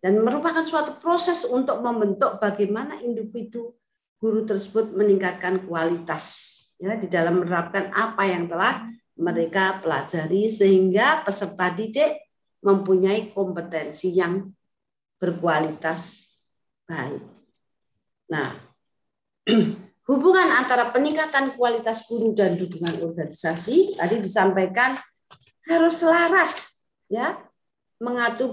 dan merupakan suatu proses untuk membentuk bagaimana individu guru tersebut meningkatkan kualitas ya di dalam menerapkan apa yang telah mereka pelajari sehingga peserta didik mempunyai kompetensi yang berkualitas baik. Nah, hubungan antara peningkatan kualitas guru dan dukungan organisasi tadi disampaikan harus selaras ya, mengacu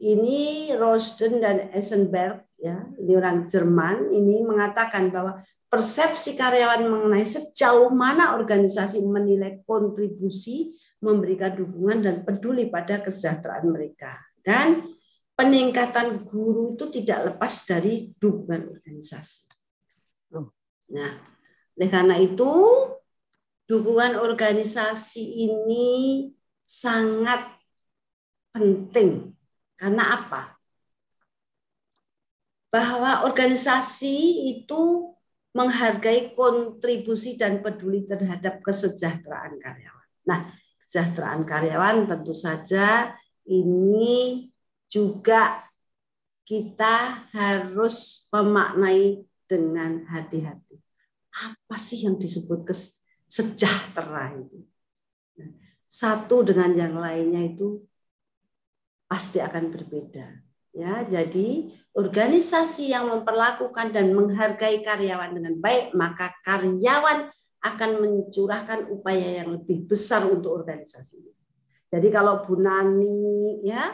ini Rosten dan Eisenberg ya, ini orang Jerman ini mengatakan bahwa persepsi karyawan mengenai sejauh mana organisasi menilai kontribusi, memberikan dukungan dan peduli pada kesejahteraan mereka. Dan peningkatan guru itu tidak lepas dari dukungan organisasi. Oh. Nah, oleh karena itu dukungan organisasi ini sangat penting karena apa? Bahwa organisasi itu menghargai kontribusi dan peduli terhadap kesejahteraan karyawan. Nah, kesejahteraan karyawan tentu saja ini juga kita harus memaknai dengan hati-hati. Apa sih yang disebut kesejahteraan? itu? Nah, satu dengan yang lainnya itu pasti akan berbeda. Ya, jadi organisasi yang memperlakukan dan menghargai karyawan dengan baik, maka karyawan akan mencurahkan upaya yang lebih besar untuk organisasi. Jadi kalau Bu Nani ya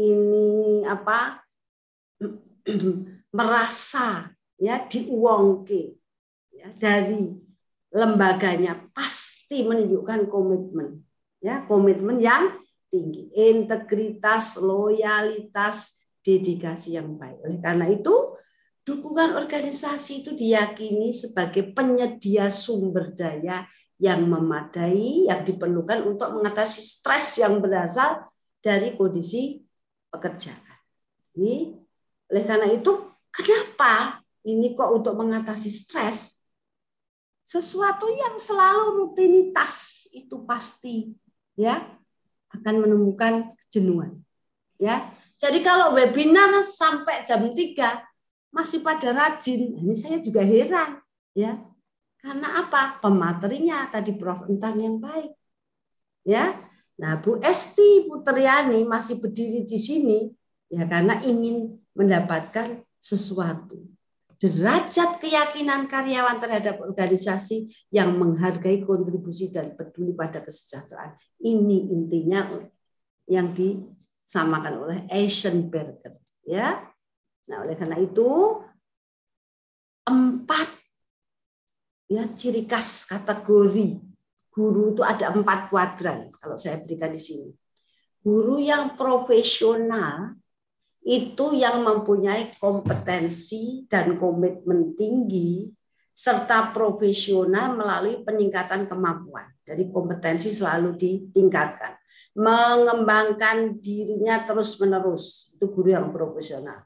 ini apa merasa ya diuangke ya, dari lembaganya pasti menunjukkan komitmen ya komitmen yang tinggi. Integritas, loyalitas, dedikasi yang baik. Oleh karena itu, dukungan organisasi itu diyakini sebagai penyedia sumber daya yang memadai, yang diperlukan untuk mengatasi stres yang berasal dari kondisi pekerjaan. Ini, oleh karena itu, kenapa ini kok untuk mengatasi stres? Sesuatu yang selalu rutinitas itu pasti, ya akan menemukan kejenuhan. Ya. Jadi kalau webinar sampai jam 3 masih pada rajin, nah, ini saya juga heran, ya. Karena apa? Pematerinya tadi Prof Entang yang baik. Ya. Nah, Bu Esti Putriani masih berdiri di sini ya karena ingin mendapatkan sesuatu derajat keyakinan karyawan terhadap organisasi yang menghargai kontribusi dan peduli pada kesejahteraan. Ini intinya yang disamakan oleh Asian Berger. Ya. Nah, oleh karena itu empat ya ciri khas kategori guru itu ada empat kuadran kalau saya berikan di sini. Guru yang profesional itu yang mempunyai kompetensi dan komitmen tinggi serta profesional melalui peningkatan kemampuan. Jadi kompetensi selalu ditingkatkan. Mengembangkan dirinya terus-menerus, itu guru yang profesional.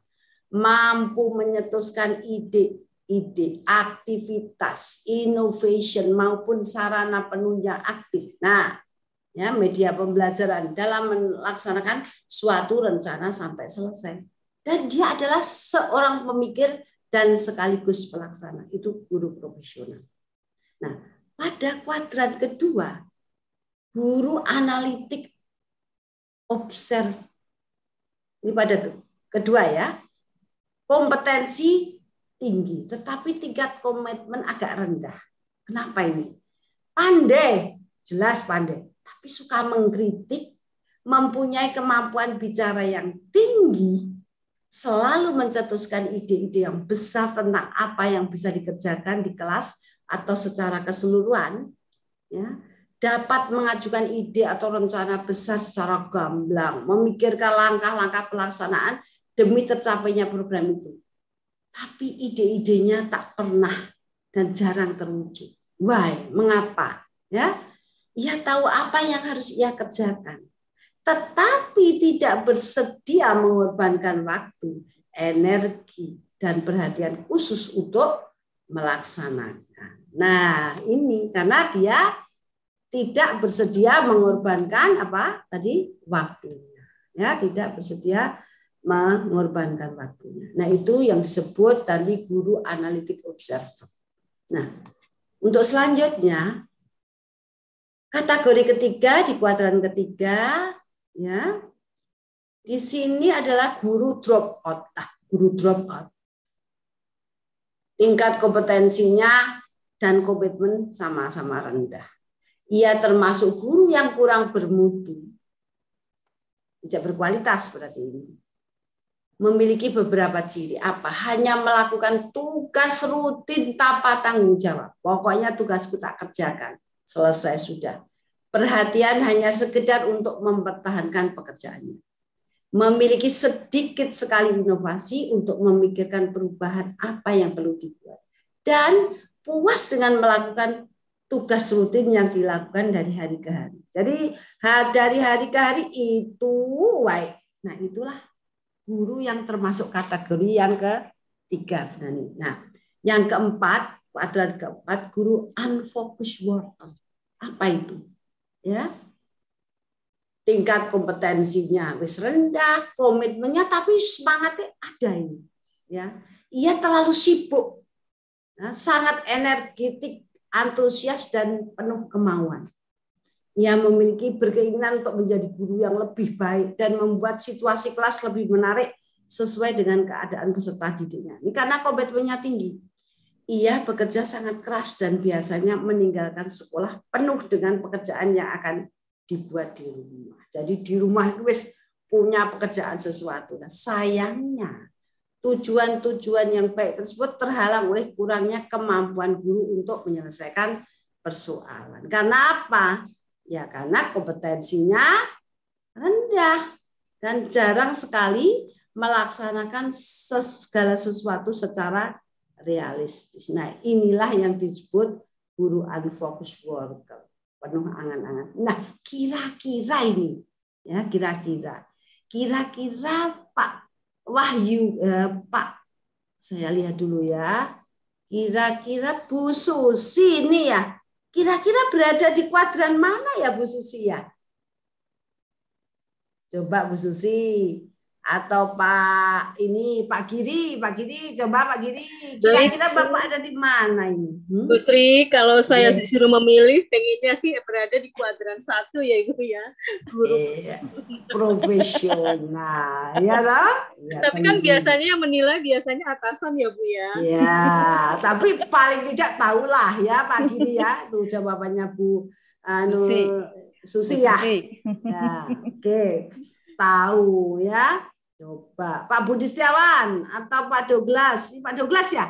Mampu menyetuskan ide-ide, aktivitas, innovation maupun sarana penunjang aktif. Nah, ya media pembelajaran dalam melaksanakan suatu rencana sampai selesai. Dan dia adalah seorang pemikir dan sekaligus pelaksana. Itu guru profesional. Nah, pada kuadran kedua, guru analitik observ. Ini pada kedua ya. Kompetensi tinggi, tetapi tingkat komitmen agak rendah. Kenapa ini? Pandai, jelas pandai tapi suka mengkritik, mempunyai kemampuan bicara yang tinggi, selalu mencetuskan ide-ide yang besar tentang apa yang bisa dikerjakan di kelas atau secara keseluruhan, ya, dapat mengajukan ide atau rencana besar secara gamblang, memikirkan langkah-langkah pelaksanaan demi tercapainya program itu. Tapi ide-idenya tak pernah dan jarang terwujud. Why? Mengapa? Ya, ia tahu apa yang harus ia kerjakan. Tetapi tidak bersedia mengorbankan waktu, energi, dan perhatian khusus untuk melaksanakan. Nah, ini karena dia tidak bersedia mengorbankan apa tadi waktunya. Ya, tidak bersedia mengorbankan waktunya. Nah, itu yang disebut tadi guru analitik observer. Nah, untuk selanjutnya Kategori ketiga di kuadran ketiga ya. Di sini adalah guru drop out. Ah, guru drop out. Tingkat kompetensinya dan komitmen sama-sama rendah. Ia termasuk guru yang kurang bermutu. Tidak berkualitas berarti ini. Memiliki beberapa ciri. Apa? Hanya melakukan tugas rutin tanpa tanggung jawab. Pokoknya tugasku tak kerjakan selesai sudah. Perhatian hanya sekedar untuk mempertahankan pekerjaannya. Memiliki sedikit sekali inovasi untuk memikirkan perubahan apa yang perlu dibuat. Dan puas dengan melakukan tugas rutin yang dilakukan dari hari ke hari. Jadi dari hari ke hari itu why? Nah itulah guru yang termasuk kategori yang ketiga. Nah, yang keempat, kuadran keempat, guru unfocus worker. Apa itu? Ya. Tingkat kompetensinya wis rendah, komitmennya tapi semangatnya ada ini. Ya. Ia terlalu sibuk. Nah, sangat energetik, antusias dan penuh kemauan. Ia memiliki berkeinginan untuk menjadi guru yang lebih baik dan membuat situasi kelas lebih menarik sesuai dengan keadaan peserta didiknya. Ini karena komitmennya tinggi ia bekerja sangat keras dan biasanya meninggalkan sekolah penuh dengan pekerjaan yang akan dibuat di rumah. Jadi di rumah wis punya pekerjaan sesuatu. Nah, sayangnya tujuan-tujuan yang baik tersebut terhalang oleh kurangnya kemampuan guru untuk menyelesaikan persoalan. Karena apa? Ya karena kompetensinya rendah dan jarang sekali melaksanakan segala sesuatu secara realistis. Nah, inilah yang disebut buruan fokus worker, penuh angan-angan. Nah, kira-kira ini, ya kira-kira, kira-kira Pak Wahyu, eh, Pak, saya lihat dulu ya, kira-kira Bu Susi ini ya, kira-kira berada di kuadran mana ya Bu Susi ya? Coba Bu Susi, atau Pak ini Pak Giri, Pak Giri coba Pak Giri jadi kita Bapak ada di mana ini? Hmm? Bu Sri, kalau saya yeah. disuruh memilih pengennya sih berada di kuadran satu ya Ibu ya. Guru yeah. profesional. ya toh? Ya, tapi kan biasanya menilai biasanya atasan ya Bu ya. Ya, tapi paling tidak tahulah ya Pak Giri ya. Itu jawabannya Bu anu Susi, Susi ya. Ya, oke. Okay. Tahu ya. Coba Pak Budi Setiawan atau Pak Douglas. Ini Pak Douglas ya?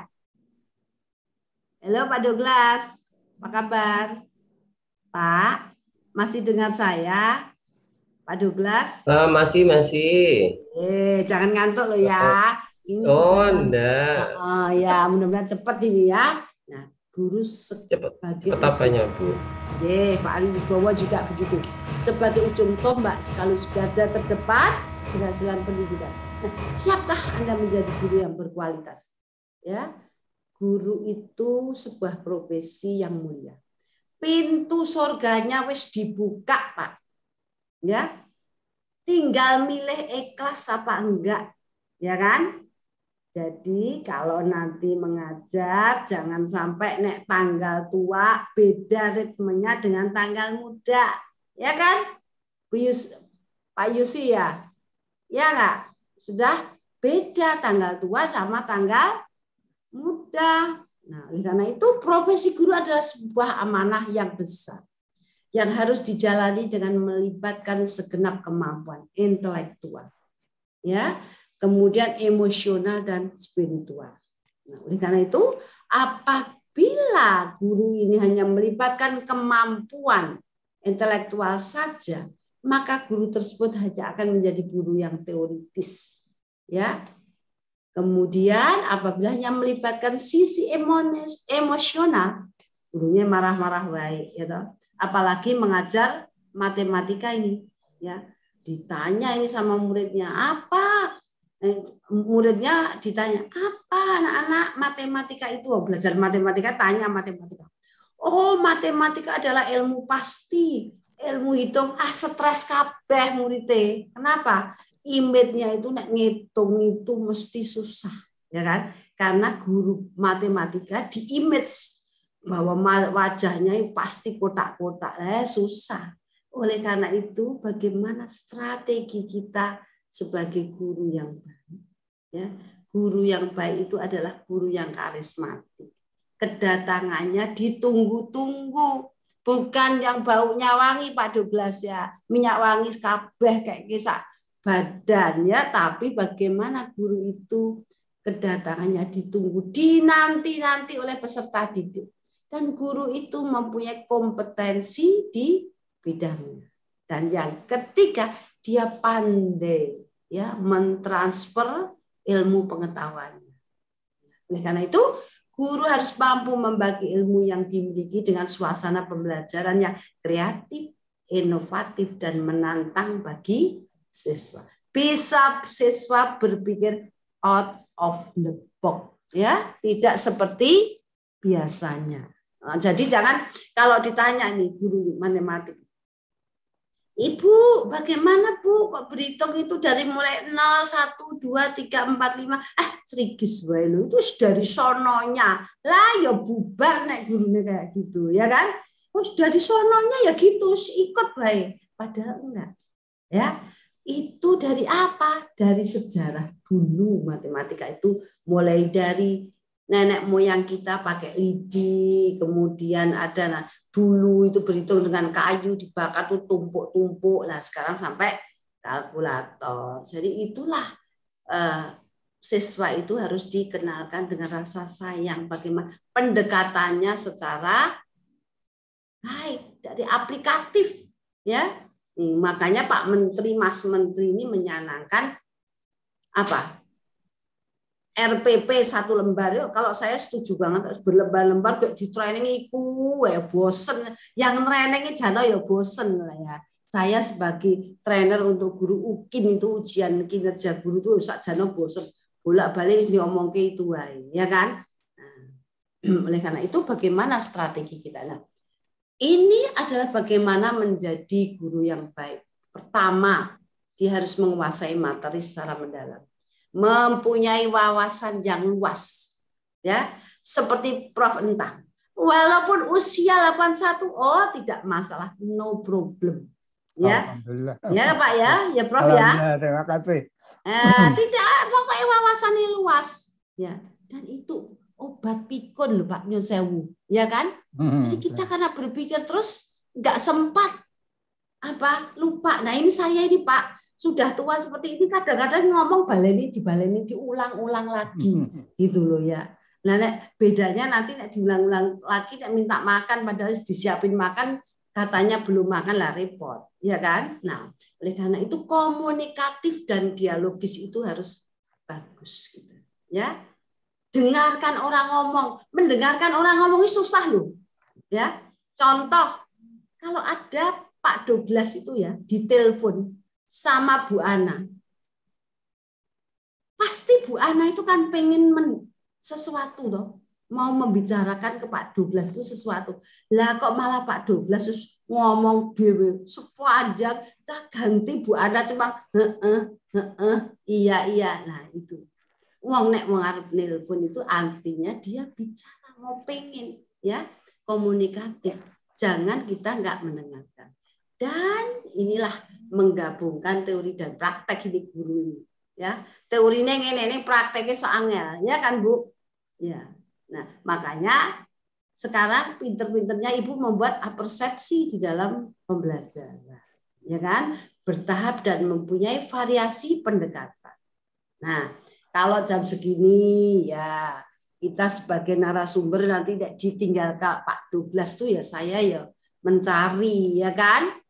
Halo Pak Douglas. Apa kabar? Pak, masih dengar saya? Pak Douglas? Uh, masih, masih. Eh, jangan ngantuk loh ya. Oh, ini oh, enggak. Oh, ya, mudah-mudahan cepat ini ya. Nah, guru cepat. Cepat apanya, Bu? Eh, Pak di Wibowo juga begitu. Sebagai ujung tombak sekaligus garda terdepan keberhasilan pendidikan. Nah, siapkah Anda menjadi guru yang berkualitas? Ya, guru itu sebuah profesi yang mulia. Pintu surganya wis dibuka, Pak. Ya. Tinggal milih ikhlas apa enggak, ya kan? Jadi kalau nanti mengajar jangan sampai nek tanggal tua beda ritmenya dengan tanggal muda, ya kan? Pak Yusi ya, Ya enggak? Sudah beda tanggal tua sama tanggal muda. Nah, oleh karena itu profesi guru adalah sebuah amanah yang besar yang harus dijalani dengan melibatkan segenap kemampuan intelektual. Ya, kemudian emosional dan spiritual. Nah, oleh karena itu, apabila guru ini hanya melibatkan kemampuan intelektual saja, maka guru tersebut hanya akan menjadi guru yang teoritis. Ya. Kemudian apabila hanya melibatkan sisi emosional, gurunya marah-marah baik, ya toh. Apalagi mengajar matematika ini, ya. Ditanya ini sama muridnya, apa? Eh, muridnya ditanya, apa anak-anak matematika itu? Oh, belajar matematika, tanya matematika. Oh, matematika adalah ilmu pasti ilmu hitung ah stres kabeh murite. Kenapa? Imitnya itu nek ngitung itu mesti susah, ya kan? Karena guru matematika di image bahwa wajahnya pasti kotak-kotak, eh susah. Oleh karena itu, bagaimana strategi kita sebagai guru yang baik? Ya, guru yang baik itu adalah guru yang karismatik. Kedatangannya ditunggu-tunggu, bukan yang baunya wangi Pak Douglas ya minyak wangi kabeh kayak kisah badannya tapi bagaimana guru itu kedatangannya ditunggu dinanti-nanti oleh peserta didik dan guru itu mempunyai kompetensi di bidangnya dan yang ketiga dia pandai ya mentransfer ilmu pengetahuannya oleh karena itu Guru harus mampu membagi ilmu yang dimiliki dengan suasana pembelajaran yang kreatif, inovatif, dan menantang bagi siswa. Bisa siswa berpikir out of the box, ya, tidak seperti biasanya. jadi jangan kalau ditanya nih guru matematik, Ibu, bagaimana Bu? Kok berhitung itu dari mulai 0, 1, 2, 3, 4, 5. Eh, serigis wae itu dari sononya. Lah ya bubar nek gurunya kayak gitu, ya kan? Oh, dari sononya ya gitu, ikut baik. Padahal enggak. Ya, itu dari apa? Dari sejarah dulu matematika itu mulai dari nenek moyang kita pakai lidi, kemudian ada nah, dulu itu berhitung dengan kayu dibakar tuh tumpuk-tumpuk. Nah, sekarang sampai kalkulator. Jadi itulah eh, siswa itu harus dikenalkan dengan rasa sayang bagaimana pendekatannya secara baik dari aplikatif ya. makanya Pak Menteri Mas Menteri ini menyenangkan apa RPP satu lembar yuk. kalau saya setuju banget berlembar-lembar kok di training iku ya bosen yang training jalan ya bosen lah ya saya sebagai trainer untuk guru UKIN itu ujian kinerja guru itu jalan bosen bolak-balik diomong ke itu ya kan nah, oleh karena itu bagaimana strategi kita nah ini adalah bagaimana menjadi guru yang baik pertama dia harus menguasai materi secara mendalam mempunyai wawasan yang luas ya seperti Prof Entang walaupun usia 81 oh tidak masalah no problem ya ya Pak ya ya Prof ya terima kasih eh, tidak pokoknya wawasannya luas ya dan itu obat pikun loh Pak Nyun Sewu ya kan hmm, jadi kita karena berpikir terus nggak sempat apa lupa nah ini saya ini Pak sudah tua seperti ini kadang-kadang ngomong baleni dibaleni diulang-ulang lagi hmm, hmm, hmm. gitu loh ya. Nah, nek, bedanya nanti nek diulang-ulang lagi nek minta makan padahal disiapin makan katanya belum makan lah repot, ya kan? Nah, oleh karena itu komunikatif dan dialogis itu harus bagus gitu. Ya. Dengarkan orang ngomong, mendengarkan orang ngomong itu susah loh. Ya. Contoh kalau ada Pak Douglas itu ya ditelepon sama Bu Ana. Pasti Bu Ana itu kan pengen men, sesuatu loh. Mau membicarakan ke Pak Douglas itu sesuatu. Lah kok malah Pak Douglas terus ngomong dewe sepanjang tak ganti Bu Ana cuma heeh heeh iya iya nah itu. Wong nek wong arep nelpon itu artinya dia bicara mau pengen ya komunikatif. Jangan kita nggak mendengarkan. Dan inilah menggabungkan teori dan praktek ini guru ini. Ya, teorinya yang ini, ini prakteknya soalnya, ya kan Bu? Ya. Nah, makanya sekarang pinter-pinternya ibu membuat persepsi di dalam pembelajaran, ya kan? Bertahap dan mempunyai variasi pendekatan. Nah, kalau jam segini ya kita sebagai narasumber nanti tidak ditinggalkan Pak Douglas tuh ya saya ya mencari ya kan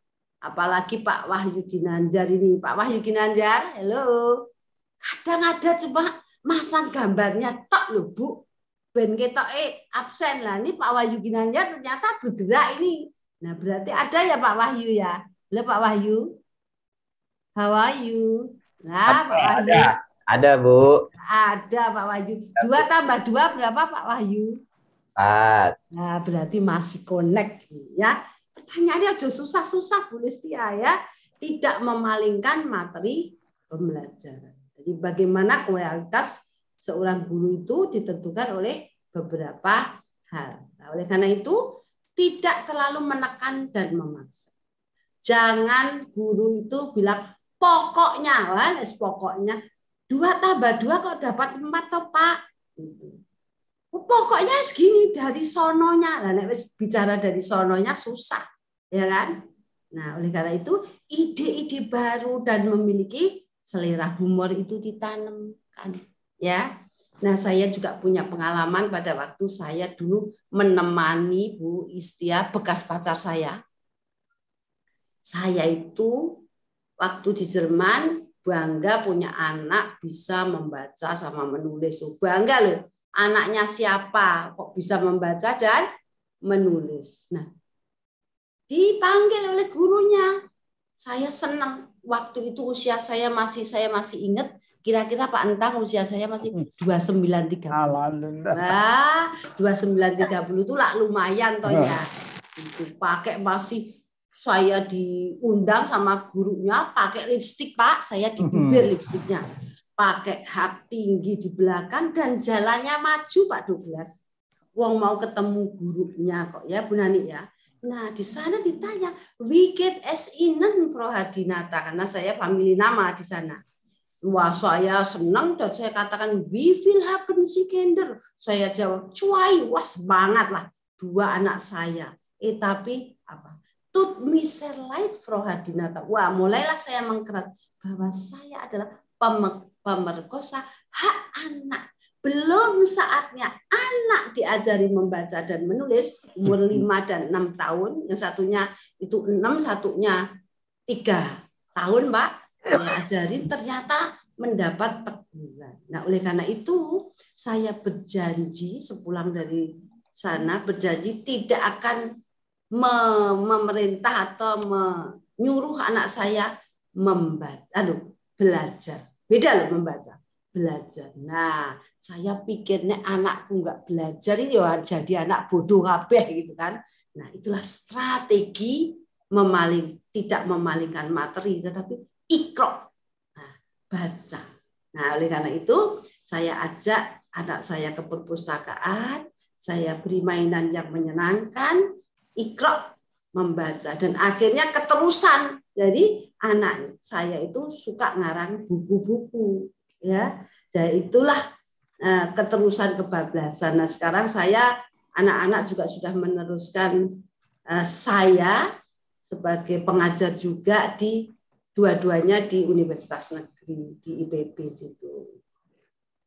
Apalagi Pak Wahyu Ginanjar ini. Pak Wahyu Ginanjar, halo. Kadang ada cuma masang gambarnya tok lho, Bu. Ben ketok eh absen lah. Ini Pak Wahyu Ginanjar ternyata bergerak ini. Nah, berarti ada ya Pak Wahyu ya. Halo Pak Wahyu. How are you? Nah, ada, Pak Wahyu. Ada. Ada, Bu. Ada, Pak Wahyu. Dua tambah dua berapa, Pak Wahyu? Empat. Nah, berarti masih connect ya pertanyaannya aja susah-susah Bu Listia ya. Tidak memalingkan materi pembelajaran. Jadi bagaimana kualitas seorang guru itu ditentukan oleh beberapa hal. Nah, oleh karena itu tidak terlalu menekan dan memaksa. Jangan guru itu bilang pokoknya, wah pokoknya dua tambah dua kok dapat empat toh pak. Gitu pokoknya segini dari sononya. Lah nek bicara dari sononya susah, ya kan? Nah, oleh karena itu ide-ide baru dan memiliki selera humor itu ditanamkan, ya. Nah, saya juga punya pengalaman pada waktu saya dulu menemani Bu Istia bekas pacar saya. Saya itu waktu di Jerman bangga punya anak bisa membaca sama menulis. Oh, bangga loh anaknya siapa, kok bisa membaca dan menulis. Nah, dipanggil oleh gurunya. Saya senang waktu itu usia saya masih saya masih ingat kira-kira Pak Entang usia saya masih 2930. Hmm. Alhamdulillah. Nah, 2930 itu lah lumayan toh ya. Itu pakai masih saya diundang sama gurunya pakai lipstik Pak, saya di hmm. lipstiknya pakai hak tinggi di belakang dan jalannya maju Pak Douglas. Wong mau ketemu gurunya kok ya Bu Nani ya. Nah di sana ditanya wicked S inan prohadinata karena saya family nama di sana. Wah saya senang dan saya katakan we feel happen si sikender. Saya jawab cuai was banget lah dua anak saya. Eh tapi apa? Tut light prohadinata. Wah mulailah saya mengkerat bahwa saya adalah pemerkosa hak anak. Belum saatnya anak diajari membaca dan menulis umur 5 hmm. dan 6 tahun. Yang satunya itu 6, satunya 3 tahun, Pak. Diajari ternyata mendapat teguran. Nah, oleh karena itu saya berjanji sepulang dari sana berjanji tidak akan memerintah atau menyuruh anak saya membaca, aduh, belajar Beda loh membaca. Belajar. Nah, saya pikirnya anakku nggak belajar ini ya jadi anak bodoh kabeh gitu kan. Nah, itulah strategi memaling tidak memalingkan materi tetapi ikro. Nah, baca. Nah, oleh karena itu saya ajak anak saya ke perpustakaan, saya beri mainan yang menyenangkan, ikro membaca dan akhirnya keterusan jadi anak saya itu suka ngarang buku-buku ya. Jadi ya, itulah eh, keterusan kebablasan. Nah, sekarang saya anak-anak juga sudah meneruskan eh, saya sebagai pengajar juga di dua-duanya di universitas negeri di IPB situ.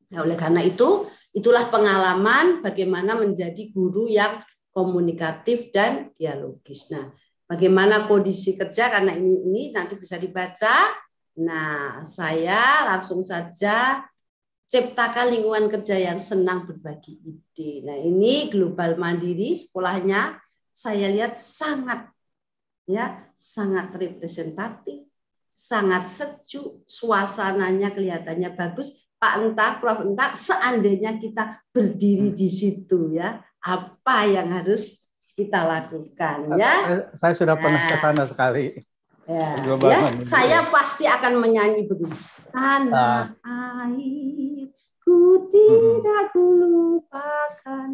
Nah, oleh karena itu, itulah pengalaman bagaimana menjadi guru yang komunikatif dan dialogis. Nah, bagaimana kondisi kerja karena ini ini nanti bisa dibaca. Nah, saya langsung saja ciptakan lingkungan kerja yang senang berbagi ide. Nah, ini Global Mandiri sekolahnya saya lihat sangat ya, sangat representatif, sangat sejuk, suasananya kelihatannya bagus. Pak entah, Prof entah, seandainya kita berdiri hmm. di situ ya, apa yang harus kita lakukan ya. Saya sudah nah. pernah ke sana sekali. Ya, ya, saya pasti akan menyanyi begini. Tanah ah. air ku tidak mm-hmm. ku lupakan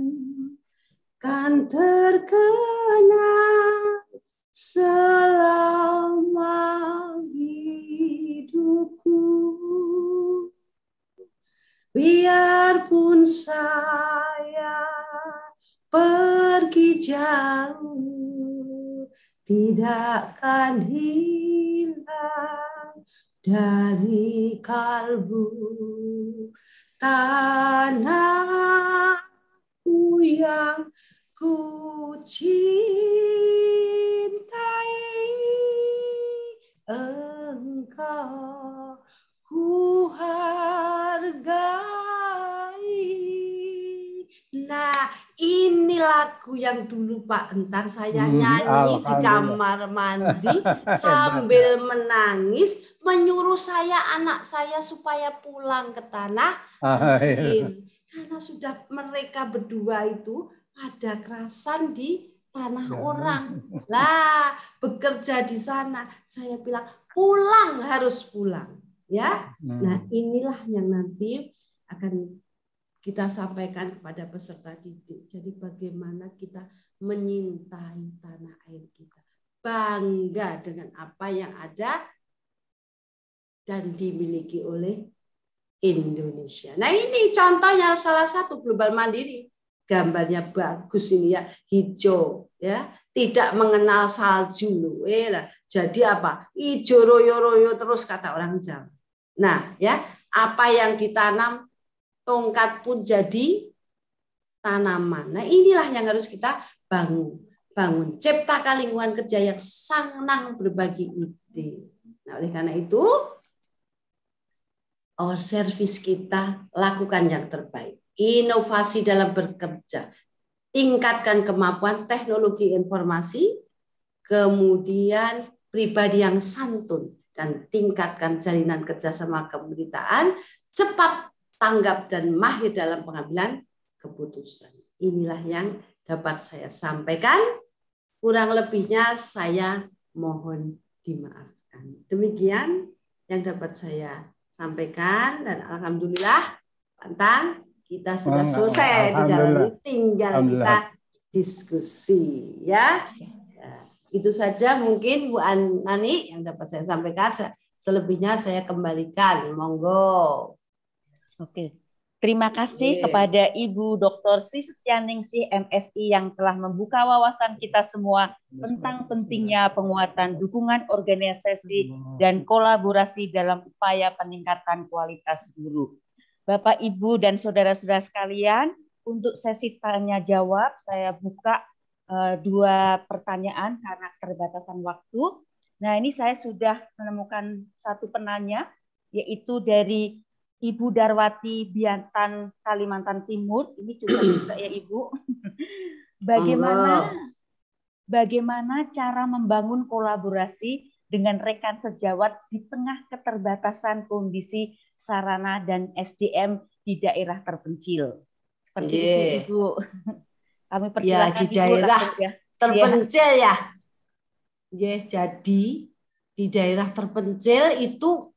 kan terkena selama hidupku. Biarpun saya pergi jauh tidak akan hilang dari kalbu tanahku yang ku cintai engkau ku hargai nah ini lagu yang dulu Pak Entar saya hmm, nyanyi di kamar mandi sambil menangis menyuruh saya anak saya supaya pulang ke tanah air ah, nah, iya. karena sudah mereka berdua itu ada kerasan di tanah ya. orang lah bekerja di sana saya bilang pulang harus pulang ya hmm. nah inilah yang nanti akan kita sampaikan kepada peserta didik. Jadi bagaimana kita menyintai tanah air kita. Bangga dengan apa yang ada dan dimiliki oleh Indonesia. Nah ini contohnya salah satu global mandiri. Gambarnya bagus ini ya, hijau ya, tidak mengenal salju loh. Eh lah, jadi apa? hijau royo royo terus kata orang Jawa. Nah ya, apa yang ditanam tongkat pun jadi tanaman. Nah inilah yang harus kita bangun. Bangun, cipta lingkungan kerja yang senang berbagi ide. Nah oleh karena itu, our service kita lakukan yang terbaik. Inovasi dalam bekerja, tingkatkan kemampuan teknologi informasi, kemudian pribadi yang santun, dan tingkatkan jalinan kerjasama kemerintahan, cepat tanggap dan mahir dalam pengambilan keputusan. Inilah yang dapat saya sampaikan. Kurang lebihnya saya mohon dimaafkan. Demikian yang dapat saya sampaikan dan alhamdulillah Pantang kita sudah selesai di dalam tinggal kita diskusi ya. ya. Itu saja mungkin Bu Nani yang dapat saya sampaikan. Selebihnya saya kembalikan. Monggo. Oke. Terima kasih yeah. kepada Ibu Dr. Sri Setyaningsih MSI yang telah membuka wawasan kita semua tentang pentingnya penguatan dukungan organisasi dan kolaborasi dalam upaya peningkatan kualitas guru. Bapak, Ibu, dan saudara-saudara sekalian, untuk sesi tanya jawab saya buka uh, dua pertanyaan karena keterbatasan waktu. Nah, ini saya sudah menemukan satu penanya yaitu dari Ibu Darwati Biantan Kalimantan Timur. Ini juga bisa ya Ibu. bagaimana bagaimana cara membangun kolaborasi dengan rekan sejawat di tengah keterbatasan kondisi sarana dan SDM di daerah terpencil. Seperti yeah. itu iya. Ibu. Kami persilakan ya, di Ibu, daerah langsung, ya. terpencil ya. Ya, yeah, jadi di daerah terpencil itu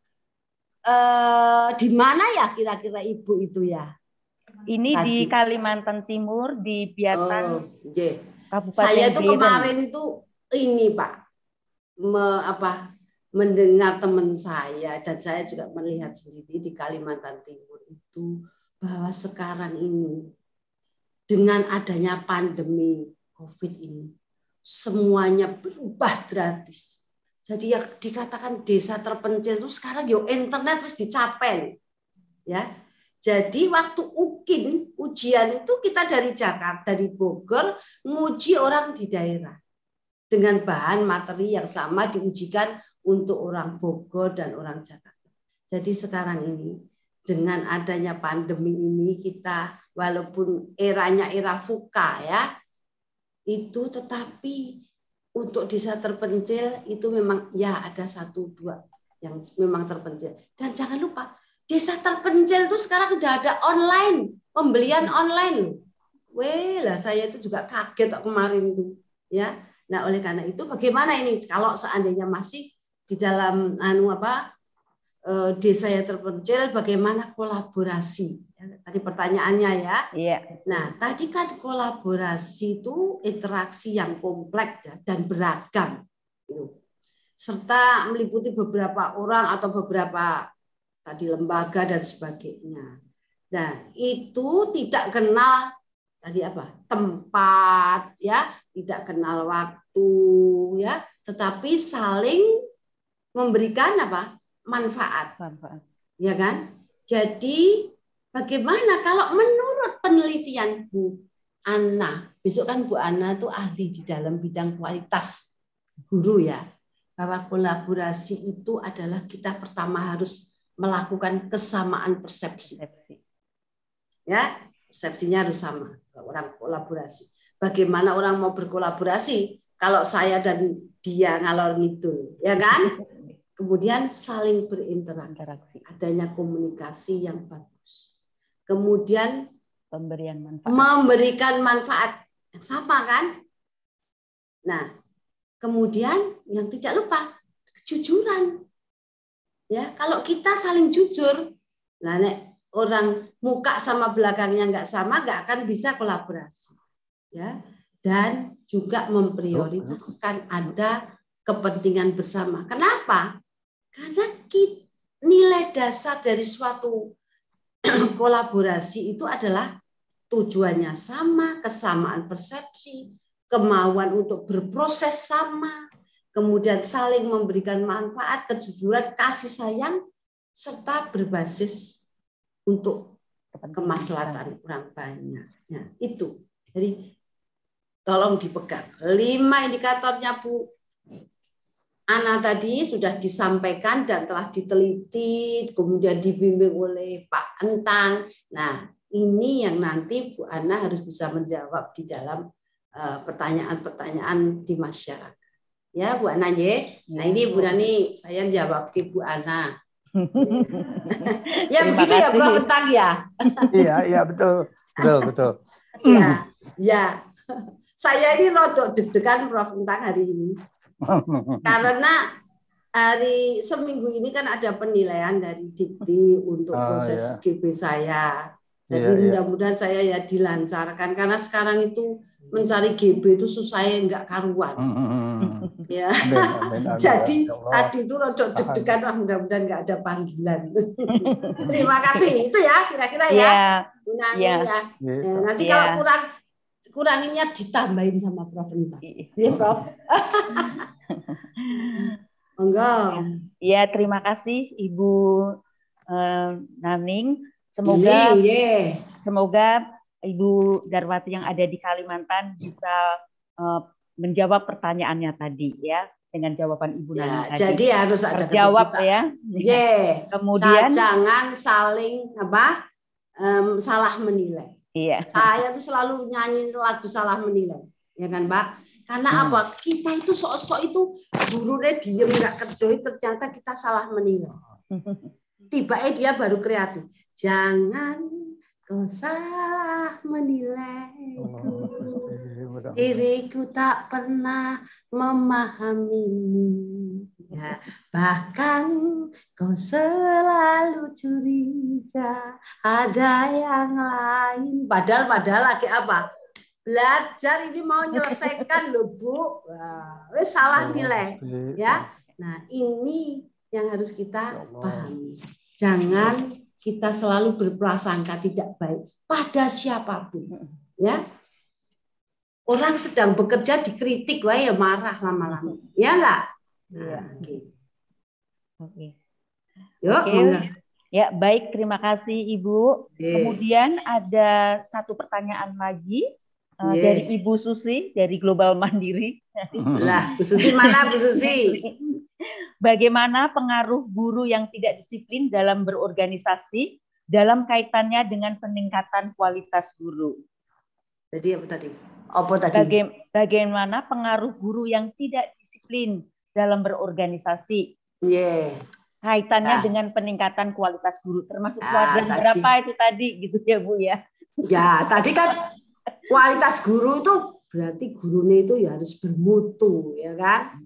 eh, di mana ya kira-kira ibu itu ya? Ini Tadi. di Kalimantan Timur di Biatan. Oh, yeah. Kabupaten Saya itu kemarin itu ini Pak me, apa mendengar teman saya dan saya juga melihat sendiri di Kalimantan Timur itu bahwa sekarang ini dengan adanya pandemi COVID ini semuanya berubah gratis jadi yang dikatakan desa terpencil itu sekarang yo internet wis dicapen. Ya. Jadi waktu UKIN ujian itu kita dari Jakarta dari Bogor nguji orang di daerah dengan bahan materi yang sama diujikan untuk orang Bogor dan orang Jakarta. Jadi sekarang ini dengan adanya pandemi ini kita walaupun eranya era VUCA ya itu tetapi untuk desa terpencil itu memang ya ada satu dua yang memang terpencil. Dan jangan lupa desa terpencil itu sekarang sudah ada online pembelian online. Weh lah saya itu juga kaget kemarin itu ya. Nah oleh karena itu bagaimana ini kalau seandainya masih di dalam anu apa Eh, desa yang terpencil bagaimana kolaborasi ya, tadi pertanyaannya ya iya. nah tadi kan kolaborasi itu interaksi yang kompleks ya, dan beragam gitu. serta meliputi beberapa orang atau beberapa tadi lembaga dan sebagainya nah itu tidak kenal tadi apa tempat ya tidak kenal waktu ya tetapi saling memberikan apa manfaat. manfaat. Ya kan? Jadi bagaimana kalau menurut penelitian Bu Anna, besok kan Bu Anna itu ahli di dalam bidang kualitas guru ya, bahwa kolaborasi itu adalah kita pertama harus melakukan kesamaan persepsi. Ya, persepsinya harus sama orang kolaborasi. Bagaimana orang mau berkolaborasi kalau saya dan dia ngalor ngidul, ya kan? Kemudian saling berinteraksi, Interaksi. adanya komunikasi yang bagus. Kemudian pemberian manfaat. Memberikan manfaat yang sama kan? Nah, kemudian yang tidak lupa kejujuran. Ya, kalau kita saling jujur, nah nek orang muka sama belakangnya nggak sama, nggak akan bisa kolaborasi. Ya, dan juga memprioritaskan ada kepentingan bersama. Kenapa? Karena kita, nilai dasar dari suatu kolaborasi itu adalah tujuannya sama, kesamaan persepsi, kemauan untuk berproses sama, kemudian saling memberikan manfaat, kejujuran, kasih sayang, serta berbasis untuk kemaslahatan orang banyak. Nah, itu. Jadi tolong dipegang. Lima indikatornya Bu Ana tadi sudah disampaikan dan telah diteliti, kemudian dibimbing oleh Pak Entang. Nah, ini yang nanti Bu Ana harus bisa menjawab di dalam eh, pertanyaan-pertanyaan di masyarakat. Ya, Bu Ana ya. Nah, ini Bu Nani, saya jawab ke Bu Ana. ya begitu ya, Prof Entang ya. iya, iya betul. Betul, betul. Iya, ya. Saya ini rodok deg-degan Prof Entang hari ini. Karena hari seminggu ini kan ada penilaian dari Dikti untuk ah, proses oh, ya. yeah. saya. Jadi yeah, iya. mudah-mudahan yeah. saya ya dilancarkan karena sekarang itu mencari GB itu susah ya nggak karuan. Mm -hmm. ya. Amin, amin, Jadi ya Allah. tadi itu rodok deg-degan wah mudah-mudahan nggak ada panggilan. Terima kasih itu ya kira-kira yeah. ya. yeah. Iya. Iya. Ya. ya. nanti yeah. kalau kurang kuranginnya ditambahin sama Prof iya. iya, Prof. enggak Iya, terima kasih Ibu uh, Naning. Semoga yeah, yeah. semoga Ibu Darwati yang ada di Kalimantan bisa uh, menjawab pertanyaannya tadi ya dengan jawaban Ibu ya, Naning. Jadi tadi. harus ada jawab ya. Yeah. Kemudian jangan saling apa? Um, salah menilai. Iya. Saya tuh selalu nyanyi lagu salah menilai, ya kan Mbak? Karena hmm. apa? Kita itu sok-sok itu gurunya diem nggak kerja, ternyata kita salah menilai. Tiba-tiba dia baru kreatif. Jangan salah menilaiku. Oh, diriku tak pernah memahamimu. Ya, bahkan kau selalu curiga ada yang lain. Padahal padahal lagi apa? Belajar ini mau menyelesaikan loh bu. Wah, salah oh, nilai ya. Nah ini yang harus kita ya pahami. Jangan kita selalu berprasangka tidak baik pada siapapun. Ya, orang sedang bekerja dikritik, wah ya marah lama-lama. Ya enggak? Iya. Nah, gitu. Oke. Yuk, okay. Ya, baik. Terima kasih, Ibu. Okay. Kemudian ada satu pertanyaan lagi Eh, yeah. Dari Ibu Susi dari Global Mandiri. Hmm. lah, Bu Susi mana Bu Susi? Bagaimana pengaruh guru yang tidak disiplin dalam berorganisasi dalam kaitannya dengan peningkatan kualitas guru? Jadi apa tadi? Apa tadi? Baga bagaimana pengaruh guru yang tidak disiplin dalam berorganisasi? Yeah kaitannya nah. dengan peningkatan kualitas guru termasuk nah, kuadran berapa itu tadi gitu ya Bu ya. Ya, tadi kan kualitas guru itu berarti gurunya itu ya harus bermutu ya kan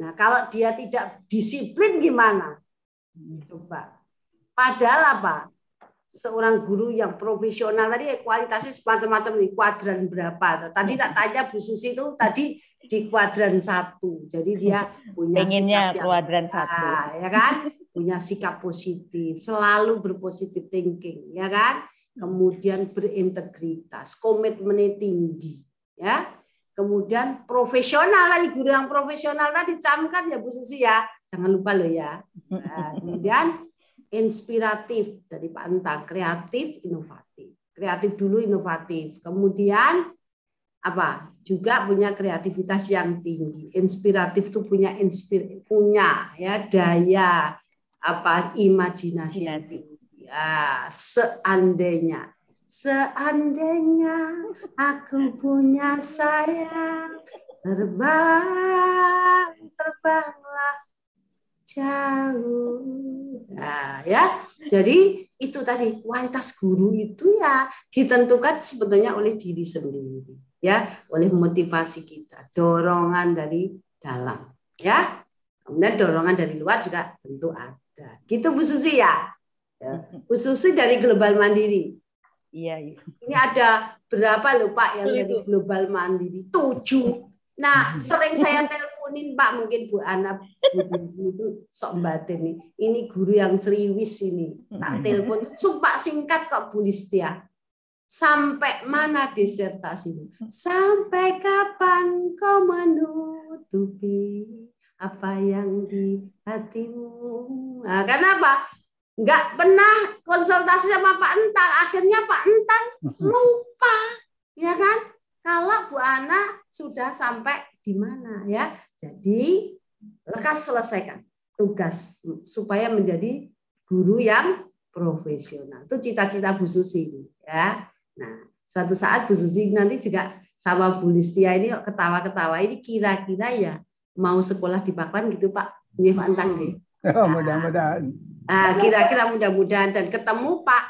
nah kalau dia tidak disiplin gimana coba padahal apa seorang guru yang profesional tadi eh, kualitasnya semacam-macam di kuadran berapa tadi tak tanya Bu Susi itu tadi di kuadran satu jadi dia punya yang, kuadran yang, ah, satu ya kan punya sikap positif selalu berpositif thinking ya kan kemudian berintegritas, komitmennya tinggi, ya. Kemudian profesional lagi, guru yang profesional tadi camkan ya Bu Susi ya, jangan lupa loh ya. Nah, kemudian inspiratif dari Pak Anta, kreatif, inovatif. Kreatif dulu inovatif, kemudian apa juga punya kreativitas yang tinggi inspiratif tuh punya inspir punya ya daya apa imajinasi, imajinasi. Ya, seandainya Seandainya aku punya sayang, terbang, terbanglah jauh. Nah, ya. Jadi itu tadi kualitas guru itu ya ditentukan sebetulnya oleh diri sendiri, ya, oleh motivasi kita, dorongan dari dalam, ya. Kemudian dorongan dari luar juga tentu ada. Gitu Bu Susi ya ya. khususnya dari global mandiri. Iya, iya. Ini ada berapa loh Pak yang dari global mandiri? Tujuh. Nah, sering saya teleponin Pak, mungkin Bu Ana Bu itu sok batin nih. Ini guru yang ceriwis ini. Tak telepon, sumpah singkat kok Bu Listia. Sampai mana ini Sampai kapan kau menutupi apa yang di hatimu? Nah, karena apa? nggak pernah konsultasi sama Pak Entang. Akhirnya Pak Entang lupa, ya kan? Kalau Bu Ana sudah sampai di mana ya. Jadi lekas selesaikan tugas supaya menjadi guru yang profesional. Itu cita-cita Bu Susi ini ya. Nah, suatu saat Bu Susi nanti juga sama Bu Listia ini ketawa-ketawa ini kira-kira ya mau sekolah di Pakuan gitu Pak. Ya Pak Entang nih. Ya? Oh, mudah-mudahan. Nah, kira-kira mudah-mudahan dan ketemu Pak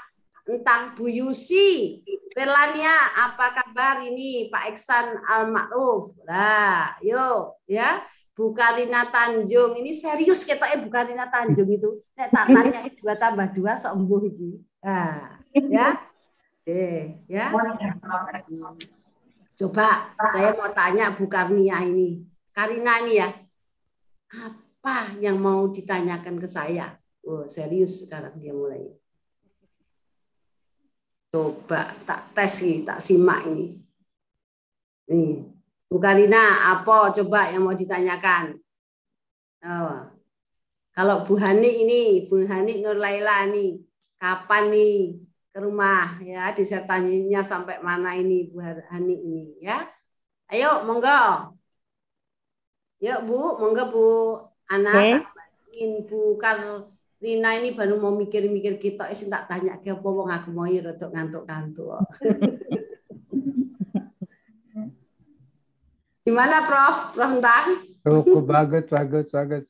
tentang Bu Yusi. Perlania, apa kabar ini Pak Eksan Al Ma'ruf? Nah, yuk ya. Bu Karina Tanjung ini serius kita eh Bu Karina Tanjung itu nek tak tanya eh, dua tambah dua sok ini, iki. Nah, ya. Eh, ya. Coba saya mau tanya Bu Karnia ini. Karina ini ya. Apa yang mau ditanyakan ke saya? oh, serius sekarang dia mulai coba tak tes sih tak simak ini nih Bu Karina apa coba yang mau ditanyakan oh. kalau Bu Hani ini Bu Hani Nur Laila nih kapan nih ke rumah ya disertanya sampai mana ini Bu Hani ini ya ayo monggo Yuk Bu, monggo Bu. Anak okay. Bu Kar Rina ini baru mau mikir-mikir kita eh, sih tak tanya ke apa wong aku mau untuk iya ngantuk-ngantuk. Gimana Prof? Prof Tang? Oh, bagus, bagus, bagus.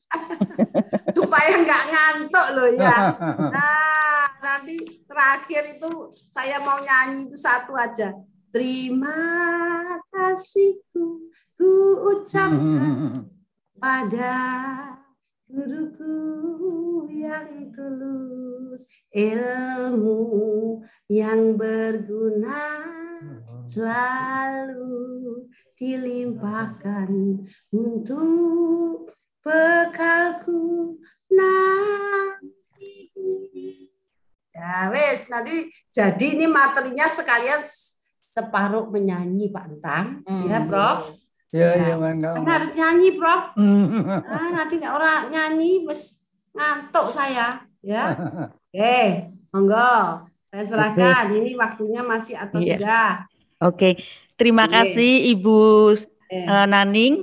Supaya nggak ngantuk loh ya. Nah, nanti terakhir itu saya mau nyanyi itu satu aja. Terima kasihku ku ucapkan pada guruku yang tulus, ilmu yang berguna hmm. selalu dilimpahkan untuk bekalku nanti. Ya wes nanti jadi ini materinya sekalian separuh menyanyi Pak Entang, iya, hmm. ya Prof. Iya, iya, mangga. Nah, kan harus nyanyi, Prof. nah, nanti orang nyanyi mes ngantuk saya, ya. Oke, okay. monggo. Saya serahkan. Okay. Ini waktunya masih atau yeah. sudah? Oke. Okay. Terima okay. kasih Ibu yeah. Eh, uh, Naning.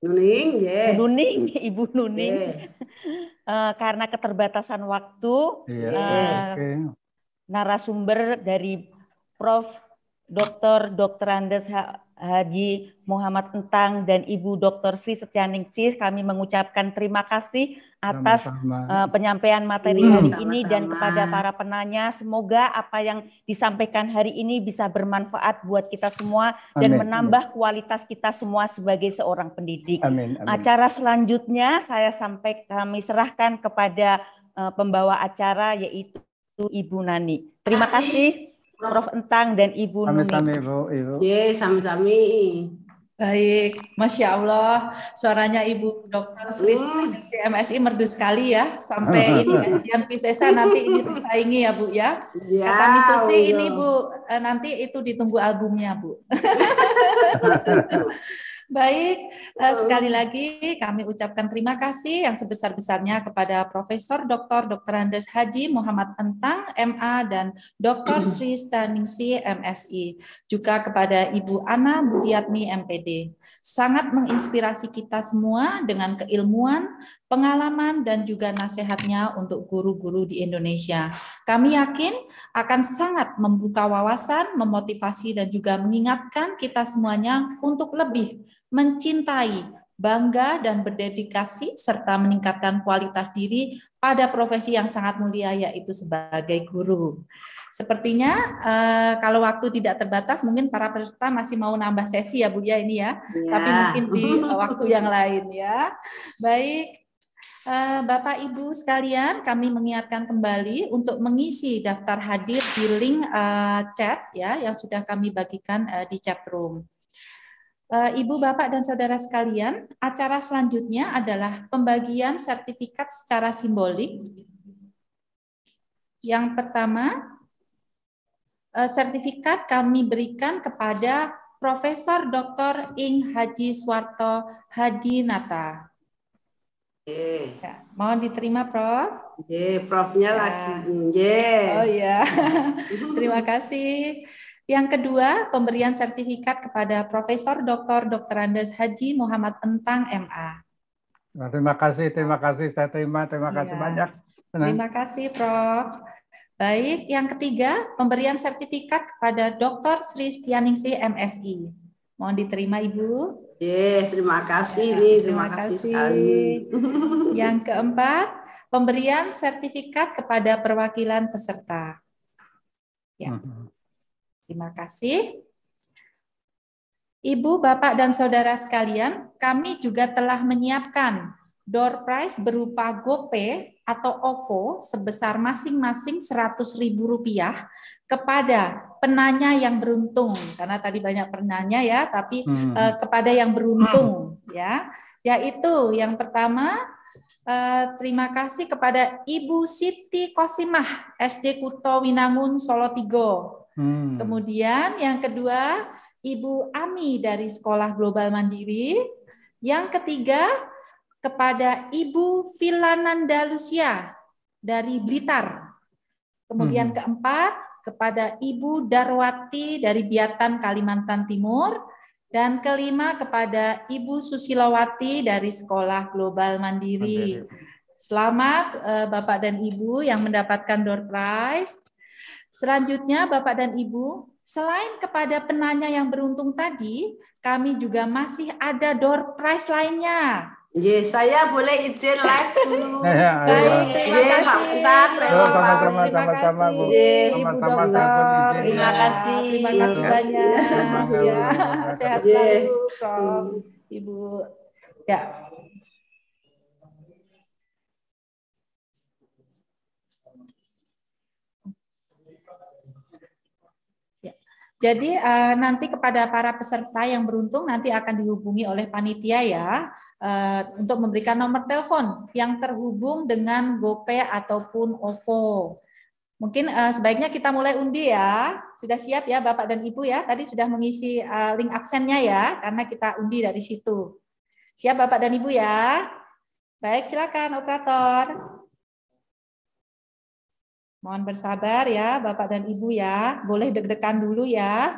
Nuning, yeah. Nuning, eh, Ibu Nuning. Yeah. Eh, uh, karena keterbatasan waktu, yeah. uh, okay. narasumber dari Prof Dr. Dr. Andes Haji Muhammad Entang dan Ibu Dr. Sri Setyaningsih kami mengucapkan terima kasih atas Sama-sama. Eh, penyampaian materi iya, hari Sama-sama. ini dan kepada para penanya semoga apa yang disampaikan hari ini bisa bermanfaat buat kita semua amin. dan menambah amin. kualitas kita semua sebagai seorang pendidik. Amin. Amin. Acara selanjutnya saya sampai kami serahkan kepada eh, pembawa acara yaitu Ibu Nani. Terima kasih. Prof Entang dan Ibu Nuni. Sami-sami Ibu. Ibu. Ye, sami-sami. Baik, Masya Allah, suaranya Ibu Dokter Swiss uh. Hmm. CMSI merdu sekali ya, sampai ini kajian Pisesa nanti ini tersaingi ya Bu ya. ya Kata Misusi ini Bu, eh, nanti itu ditunggu albumnya Bu. Baik, uh, sekali lagi kami ucapkan terima kasih yang sebesar-besarnya kepada Profesor Dr. Dr. Andes Haji Muhammad Entang, MA dan Dr. Sri Staningsi, MSI, juga kepada Ibu Ana Budiatmi, MPD. Sangat menginspirasi kita semua dengan keilmuan, pengalaman, dan juga nasihatnya untuk guru-guru di Indonesia. Kami yakin akan sangat membuka wawasan, memotivasi, dan juga mengingatkan kita semuanya untuk lebih mencintai, bangga dan berdedikasi serta meningkatkan kualitas diri pada profesi yang sangat mulia yaitu sebagai guru. Sepertinya uh, kalau waktu tidak terbatas mungkin para peserta masih mau nambah sesi ya Bu ya ini ya, ya. tapi mungkin di waktu yang lain ya. Baik, eh, Bapak Ibu sekalian, kami mengingatkan kembali untuk mengisi daftar hadir di link uh, chat ya yang sudah kami bagikan uh, di chat room. Eh, Ibu, Bapak, dan Saudara sekalian, acara selanjutnya adalah pembagian sertifikat secara simbolik. Yang pertama, eh, sertifikat kami berikan kepada Profesor Dr. Ing Haji Swarto Hadinata. Ya, mohon diterima, Prof. Ye, Profnya ya. lagi. Ye. Oh ya, terima kasih. Yang kedua, pemberian sertifikat kepada Profesor Dr. Dr. Andes Haji Muhammad Entang MA. Nah, terima kasih, terima kasih. Saya terima, terima ya. kasih iya. banyak. Senang. Terima kasih, Prof. Baik, yang ketiga, pemberian sertifikat kepada Dr. Sri Stianingsih MSI. Mohon diterima, Ibu. Eh, terima kasih, ya, terima, terima kasih. Sekali. Yang keempat, pemberian sertifikat kepada perwakilan peserta. Ya. -hmm. Terima kasih. Ibu, Bapak, dan Saudara sekalian, kami juga telah menyiapkan door prize berupa GoPay atau OVO sebesar masing-masing Rp100.000 kepada penanya yang beruntung. Karena tadi banyak penanya ya, tapi hmm. eh, kepada yang beruntung hmm. ya. Yaitu yang pertama eh, terima kasih kepada Ibu Siti Kosimah, SD Kuto Winangun, Solo Tigo. Hmm. Kemudian yang kedua, Ibu Ami dari Sekolah Global Mandiri. Yang ketiga, kepada Ibu Filananda Lucia dari Blitar. Kemudian hmm. keempat, kepada Ibu Darwati dari Biatan, Kalimantan Timur. Dan kelima, kepada Ibu Susilawati dari Sekolah Global Mandiri. Mandiri. Selamat eh, Bapak dan Ibu yang mendapatkan door prize. Selanjutnya, Bapak dan Ibu, selain kepada penanya yang beruntung tadi, kami juga masih ada door prize lainnya. Ye, saya boleh izin live dulu. Ya, Baik, terima kasih. Sama-sama, sama-sama, Bu. Sama-sama, Terima kasih. Terima kasih banyak. Ya, sehat selalu, Ibu. Ya, Jadi uh, nanti kepada para peserta yang beruntung nanti akan dihubungi oleh panitia ya uh, untuk memberikan nomor telepon yang terhubung dengan GoPay ataupun OVO. Mungkin uh, sebaiknya kita mulai undi ya. Sudah siap ya Bapak dan Ibu ya. Tadi sudah mengisi uh, link absennya ya karena kita undi dari situ. Siap Bapak dan Ibu ya. Baik, silakan operator. Mohon bersabar ya Bapak dan Ibu ya. Boleh deg-degan dulu ya.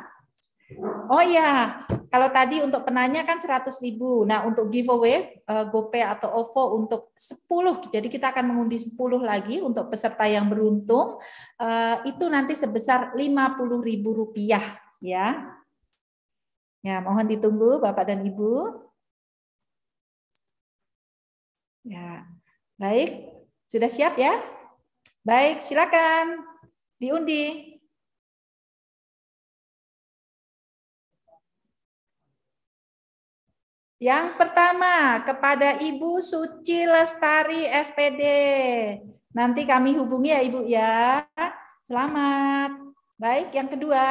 Oh ya, kalau tadi untuk penanya kan 100.000. ribu. Nah untuk giveaway uh, GoPay atau OVO untuk 10, jadi kita akan mengundi 10 lagi untuk peserta yang beruntung, uh, itu nanti sebesar rp ribu rupiah ya. Ya, mohon ditunggu Bapak dan Ibu. Ya, baik. Sudah siap ya? Baik, silakan diundi. Yang pertama, kepada Ibu Suci Lestari SPD. Nanti kami hubungi ya Ibu ya. Selamat. Baik, yang kedua.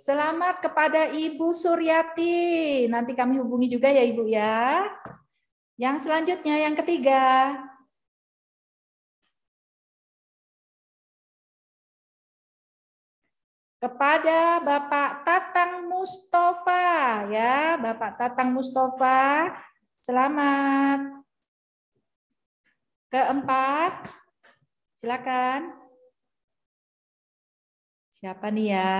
Selamat kepada Ibu Suryati. Nanti kami hubungi juga ya Ibu ya. Yang selanjutnya, yang ketiga. Kepada Bapak Tatang Mustafa ya, Bapak Tatang Mustafa. Selamat. Keempat, silakan. Siapa nih ya?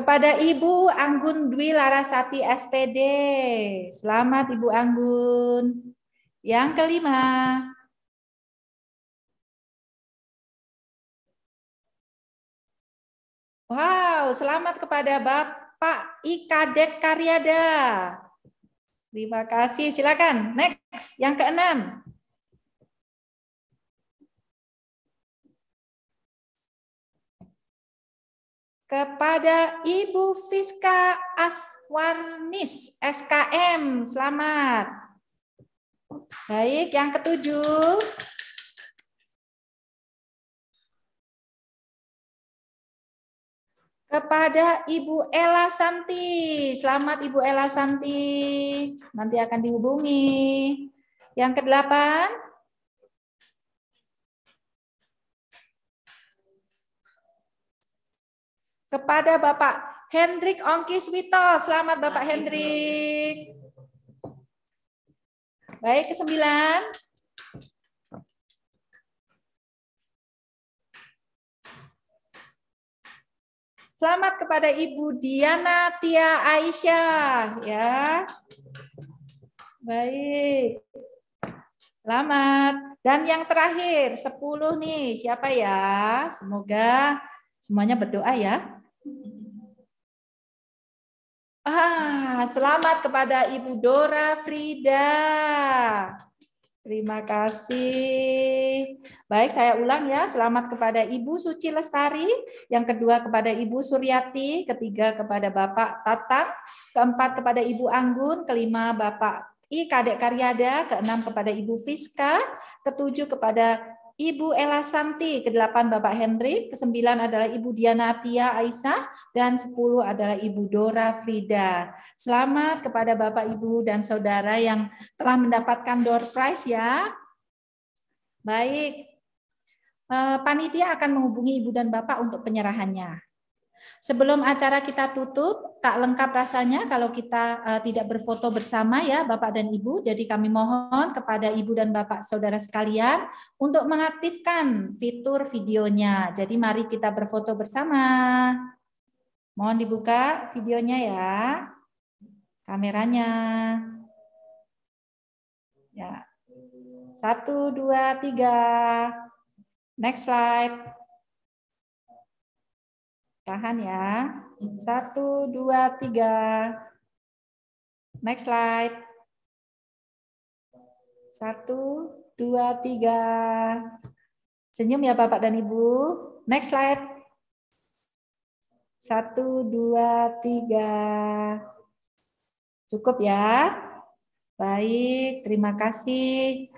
Kepada Ibu Anggun Dwi Larasati SPD. Selamat Ibu Anggun. Yang kelima, Wow, selamat kepada Bapak Ikadek Karyada. Terima kasih, silakan. Next, yang keenam. kepada Ibu Fiska Aswarnis SKM. Selamat. Baik, yang ketujuh. Kepada Ibu Ella Santi. Selamat Ibu Ella Santi. Nanti akan dihubungi. Yang kedelapan, kepada Bapak Hendrik Ongkis Wito. Selamat Bapak Hendrik. Baik, ke sembilan. Selamat kepada Ibu Diana Tia Aisyah ya. Baik. Selamat. Dan yang terakhir sepuluh nih, siapa ya? Semoga semuanya berdoa ya. Ah, selamat kepada Ibu Dora Frida. Terima kasih. Baik, saya ulang ya. Selamat kepada Ibu Suci Lestari, yang kedua kepada Ibu Suryati, ketiga kepada Bapak Tatang, keempat kepada Ibu Anggun, kelima Bapak I Kadek Karyada, keenam kepada Ibu Fiska, ketujuh kepada Ibu Ella Santi, ke-8 Bapak Hendrik, ke-9 adalah Ibu Diana Tia Aisyah, dan 10 adalah Ibu Dora Frida. Selamat kepada Bapak, Ibu, dan Saudara yang telah mendapatkan door prize ya. Baik, eh, panitia akan menghubungi Ibu dan Bapak untuk penyerahannya. Sebelum acara kita tutup, tak lengkap rasanya kalau kita uh, tidak berfoto bersama ya Bapak dan Ibu. Jadi kami mohon kepada Ibu dan Bapak Saudara sekalian untuk mengaktifkan fitur videonya. Jadi mari kita berfoto bersama. Mohon dibuka videonya ya. Kameranya. Ya. Satu, dua, tiga. Next slide. Tahan ya. Satu, dua, tiga. Next slide. Satu, dua, tiga. Senyum ya Bapak dan Ibu. Next slide. Satu, dua, tiga. Cukup ya. Baik, terima kasih.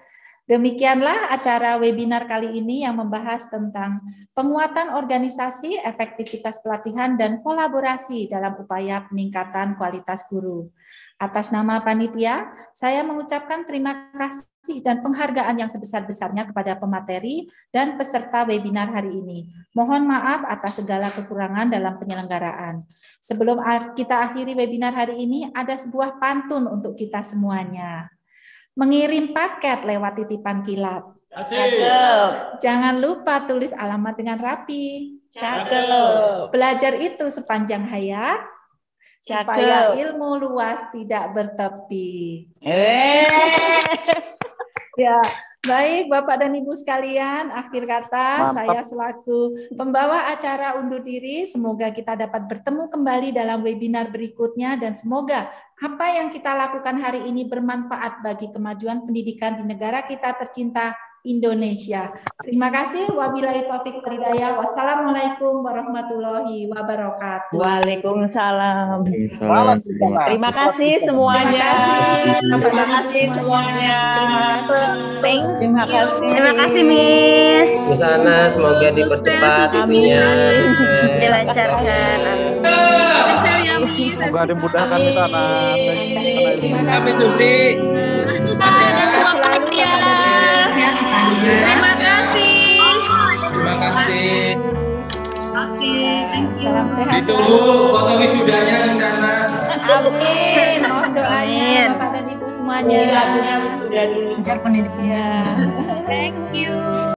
Demikianlah acara webinar kali ini yang membahas tentang penguatan organisasi, efektivitas pelatihan, dan kolaborasi dalam upaya peningkatan kualitas guru. Atas nama panitia, saya mengucapkan terima kasih dan penghargaan yang sebesar-besarnya kepada pemateri dan peserta webinar hari ini. Mohon maaf atas segala kekurangan dalam penyelenggaraan. Sebelum kita akhiri webinar hari ini, ada sebuah pantun untuk kita semuanya mengirim paket lewat titipan kilat. Cakep. Jangan lupa tulis alamat dengan rapi. Cakep. Belajar itu sepanjang hayat Cakep. supaya ilmu luas tidak bertepi. Eh. ya, Baik, Bapak dan Ibu sekalian, akhir kata Mantap. saya selaku pembawa acara undur diri. Semoga kita dapat bertemu kembali dalam webinar berikutnya dan semoga apa yang kita lakukan hari ini bermanfaat bagi kemajuan pendidikan di negara kita tercinta Indonesia. Terima kasih. Wabillahi taufik walhidayah. Wassalamualaikum warahmatullahi wabarakatuh. Waalaikumsalam. Terima kasih semuanya. Terima kasih semuanya. Terima kasih. Terima kasih Miss. Busana semoga dipercepat ininya. Dilancarkan. Semoga dimudahkan di sana. Terima kasih Susi. Terima kasih. Terima kasih. Oke, thank you. Salam sehat. Ditunggu foto wisudanya di sana. Amin. Mohon doanya Bapak dan Ibu semuanya. Lagunya sudah dulu. Pendidikan. Thank you.